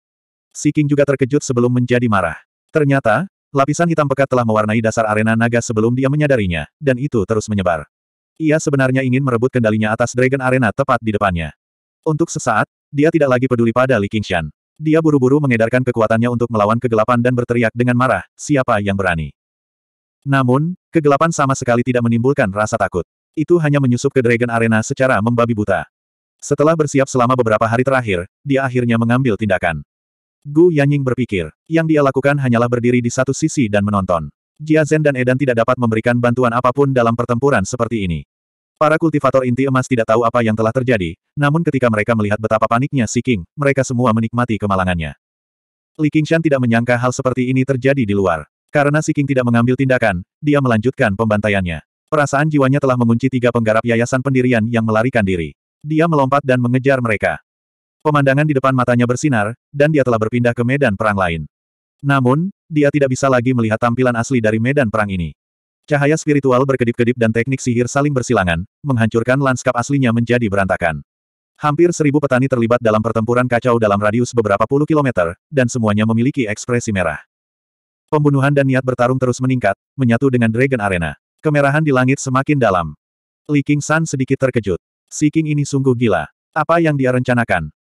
A: Si King juga terkejut sebelum menjadi marah. Ternyata, lapisan hitam pekat telah mewarnai dasar arena naga sebelum dia menyadarinya, dan itu terus menyebar. Ia sebenarnya ingin merebut kendalinya atas Dragon Arena tepat di depannya. Untuk sesaat, dia tidak lagi peduli pada Li Qingshan. Dia buru-buru mengedarkan kekuatannya untuk melawan kegelapan dan berteriak dengan marah, siapa yang berani. Namun, kegelapan sama sekali tidak menimbulkan rasa takut. Itu hanya menyusup ke Dragon Arena secara membabi buta. Setelah bersiap selama beberapa hari terakhir, dia akhirnya mengambil tindakan. Gu Yanying berpikir, yang dia lakukan hanyalah berdiri di satu sisi dan menonton. Jia Zhen dan Edan tidak dapat memberikan bantuan apapun dalam pertempuran seperti ini. Para kultivator inti emas tidak tahu apa yang telah terjadi, namun ketika mereka melihat betapa paniknya Si King, mereka semua menikmati kemalangannya. Li Qingshan tidak menyangka hal seperti ini terjadi di luar. Karena Si King tidak mengambil tindakan, dia melanjutkan pembantaiannya. Perasaan jiwanya telah mengunci tiga penggarap yayasan pendirian yang melarikan diri. Dia melompat dan mengejar mereka. Pemandangan di depan matanya bersinar, dan dia telah berpindah ke medan perang lain. Namun, dia tidak bisa lagi melihat tampilan asli dari medan perang ini. Cahaya spiritual berkedip-kedip dan teknik sihir saling bersilangan, menghancurkan lanskap aslinya menjadi berantakan. Hampir seribu petani terlibat dalam pertempuran kacau dalam radius beberapa puluh kilometer, dan semuanya memiliki ekspresi merah. Pembunuhan dan niat bertarung terus meningkat, menyatu dengan Dragon Arena. Kemerahan di langit semakin dalam. Li King San sedikit terkejut. Si King ini sungguh gila. Apa yang dia rencanakan?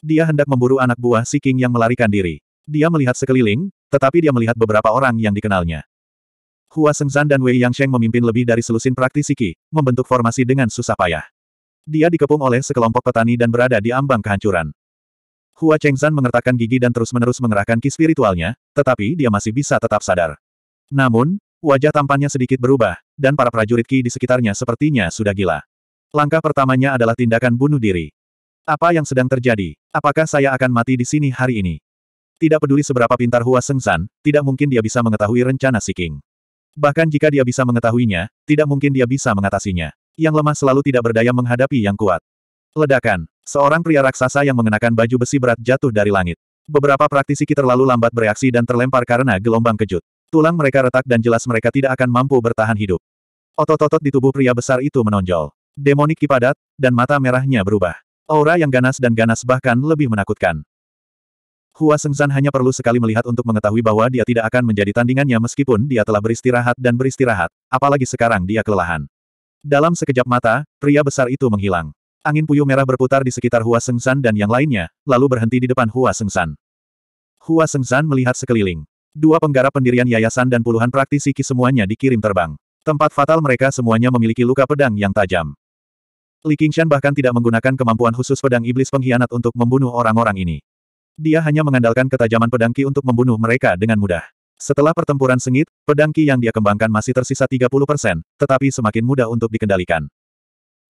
A: Dia hendak memburu anak buah Si King yang melarikan diri. Dia melihat sekeliling, tetapi dia melihat beberapa orang yang dikenalnya. Hua Sengzan dan Wei Yangsheng memimpin lebih dari selusin praktisi Qi, membentuk formasi dengan susah payah. Dia dikepung oleh sekelompok petani dan berada di ambang kehancuran. Hua Chengzan mengertakkan gigi dan terus-menerus mengerahkan ki spiritualnya, tetapi dia masih bisa tetap sadar. Namun, wajah tampannya sedikit berubah, dan para prajurit ki di sekitarnya sepertinya sudah gila. Langkah pertamanya adalah tindakan bunuh diri. Apa yang sedang terjadi? Apakah saya akan mati di sini hari ini? Tidak peduli seberapa pintar Hua Sengsan, tidak mungkin dia bisa mengetahui rencana Si King. Bahkan jika dia bisa mengetahuinya, tidak mungkin dia bisa mengatasinya. Yang lemah selalu tidak berdaya menghadapi yang kuat. Ledakan. Seorang pria raksasa yang mengenakan baju besi berat jatuh dari langit. Beberapa praktisi terlalu lambat bereaksi dan terlempar karena gelombang kejut. Tulang mereka retak dan jelas mereka tidak akan mampu bertahan hidup. Otot-otot di tubuh pria besar itu menonjol. Demonik kipadat, dan mata merahnya berubah. Aura yang ganas dan ganas bahkan lebih menakutkan. Hua Sengzan hanya perlu sekali melihat untuk mengetahui bahwa dia tidak akan menjadi tandingannya meskipun dia telah beristirahat dan beristirahat, apalagi sekarang dia kelelahan. Dalam sekejap mata, pria besar itu menghilang. Angin puyuh merah berputar di sekitar Hua Sengzan dan yang lainnya, lalu berhenti di depan Hua Sengzan. Hua Sengzan melihat sekeliling. Dua penggarap pendirian yayasan dan puluhan praktisi Qi semuanya dikirim terbang. Tempat fatal mereka semuanya memiliki luka pedang yang tajam. Li Qingshan bahkan tidak menggunakan kemampuan khusus pedang iblis pengkhianat untuk membunuh orang-orang ini. Dia hanya mengandalkan ketajaman pedangki untuk membunuh mereka dengan mudah. Setelah pertempuran sengit, pedangki yang dia kembangkan masih tersisa 30 persen, tetapi semakin mudah untuk dikendalikan.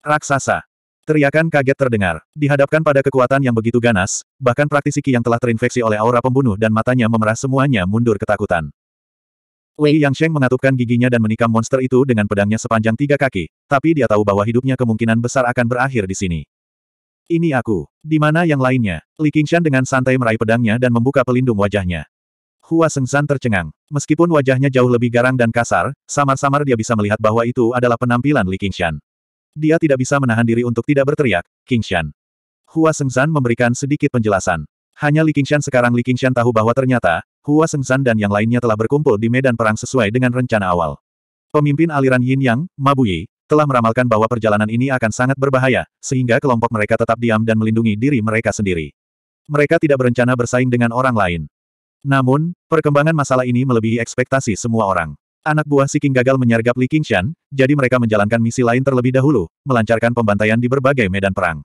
A: Raksasa. Teriakan kaget terdengar. Dihadapkan pada kekuatan yang begitu ganas, bahkan praktisi Qi yang telah terinfeksi oleh aura pembunuh dan matanya memerah semuanya mundur ketakutan. Wei Yang Sheng mengatupkan giginya dan menikam monster itu dengan pedangnya sepanjang tiga kaki, tapi dia tahu bahwa hidupnya kemungkinan besar akan berakhir di sini. Ini aku. Di mana yang lainnya? Li Qingshan dengan santai meraih pedangnya dan membuka pelindung wajahnya. Hua Sengsan tercengang. Meskipun wajahnya jauh lebih garang dan kasar, samar-samar dia bisa melihat bahwa itu adalah penampilan Li Qingshan. Dia tidak bisa menahan diri untuk tidak berteriak, Qingshan. Hua Sengsan memberikan sedikit penjelasan. Hanya Li Qingshan sekarang Li Qingshan tahu bahwa ternyata, Hua Sengsan dan yang lainnya telah berkumpul di medan perang sesuai dengan rencana awal. Pemimpin aliran Yin Yang, Mabuyi, telah meramalkan bahwa perjalanan ini akan sangat berbahaya, sehingga kelompok mereka tetap diam dan melindungi diri mereka sendiri. Mereka tidak berencana bersaing dengan orang lain. Namun, perkembangan masalah ini melebihi ekspektasi semua orang. Anak buah Siking gagal menyergap Li Qingshan, jadi mereka menjalankan misi lain terlebih dahulu, melancarkan pembantaian di berbagai medan perang.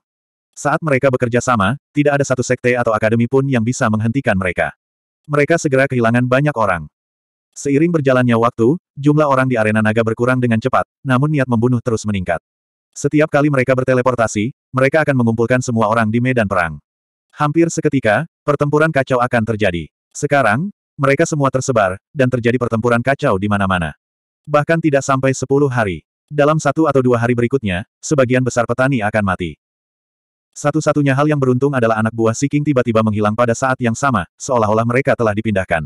A: Saat mereka bekerja sama, tidak ada satu sekte atau akademi pun yang bisa menghentikan mereka. Mereka segera kehilangan banyak orang. Seiring berjalannya waktu, jumlah orang di arena naga berkurang dengan cepat, namun niat membunuh terus meningkat. Setiap kali mereka berteleportasi, mereka akan mengumpulkan semua orang di medan perang. Hampir seketika, pertempuran kacau akan terjadi. Sekarang, mereka semua tersebar, dan terjadi pertempuran kacau di mana-mana. Bahkan tidak sampai sepuluh hari. Dalam satu atau dua hari berikutnya, sebagian besar petani akan mati. Satu-satunya hal yang beruntung adalah anak buah Siking tiba-tiba menghilang pada saat yang sama, seolah-olah mereka telah dipindahkan.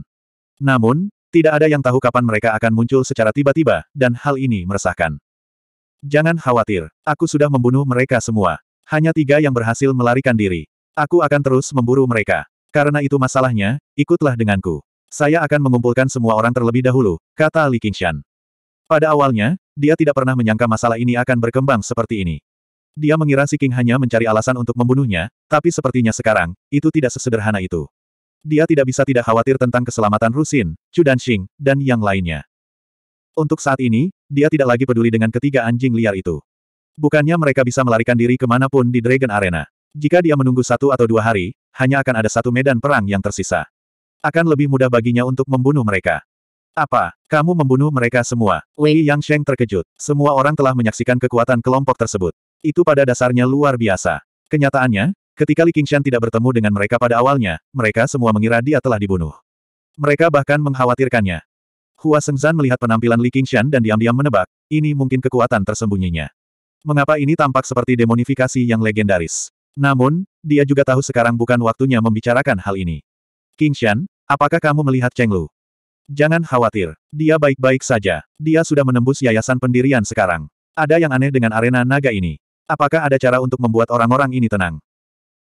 A: Namun, tidak ada yang tahu kapan mereka akan muncul secara tiba-tiba, dan hal ini meresahkan. Jangan khawatir, aku sudah membunuh mereka semua. Hanya tiga yang berhasil melarikan diri. Aku akan terus memburu mereka. Karena itu masalahnya, ikutlah denganku. Saya akan mengumpulkan semua orang terlebih dahulu, kata Li Qingshan. Pada awalnya, dia tidak pernah menyangka masalah ini akan berkembang seperti ini. Dia mengira Si King hanya mencari alasan untuk membunuhnya, tapi sepertinya sekarang, itu tidak sesederhana itu dia tidak bisa tidak khawatir tentang keselamatan Rusin, Chu Danxing, dan yang lainnya. Untuk saat ini, dia tidak lagi peduli dengan ketiga anjing liar itu. Bukannya mereka bisa melarikan diri kemanapun di Dragon Arena. Jika dia menunggu satu atau dua hari, hanya akan ada satu medan perang yang tersisa. Akan lebih mudah baginya untuk membunuh mereka. Apa, kamu membunuh mereka semua? Wei Yang Sheng terkejut. Semua orang telah menyaksikan kekuatan kelompok tersebut. Itu pada dasarnya luar biasa. Kenyataannya, Ketika Li Qingshan tidak bertemu dengan mereka pada awalnya, mereka semua mengira dia telah dibunuh. Mereka bahkan mengkhawatirkannya. Hua Sengzan melihat penampilan Li Qingshan dan diam-diam menebak, ini mungkin kekuatan tersembunyinya. Mengapa ini tampak seperti demonifikasi yang legendaris? Namun, dia juga tahu sekarang bukan waktunya membicarakan hal ini. Qingshan, apakah kamu melihat Cheng Lu? Jangan khawatir, dia baik-baik saja. Dia sudah menembus yayasan pendirian sekarang. Ada yang aneh dengan arena naga ini. Apakah ada cara untuk membuat orang-orang ini tenang?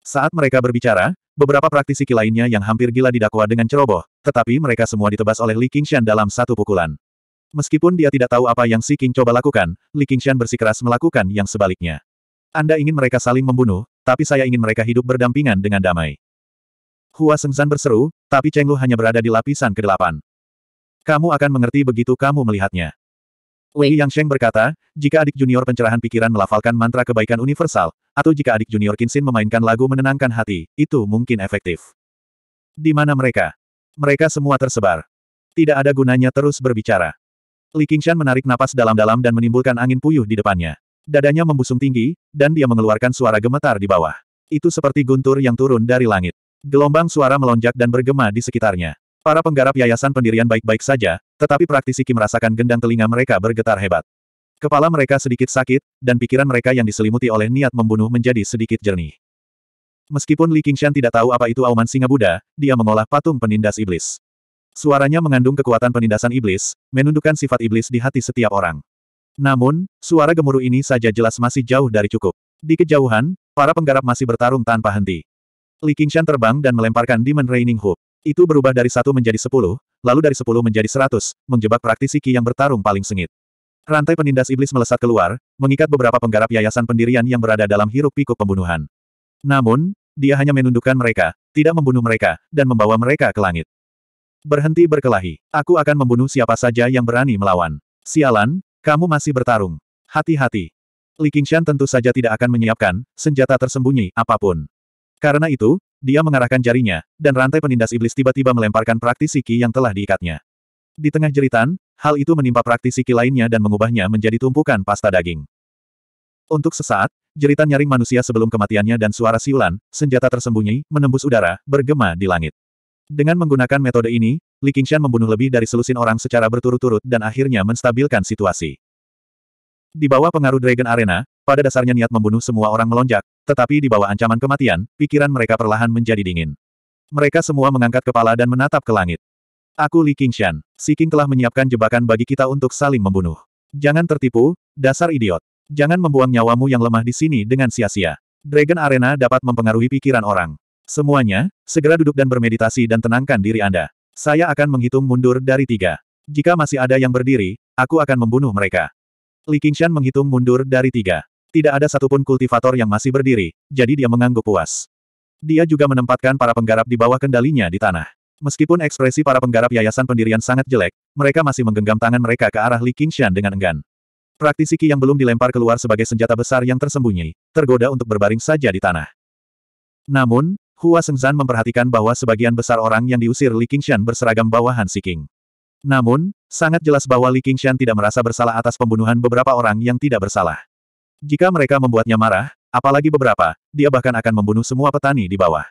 A: Saat mereka berbicara, beberapa praktisi lainnya yang hampir gila didakwa dengan ceroboh, tetapi mereka semua ditebas oleh Li Qingshan dalam satu pukulan. Meskipun dia tidak tahu apa yang Si King coba lakukan, Li Qingshan bersikeras melakukan yang sebaliknya. Anda ingin mereka saling membunuh, tapi saya ingin mereka hidup berdampingan dengan damai. Hua Sengzan berseru, tapi Cheng Lu hanya berada di lapisan ke-8. Kamu akan mengerti begitu kamu melihatnya. Wei Yang Sheng berkata, jika adik junior pencerahan pikiran melafalkan mantra kebaikan universal, atau jika adik junior Kinsin memainkan lagu menenangkan hati, itu mungkin efektif. Di mana mereka? Mereka semua tersebar. Tidak ada gunanya terus berbicara. Li Qingshan menarik napas dalam-dalam dan menimbulkan angin puyuh di depannya. Dadanya membusung tinggi, dan dia mengeluarkan suara gemetar di bawah. Itu seperti guntur yang turun dari langit. Gelombang suara melonjak dan bergema di sekitarnya. Para penggarap yayasan pendirian baik-baik saja, tetapi praktisi Kim merasakan gendang telinga mereka bergetar hebat. Kepala mereka sedikit sakit, dan pikiran mereka yang diselimuti oleh niat membunuh menjadi sedikit jernih. Meskipun Li Qingshan tidak tahu apa itu auman singa Buddha, dia mengolah patung penindas iblis. Suaranya mengandung kekuatan penindasan iblis, menundukkan sifat iblis di hati setiap orang. Namun, suara gemuruh ini saja jelas masih jauh dari cukup. Di kejauhan, para penggarap masih bertarung tanpa henti. Li Qingshan terbang dan melemparkan Demon Raining Hook. Itu berubah dari satu menjadi sepuluh, lalu dari sepuluh menjadi seratus, menjebak praktisi Qi yang bertarung paling sengit. Rantai penindas iblis melesat keluar, mengikat beberapa penggarap yayasan pendirian yang berada dalam hiruk-pikuk pembunuhan. Namun, dia hanya menundukkan mereka, tidak membunuh mereka, dan membawa mereka ke langit. Berhenti berkelahi. Aku akan membunuh siapa saja yang berani melawan. Sialan, kamu masih bertarung. Hati-hati. Li Qingshan tentu saja tidak akan menyiapkan senjata tersembunyi apapun. Karena itu, dia mengarahkan jarinya, dan rantai penindas iblis tiba-tiba melemparkan praktisi Ki yang telah diikatnya. Di tengah jeritan, hal itu menimpa praktisi Ki lainnya dan mengubahnya menjadi tumpukan pasta daging. Untuk sesaat, jeritan nyaring manusia sebelum kematiannya dan suara siulan, senjata tersembunyi, menembus udara, bergema di langit. Dengan menggunakan metode ini, Li Qingshan membunuh lebih dari selusin orang secara berturut-turut dan akhirnya menstabilkan situasi. Di bawah pengaruh Dragon Arena, pada dasarnya niat membunuh semua orang melonjak, tetapi di bawah ancaman kematian, pikiran mereka perlahan menjadi dingin. Mereka semua mengangkat kepala dan menatap ke langit. Aku Li Qingshan. Si King telah menyiapkan jebakan bagi kita untuk saling membunuh. Jangan tertipu, dasar idiot. Jangan membuang nyawamu yang lemah di sini dengan sia-sia. Dragon Arena dapat mempengaruhi pikiran orang. Semuanya, segera duduk dan bermeditasi dan tenangkan diri Anda. Saya akan menghitung mundur dari tiga. Jika masih ada yang berdiri, aku akan membunuh mereka. Li Qingshan menghitung mundur dari tiga. Tidak ada satupun kultivator yang masih berdiri, jadi dia mengangguk puas. Dia juga menempatkan para penggarap di bawah kendalinya di tanah. Meskipun ekspresi para penggarap yayasan pendirian sangat jelek, mereka masih menggenggam tangan mereka ke arah Li Qingshan dengan enggan. Praktisi Qi yang belum dilempar keluar sebagai senjata besar yang tersembunyi, tergoda untuk berbaring saja di tanah. Namun, Hua Sengzan memperhatikan bahwa sebagian besar orang yang diusir Li Qingshan berseragam bawahan Si King. Namun, sangat jelas bahwa Li Qingshan tidak merasa bersalah atas pembunuhan beberapa orang yang tidak bersalah. Jika mereka membuatnya marah, apalagi beberapa, dia bahkan akan membunuh semua petani di bawah.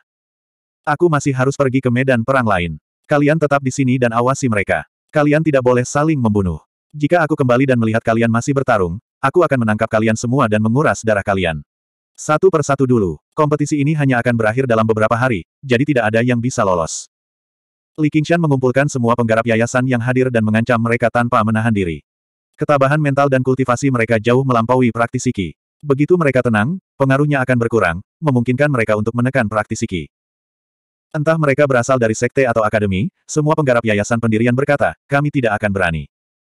A: Aku masih harus pergi ke medan perang lain. Kalian tetap di sini dan awasi mereka. Kalian tidak boleh saling membunuh. Jika aku kembali dan melihat kalian masih bertarung, aku akan menangkap kalian semua dan menguras darah kalian. Satu persatu dulu, kompetisi ini hanya akan berakhir dalam beberapa hari, jadi tidak ada yang bisa lolos. Li Qingshan mengumpulkan semua penggarap yayasan yang hadir dan mengancam mereka tanpa menahan diri. Ketabahan mental dan kultivasi mereka jauh melampaui praktisi Qi. Begitu mereka tenang, pengaruhnya akan berkurang, memungkinkan mereka untuk menekan praktisi Qi. Entah mereka berasal dari sekte atau akademi, semua penggarap yayasan pendirian berkata, kami tidak akan berani.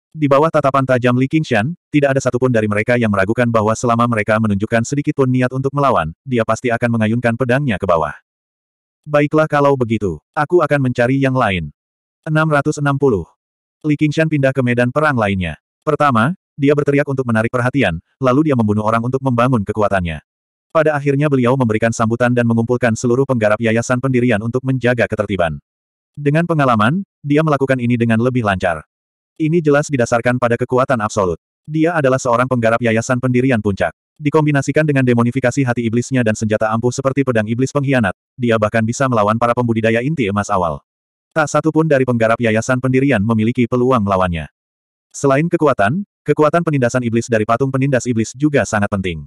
A: Di bawah tatapan tajam Li Qingshan, tidak ada satupun dari mereka yang meragukan bahwa selama mereka menunjukkan sedikitpun niat untuk melawan, dia pasti akan mengayunkan pedangnya ke bawah. Baiklah kalau begitu, aku akan mencari yang lain. 660. Li Qingshan pindah ke medan perang lainnya. Pertama, dia berteriak untuk menarik perhatian, lalu dia membunuh orang untuk membangun kekuatannya. Pada akhirnya beliau memberikan sambutan dan mengumpulkan seluruh penggarap yayasan pendirian untuk menjaga ketertiban. Dengan pengalaman, dia melakukan ini dengan lebih lancar. Ini jelas didasarkan pada kekuatan absolut. Dia adalah seorang penggarap yayasan pendirian puncak. Dikombinasikan dengan demonifikasi hati iblisnya dan senjata ampuh seperti pedang iblis pengkhianat, dia bahkan bisa melawan para pembudidaya inti emas awal. Tak satu pun dari penggarap yayasan pendirian memiliki peluang melawannya. Selain kekuatan, kekuatan penindasan iblis dari patung penindas iblis juga sangat penting.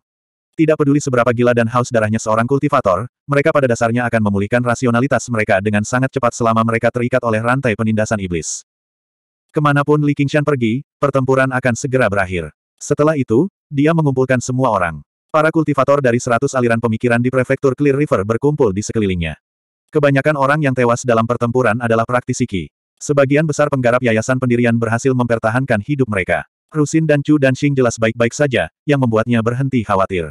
A: Tidak peduli seberapa gila dan haus darahnya seorang kultivator, mereka pada dasarnya akan memulihkan rasionalitas mereka dengan sangat cepat selama mereka terikat oleh rantai penindasan iblis. Kemanapun Li Qingshan pergi, pertempuran akan segera berakhir. Setelah itu, dia mengumpulkan semua orang. Para kultivator dari seratus aliran pemikiran di prefektur Clear River berkumpul di sekelilingnya. Kebanyakan orang yang tewas dalam pertempuran adalah praktisi Qi. Sebagian besar penggarap yayasan pendirian berhasil mempertahankan hidup mereka. Rusin dan Chu dan Xing jelas baik-baik saja, yang membuatnya berhenti khawatir.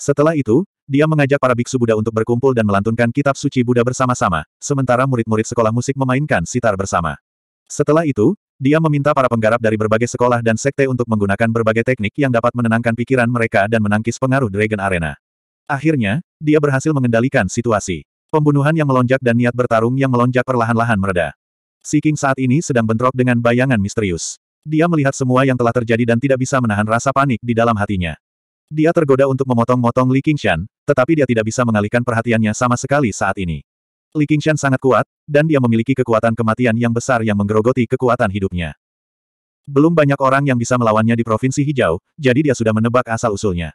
A: Setelah itu, dia mengajak para biksu Buddha untuk berkumpul dan melantunkan kitab suci Buddha bersama-sama, sementara murid-murid sekolah musik memainkan sitar bersama. Setelah itu, dia meminta para penggarap dari berbagai sekolah dan sekte untuk menggunakan berbagai teknik yang dapat menenangkan pikiran mereka dan menangkis pengaruh Dragon Arena. Akhirnya, dia berhasil mengendalikan situasi. Pembunuhan yang melonjak dan niat bertarung yang melonjak perlahan-lahan mereda. Si King saat ini sedang bentrok dengan bayangan misterius. Dia melihat semua yang telah terjadi dan tidak bisa menahan rasa panik di dalam hatinya. Dia tergoda untuk memotong-motong Li Qingshan, tetapi dia tidak bisa mengalihkan perhatiannya sama sekali saat ini. Li Qingshan sangat kuat, dan dia memiliki kekuatan kematian yang besar yang menggerogoti kekuatan hidupnya. Belum banyak orang yang bisa melawannya di Provinsi Hijau, jadi dia sudah menebak asal-usulnya.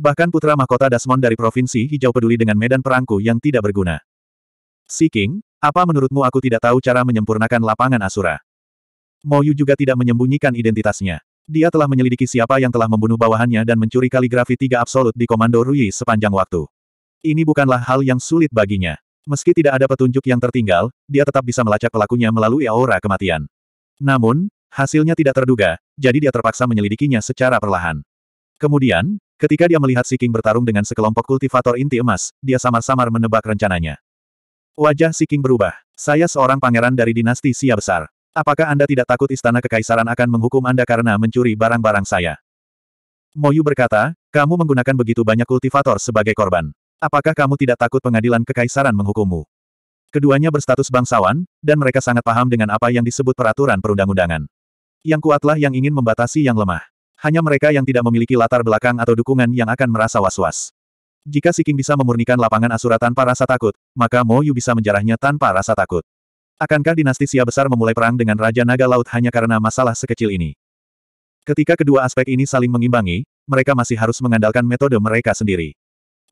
A: Bahkan putra mahkota Dasmon dari Provinsi Hijau peduli dengan medan perangku yang tidak berguna. Si King, apa menurutmu aku tidak tahu cara menyempurnakan lapangan Asura? Moyu juga tidak menyembunyikan identitasnya. Dia telah menyelidiki siapa yang telah membunuh bawahannya dan mencuri kaligrafi tiga absolut di Komando Rui sepanjang waktu. Ini bukanlah hal yang sulit baginya. Meski tidak ada petunjuk yang tertinggal, dia tetap bisa melacak pelakunya melalui aura kematian. Namun, hasilnya tidak terduga, jadi dia terpaksa menyelidikinya secara perlahan. Kemudian, ketika dia melihat Siking bertarung dengan sekelompok kultivator inti emas, dia samar-samar menebak rencananya. Wajah Siking berubah. Saya seorang pangeran dari dinasti Sia Besar. Apakah Anda tidak takut istana kekaisaran akan menghukum Anda karena mencuri barang-barang saya? Moyu berkata, kamu menggunakan begitu banyak kultivator sebagai korban. Apakah kamu tidak takut pengadilan kekaisaran menghukummu? Keduanya berstatus bangsawan, dan mereka sangat paham dengan apa yang disebut peraturan perundang-undangan. Yang kuatlah yang ingin membatasi yang lemah. Hanya mereka yang tidak memiliki latar belakang atau dukungan yang akan merasa was-was. Jika Si King bisa memurnikan lapangan Asura tanpa rasa takut, maka Mo Yu bisa menjarahnya tanpa rasa takut. Akankah dinasti Xia besar memulai perang dengan Raja Naga Laut hanya karena masalah sekecil ini? Ketika kedua aspek ini saling mengimbangi, mereka masih harus mengandalkan metode mereka sendiri.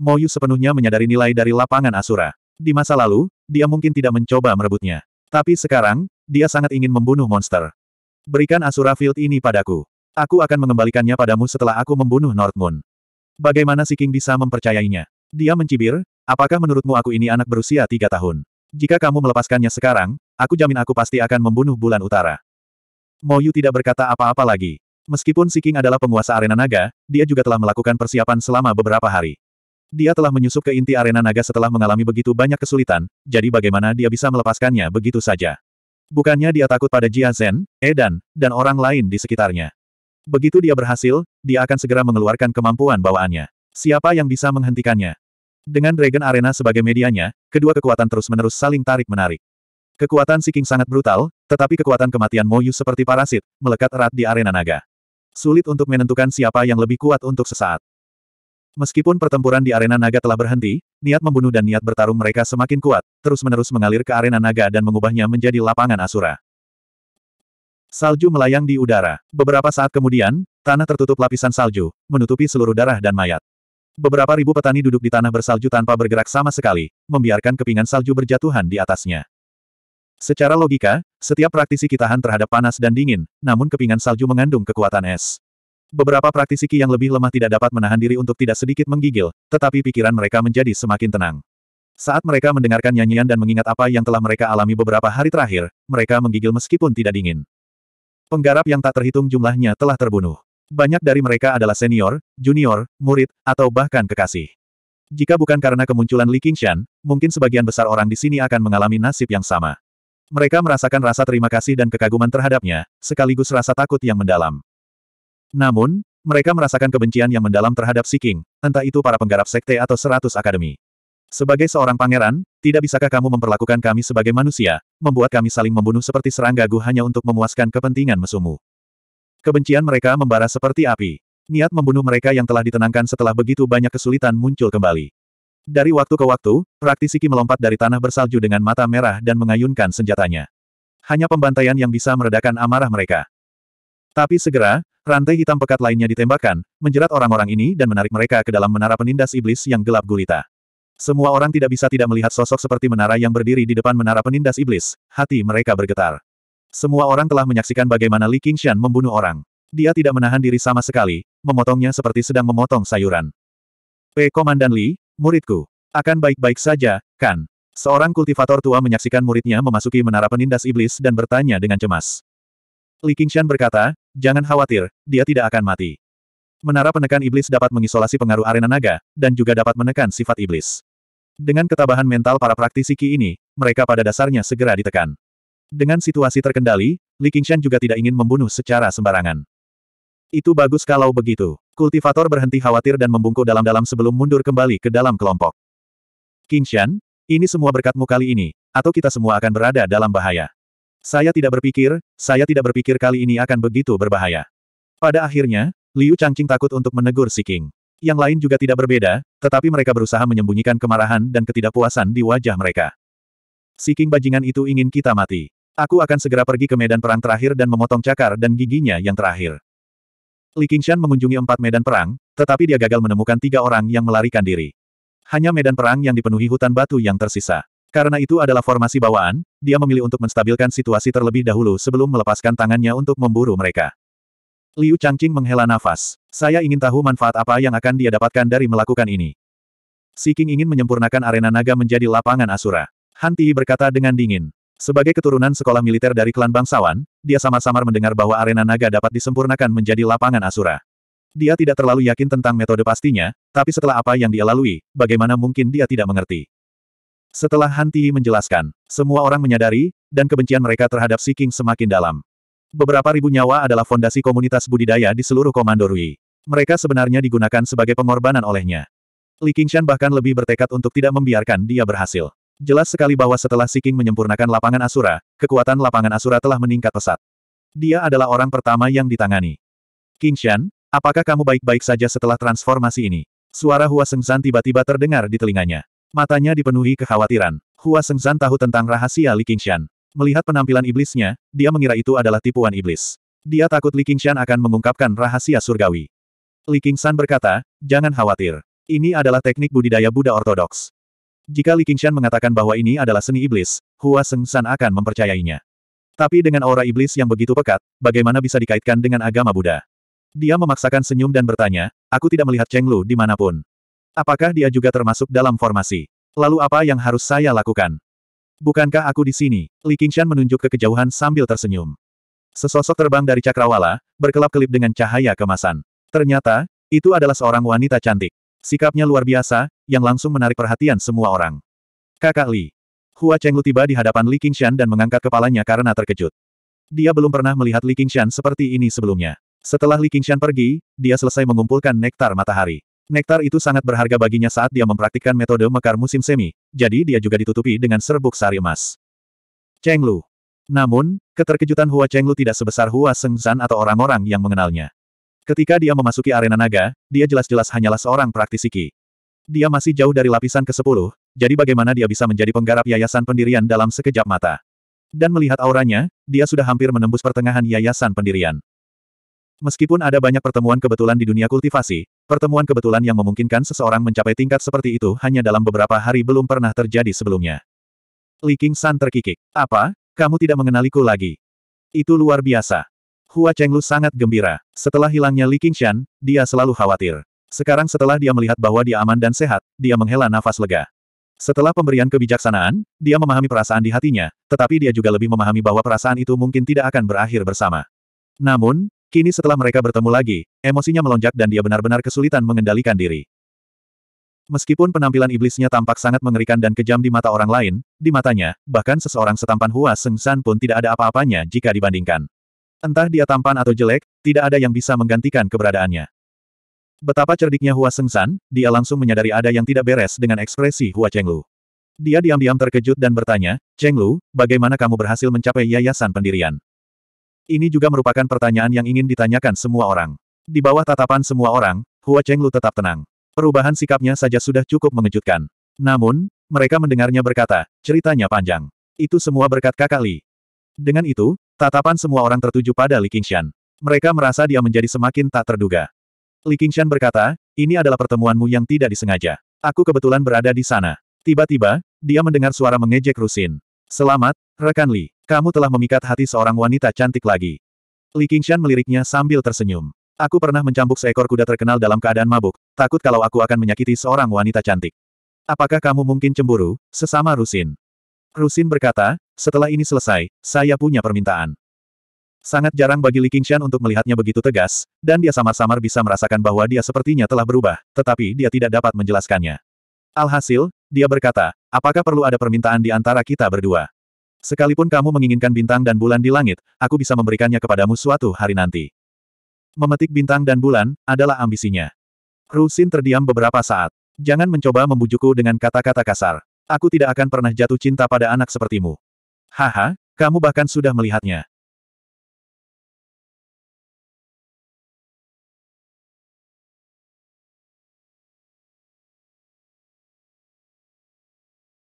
A: Mo Yu sepenuhnya menyadari nilai dari lapangan Asura. Di masa lalu, dia mungkin tidak mencoba merebutnya. Tapi sekarang, dia sangat ingin membunuh monster. Berikan Asura Field ini padaku. Aku akan mengembalikannya padamu setelah aku membunuh North Moon. Bagaimana Si King bisa mempercayainya? Dia mencibir, apakah menurutmu aku ini anak berusia tiga tahun? Jika kamu melepaskannya sekarang, aku jamin aku pasti akan membunuh bulan utara. Moyu tidak berkata apa-apa lagi. Meskipun Si King adalah penguasa arena naga, dia juga telah melakukan persiapan selama beberapa hari. Dia telah menyusup ke inti arena naga setelah mengalami begitu banyak kesulitan, jadi bagaimana dia bisa melepaskannya begitu saja? Bukannya dia takut pada Jia Zhen, Edan, dan orang lain di sekitarnya. Begitu dia berhasil, dia akan segera mengeluarkan kemampuan bawaannya. Siapa yang bisa menghentikannya? Dengan Dragon Arena sebagai medianya, kedua kekuatan terus-menerus saling tarik-menarik. Kekuatan Siking sangat brutal, tetapi kekuatan kematian Moyu seperti parasit, melekat erat di arena naga. Sulit untuk menentukan siapa yang lebih kuat untuk sesaat. Meskipun pertempuran di arena naga telah berhenti, niat membunuh dan niat bertarung mereka semakin kuat, terus-menerus mengalir ke arena naga dan mengubahnya menjadi lapangan asura. Salju melayang di udara. Beberapa saat kemudian, tanah tertutup lapisan salju, menutupi seluruh darah dan mayat. Beberapa ribu petani duduk di tanah bersalju tanpa bergerak sama sekali, membiarkan kepingan salju berjatuhan di atasnya. Secara logika, setiap praktisi kitahan terhadap panas dan dingin, namun kepingan salju mengandung kekuatan es. Beberapa praktisi ki yang lebih lemah tidak dapat menahan diri untuk tidak sedikit menggigil, tetapi pikiran mereka menjadi semakin tenang. Saat mereka mendengarkan nyanyian dan mengingat apa yang telah mereka alami beberapa hari terakhir, mereka menggigil meskipun tidak dingin. Penggarap yang tak terhitung jumlahnya telah terbunuh. Banyak dari mereka adalah senior, junior, murid, atau bahkan kekasih. Jika bukan karena kemunculan Li Qingshan, mungkin sebagian besar orang di sini akan mengalami nasib yang sama. Mereka merasakan rasa terima kasih dan kekaguman terhadapnya, sekaligus rasa takut yang mendalam. Namun, mereka merasakan kebencian yang mendalam terhadap Si King, entah itu para penggarap sekte atau seratus akademi. Sebagai seorang pangeran, tidak bisakah kamu memperlakukan kami sebagai manusia, membuat kami saling membunuh seperti serangga? Gu hanya untuk memuaskan kepentingan mesumu. Kebencian mereka membara seperti api. Niat membunuh mereka yang telah ditenangkan setelah begitu banyak kesulitan muncul kembali. Dari waktu ke waktu, praktisi Ki melompat dari tanah bersalju dengan mata merah dan mengayunkan senjatanya. Hanya pembantaian yang bisa meredakan amarah mereka. Tapi segera, rantai hitam pekat lainnya ditembakkan, menjerat orang-orang ini dan menarik mereka ke dalam menara penindas iblis yang gelap gulita. Semua orang tidak bisa tidak melihat sosok seperti menara yang berdiri di depan menara penindas iblis, hati mereka bergetar. Semua orang telah menyaksikan bagaimana Li Qingshan membunuh orang. Dia tidak menahan diri sama sekali, memotongnya seperti sedang memotong sayuran. P. Eh, Komandan Li, muridku. Akan baik-baik saja, kan? Seorang kultivator tua menyaksikan muridnya memasuki menara penindas iblis dan bertanya dengan cemas. Li Qingshan berkata, jangan khawatir, dia tidak akan mati. Menara penekan iblis dapat mengisolasi pengaruh arena naga, dan juga dapat menekan sifat iblis. Dengan ketabahan mental para praktisi Qi ini, mereka pada dasarnya segera ditekan. Dengan situasi terkendali, Li Qingshan juga tidak ingin membunuh secara sembarangan. Itu bagus kalau begitu. Kultivator berhenti khawatir dan membungkuk dalam-dalam sebelum mundur kembali ke dalam kelompok. Qingshan, ini semua berkatmu kali ini, atau kita semua akan berada dalam bahaya. Saya tidak berpikir, saya tidak berpikir kali ini akan begitu berbahaya. Pada akhirnya, Liu Changqing takut untuk menegur Si King. Yang lain juga tidak berbeda, tetapi mereka berusaha menyembunyikan kemarahan dan ketidakpuasan di wajah mereka. Si King bajingan itu ingin kita mati. Aku akan segera pergi ke medan perang terakhir dan memotong cakar dan giginya yang terakhir. Li Qingshan mengunjungi empat medan perang, tetapi dia gagal menemukan tiga orang yang melarikan diri. Hanya medan perang yang dipenuhi hutan batu yang tersisa. Karena itu adalah formasi bawaan, dia memilih untuk menstabilkan situasi terlebih dahulu sebelum melepaskan tangannya untuk memburu mereka. Liu Changqing menghela nafas. Saya ingin tahu manfaat apa yang akan dia dapatkan dari melakukan ini. Si King ingin menyempurnakan arena naga menjadi lapangan asura. Han Tihi berkata dengan dingin. Sebagai keturunan sekolah militer dari klan bangsawan, dia samar-samar mendengar bahwa arena naga dapat disempurnakan menjadi lapangan asura. Dia tidak terlalu yakin tentang metode pastinya, tapi setelah apa yang dia lalui, bagaimana mungkin dia tidak mengerti. Setelah Han Tihi menjelaskan, semua orang menyadari, dan kebencian mereka terhadap Si King semakin dalam. Beberapa ribu nyawa adalah fondasi komunitas budidaya di seluruh Komando Rui. Mereka sebenarnya digunakan sebagai pengorbanan olehnya. Li Qingshan bahkan lebih bertekad untuk tidak membiarkan dia berhasil. Jelas sekali bahwa setelah Si King menyempurnakan lapangan Asura, kekuatan lapangan Asura telah meningkat pesat. Dia adalah orang pertama yang ditangani. Qingshan, apakah kamu baik-baik saja setelah transformasi ini? Suara Hua Sengzan tiba-tiba terdengar di telinganya. Matanya dipenuhi kekhawatiran. Hua Sengzan tahu tentang rahasia Li Qingshan. Melihat penampilan iblisnya, dia mengira itu adalah tipuan iblis. Dia takut Li Qingshan akan mengungkapkan rahasia surgawi. Li Qingshan berkata, jangan khawatir. Ini adalah teknik budidaya Buddha Ortodoks. Jika Li Qingshan mengatakan bahwa ini adalah seni iblis, Hua Seng San akan mempercayainya. Tapi dengan aura iblis yang begitu pekat, bagaimana bisa dikaitkan dengan agama Buddha? Dia memaksakan senyum dan bertanya, aku tidak melihat Cheng Lu dimanapun. Apakah dia juga termasuk dalam formasi? Lalu apa yang harus saya lakukan? Bukankah aku di sini? Li Qingshan menunjuk ke kejauhan sambil tersenyum. Sesosok terbang dari cakrawala, berkelap-kelip dengan cahaya kemasan. Ternyata, itu adalah seorang wanita cantik. Sikapnya luar biasa, yang langsung menarik perhatian semua orang. Kakak Li. Hua Chenglu tiba di hadapan Li Qingshan dan mengangkat kepalanya karena terkejut. Dia belum pernah melihat Li Qingshan seperti ini sebelumnya. Setelah Li Qingshan pergi, dia selesai mengumpulkan nektar matahari. Nektar itu sangat berharga baginya saat dia mempraktikkan metode mekar musim semi, jadi dia juga ditutupi dengan serbuk sari emas. Cheng Lu. Namun, keterkejutan Hua Cheng Lu tidak sebesar Hua Seng Zan atau orang-orang yang mengenalnya. Ketika dia memasuki arena naga, dia jelas-jelas hanyalah seorang praktisi Qi. Dia masih jauh dari lapisan ke-10, jadi bagaimana dia bisa menjadi penggarap yayasan pendirian dalam sekejap mata. Dan melihat auranya, dia sudah hampir menembus pertengahan yayasan pendirian. Meskipun ada banyak pertemuan kebetulan di dunia kultivasi, Pertemuan kebetulan yang memungkinkan seseorang mencapai tingkat seperti itu hanya dalam beberapa hari belum pernah terjadi sebelumnya. Li King San terkikik. Apa? Kamu tidak mengenaliku lagi? Itu luar biasa. Hua Chenglu sangat gembira. Setelah hilangnya Li Shan, dia selalu khawatir. Sekarang setelah dia melihat bahwa dia aman dan sehat, dia menghela nafas lega. Setelah pemberian kebijaksanaan, dia memahami perasaan di hatinya, tetapi dia juga lebih memahami bahwa perasaan itu mungkin tidak akan berakhir bersama. Namun, Kini setelah mereka bertemu lagi, emosinya melonjak dan dia benar-benar kesulitan mengendalikan diri. Meskipun penampilan iblisnya tampak sangat mengerikan dan kejam di mata orang lain, di matanya, bahkan seseorang setampan Hua Seng pun tidak ada apa-apanya jika dibandingkan. Entah dia tampan atau jelek, tidak ada yang bisa menggantikan keberadaannya. Betapa cerdiknya Hua Sengsan, dia langsung menyadari ada yang tidak beres dengan ekspresi Hua Chenglu. Dia diam-diam terkejut dan bertanya, Chenglu, bagaimana kamu berhasil mencapai yayasan pendirian? Ini juga merupakan pertanyaan yang ingin ditanyakan semua orang. Di bawah tatapan semua orang, Hua Chenglu tetap tenang. Perubahan sikapnya saja sudah cukup mengejutkan. Namun, mereka mendengarnya berkata, ceritanya panjang. Itu semua berkat kakak Li. Dengan itu, tatapan semua orang tertuju pada Li Qingshan. Mereka merasa dia menjadi semakin tak terduga. Li Qingshan berkata, ini adalah pertemuanmu yang tidak disengaja. Aku kebetulan berada di sana. Tiba-tiba, dia mendengar suara mengejek Rusin. Selamat, rekan Li. Kamu telah memikat hati seorang wanita cantik lagi. Li Qingshan meliriknya sambil tersenyum. Aku pernah mencambuk seekor kuda terkenal dalam keadaan mabuk, takut kalau aku akan menyakiti seorang wanita cantik. Apakah kamu mungkin cemburu, sesama Rusin? Rusin berkata, setelah ini selesai, saya punya permintaan. Sangat jarang bagi Li Qingshan untuk melihatnya begitu tegas, dan dia samar-samar bisa merasakan bahwa dia sepertinya telah berubah, tetapi dia tidak dapat menjelaskannya. Alhasil, dia berkata, apakah perlu ada permintaan di antara kita berdua? Sekalipun kamu menginginkan bintang dan bulan di langit, aku bisa memberikannya kepadamu suatu hari nanti. Memetik bintang dan bulan, adalah ambisinya. Rusin terdiam beberapa saat. Jangan mencoba membujukku dengan kata-kata kasar. Aku tidak akan pernah jatuh cinta pada anak sepertimu. Haha, kamu bahkan sudah melihatnya.